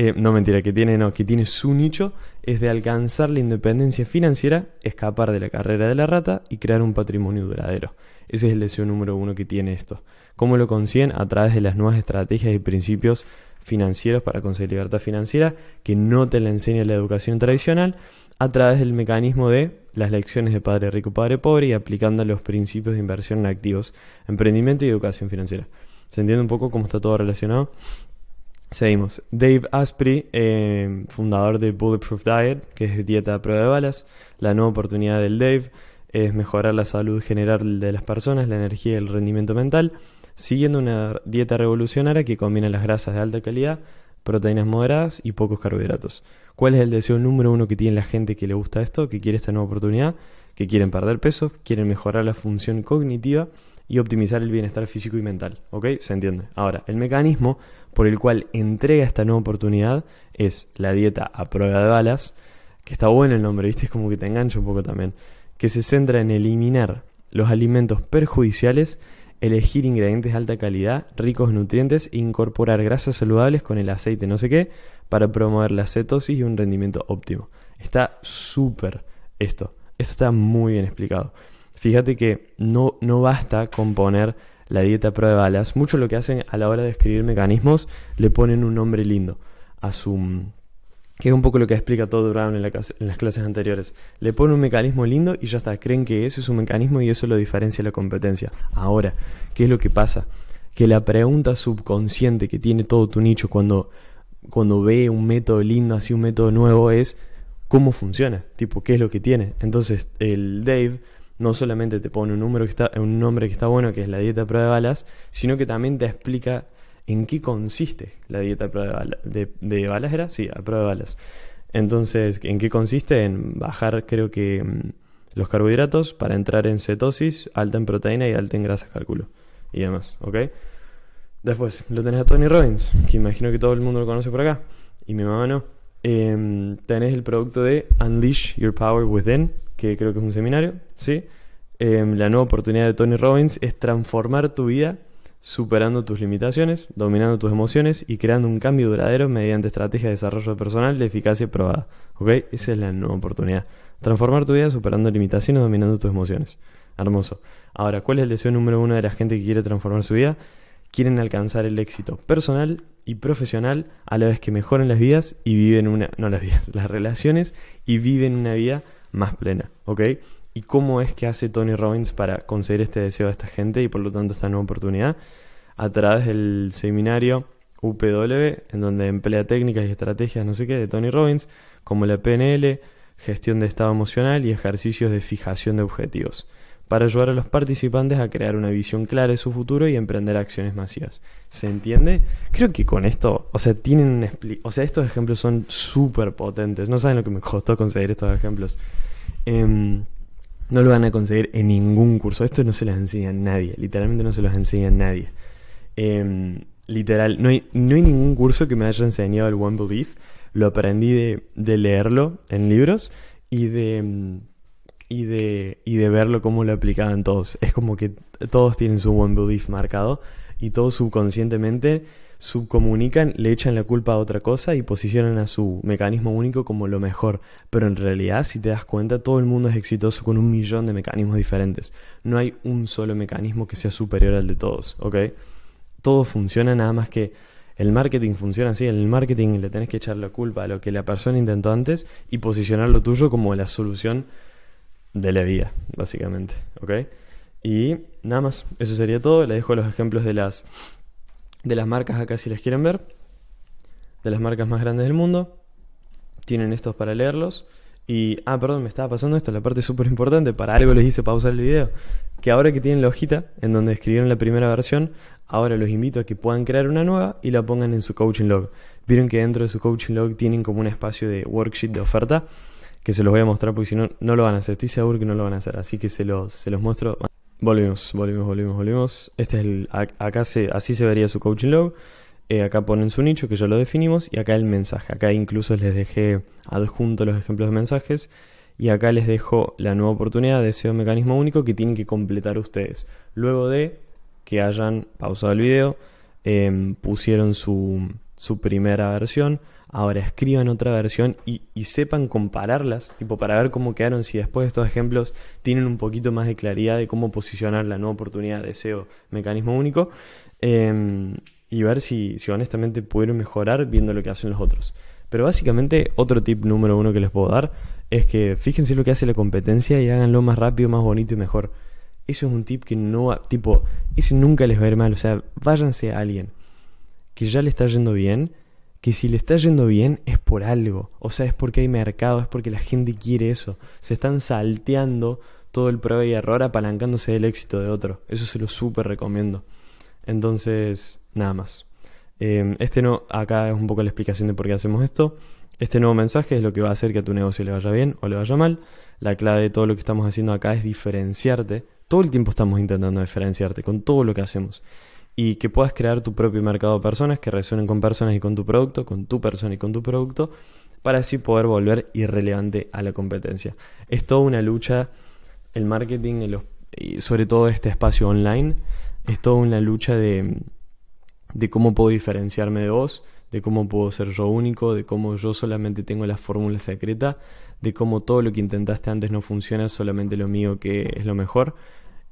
Eh, no mentira, que tiene, no, que tiene su nicho, es de alcanzar la independencia financiera, escapar de la carrera de la rata y crear un patrimonio duradero. Ese es el deseo número uno que tiene esto. ¿Cómo lo consiguen? A través de las nuevas estrategias y principios financieros para conseguir libertad financiera, que no te la enseña la educación tradicional, a través del mecanismo de las lecciones de padre rico, padre pobre y aplicando los principios de inversión en activos, emprendimiento y educación financiera. ¿Se entiende un poco cómo está todo relacionado? Seguimos. Dave Asprey, eh, fundador de Bulletproof Diet, que es dieta a prueba de balas. La nueva oportunidad del Dave es mejorar la salud general de las personas, la energía y el rendimiento mental siguiendo una dieta revolucionaria que combina las grasas de alta calidad, proteínas moderadas y pocos carbohidratos. ¿Cuál es el deseo número uno que tiene la gente que le gusta esto, que quiere esta nueva oportunidad, que quieren perder peso, quieren mejorar la función cognitiva y optimizar el bienestar físico y mental? ¿Ok? Se entiende. Ahora, el mecanismo por el cual entrega esta nueva oportunidad es la dieta a prueba de balas, que está bueno el nombre, ¿viste? Es como que te engancha un poco también, que se centra en eliminar los alimentos perjudiciales elegir ingredientes de alta calidad, ricos en nutrientes, e incorporar grasas saludables con el aceite no sé qué para promover la cetosis y un rendimiento óptimo. Está súper esto. Esto está muy bien explicado. Fíjate que no, no basta con poner la dieta prueba de balas. Mucho lo que hacen a la hora de escribir mecanismos le ponen un nombre lindo a su, mm, que es un poco lo que explica todo Brown en, las clases anteriores. Le pone un mecanismo lindo y ya está, creen que eso es un mecanismo y eso lo diferencia la competencia. Ahora, ¿qué es lo que pasa? Que la pregunta subconsciente que tiene todo tu nicho cuando, cuando ve un método lindo, así un método nuevo, es cómo funciona, tipo, qué es lo que tiene. Entonces, el Dave no solamente te pone un, número que está, un nombre que está bueno, que es la dieta prueba de balas, sino que también te explica en qué consiste la dieta prueba de, de, balas, ¿era? Sí, a prueba de balas. Entonces, ¿en qué consiste? En bajar, creo que, mm, los carbohidratos para entrar en cetosis, alta en proteína y alta en grasas, cálculo. Y demás, ¿ok? Después, lo tenés a Tony Robbins, que imagino que todo el mundo lo conoce por acá, y mi mamá no. Em, tenés el producto de Unleash Your Power Within, que creo que es un seminario, ¿sí? Em, la nueva oportunidad de Tony Robbins es transformar tu vida superando tus limitaciones, dominando tus emociones y creando un cambio duradero mediante estrategia de desarrollo personal de eficacia probada. ¿Ok? Esa es la nueva oportunidad. Transformar tu vida superando limitaciones, dominando tus emociones. Hermoso. Ahora, ¿cuál es el deseo número uno de la gente que quiere transformar su vida? Quieren alcanzar el éxito personal y profesional a la vez que mejoren las vidas y viven una, no las vidas, las relaciones y viven una vida más plena. ¿Ok? y cómo es que hace Tony Robbins para conseguir este deseo de esta gente y por lo tanto esta nueva oportunidad a través del seminario UPW, en donde emplea técnicas y estrategias, no sé qué, de Tony Robbins, como la PNL, gestión de estado emocional y ejercicios de fijación de objetivos, para ayudar a los participantes a crear una visión clara de su futuro y emprender acciones masivas. ¿Se entiende? Creo que con esto, o sea, tienen un o sea, estos ejemplos son súper potentes, no saben lo que me costó conseguir estos ejemplos. Em, no lo van a conseguir en ningún curso. Esto no se los enseña a nadie. Literalmente no se los enseña a nadie. Em, literal, no hay, no hay ningún curso que me haya enseñado el One Belief. Lo aprendí de, leerlo en libros y de, em, y de, y de verlo cómo lo aplicaban todos. Es como que todos tienen su One Belief marcado y todos subconscientemente subcomunican, le echan la culpa a otra cosa y posicionan a su mecanismo único como lo mejor. Pero en realidad, si te das cuenta, todo el mundo es exitoso con un millón de mecanismos diferentes. No hay un solo mecanismo que sea superior al de todos, ¿ok? Todo funciona nada más que el marketing funciona así. En el marketing le tenés que echar la culpa a lo que la persona intentó antes y posicionar lo tuyo como la solución de la vida, básicamente, ¿ok? Y nada más, eso sería todo. Le dejo los ejemplos de las de las marcas acá si las quieren ver, de las marcas más grandes del mundo. Tienen estos para leerlos. Y, ah, perdón, me estaba pasando esto, la parte súper importante, para algo les hice pausar el video, que ahora que tienen la hojita en donde escribieron la primera versión, ahora los invito a que puedan crear una nueva y la pongan en su coaching log. Vieron que dentro de su coaching log tienen como un espacio de worksheet de oferta, que se los voy a mostrar porque si no, no lo van a hacer, estoy seguro que no lo van a hacer, así que se los, se los muestro. Volvimos, volvimos, volvimos, volvemos. Este es el, acá se, así se vería su coaching log. Eh, acá ponen su nicho, que ya lo definimos, y acá el mensaje. Acá incluso les dejé adjunto los ejemplos de mensajes. Y acá les dejo la nueva oportunidad de ese mecanismo único que tienen que completar ustedes. Luego de que hayan pausado el video, em, pusieron su, su primera versión, Ahora escriban otra versión y, sepan compararlas, tipo para ver cómo quedaron, si después de estos ejemplos tienen un poquito más de claridad de cómo posicionar la nueva oportunidad, deseo, mecanismo único, em, y ver si, honestamente pudieron mejorar viendo lo que hacen los otros. Pero básicamente otro tip número uno que les puedo dar es que fíjense lo que hace la competencia y háganlo más rápido, más bonito y mejor. Eso es un tip que no, tipo, ese nunca les va a ir mal. O sea, váyanse a alguien que ya le está yendo bien que si le está yendo bien es por algo, o sea, es porque hay mercado, es porque la gente quiere eso. Se están salteando todo el prueba y error apalancándose del éxito de otro. Eso se lo súper recomiendo. Entonces, nada más. Em, este no, acá es un poco la explicación de por qué hacemos esto. Este nuevo mensaje es lo que va a hacer que a tu negocio le vaya bien o le vaya mal. La clave de todo lo que estamos haciendo acá es diferenciarte. Todo el tiempo estamos intentando diferenciarte con todo lo que hacemos y que puedas crear tu propio mercado de personas que resuenen con personas y con tu producto, con tu persona y con tu producto, para así poder volver irrelevante a la competencia. Es toda una lucha, el marketing, y sobre todo este espacio online, es toda una lucha de, de cómo puedo diferenciarme de vos, de cómo puedo ser yo único, de cómo yo solamente tengo la fórmula secreta, de cómo todo lo que intentaste antes no funciona, solamente lo mío que es lo mejor.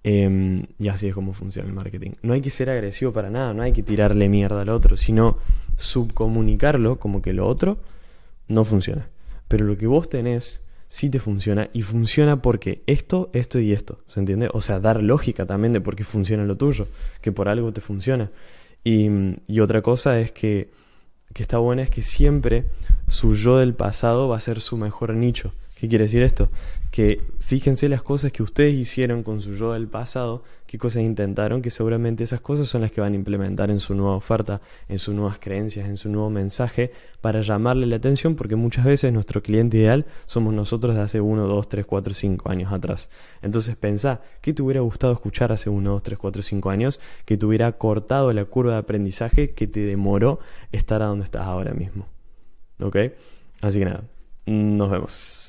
Em, y así es como funciona el marketing. No hay que ser agresivo para nada, no hay que tirarle mierda al otro, sino subcomunicarlo como que lo otro no funciona. Pero lo que vos tenés sí te funciona y funciona porque esto, esto y esto, ¿se entiende? O sea, dar lógica también de por qué funciona lo tuyo, que por algo te funciona. Y, otra cosa es que, que está buena es que siempre su yo del pasado va a ser su mejor nicho. ¿Qué quiere decir esto? que fíjense las cosas que ustedes hicieron con su yo del pasado, qué cosas intentaron, que seguramente esas cosas son las que van a implementar en su nueva oferta, en sus nuevas creencias, en su nuevo mensaje, para llamarle la atención, porque muchas veces nuestro cliente ideal somos nosotros de hace 1, 2, 3, 4, 5 años atrás. Entonces pensá, ¿qué te hubiera gustado escuchar hace 1, 2, 3, 4, 5 años que te hubiera cortado la curva de aprendizaje que te demoró estar a donde estás ahora mismo? ¿Ok? Así que nada, nos vemos.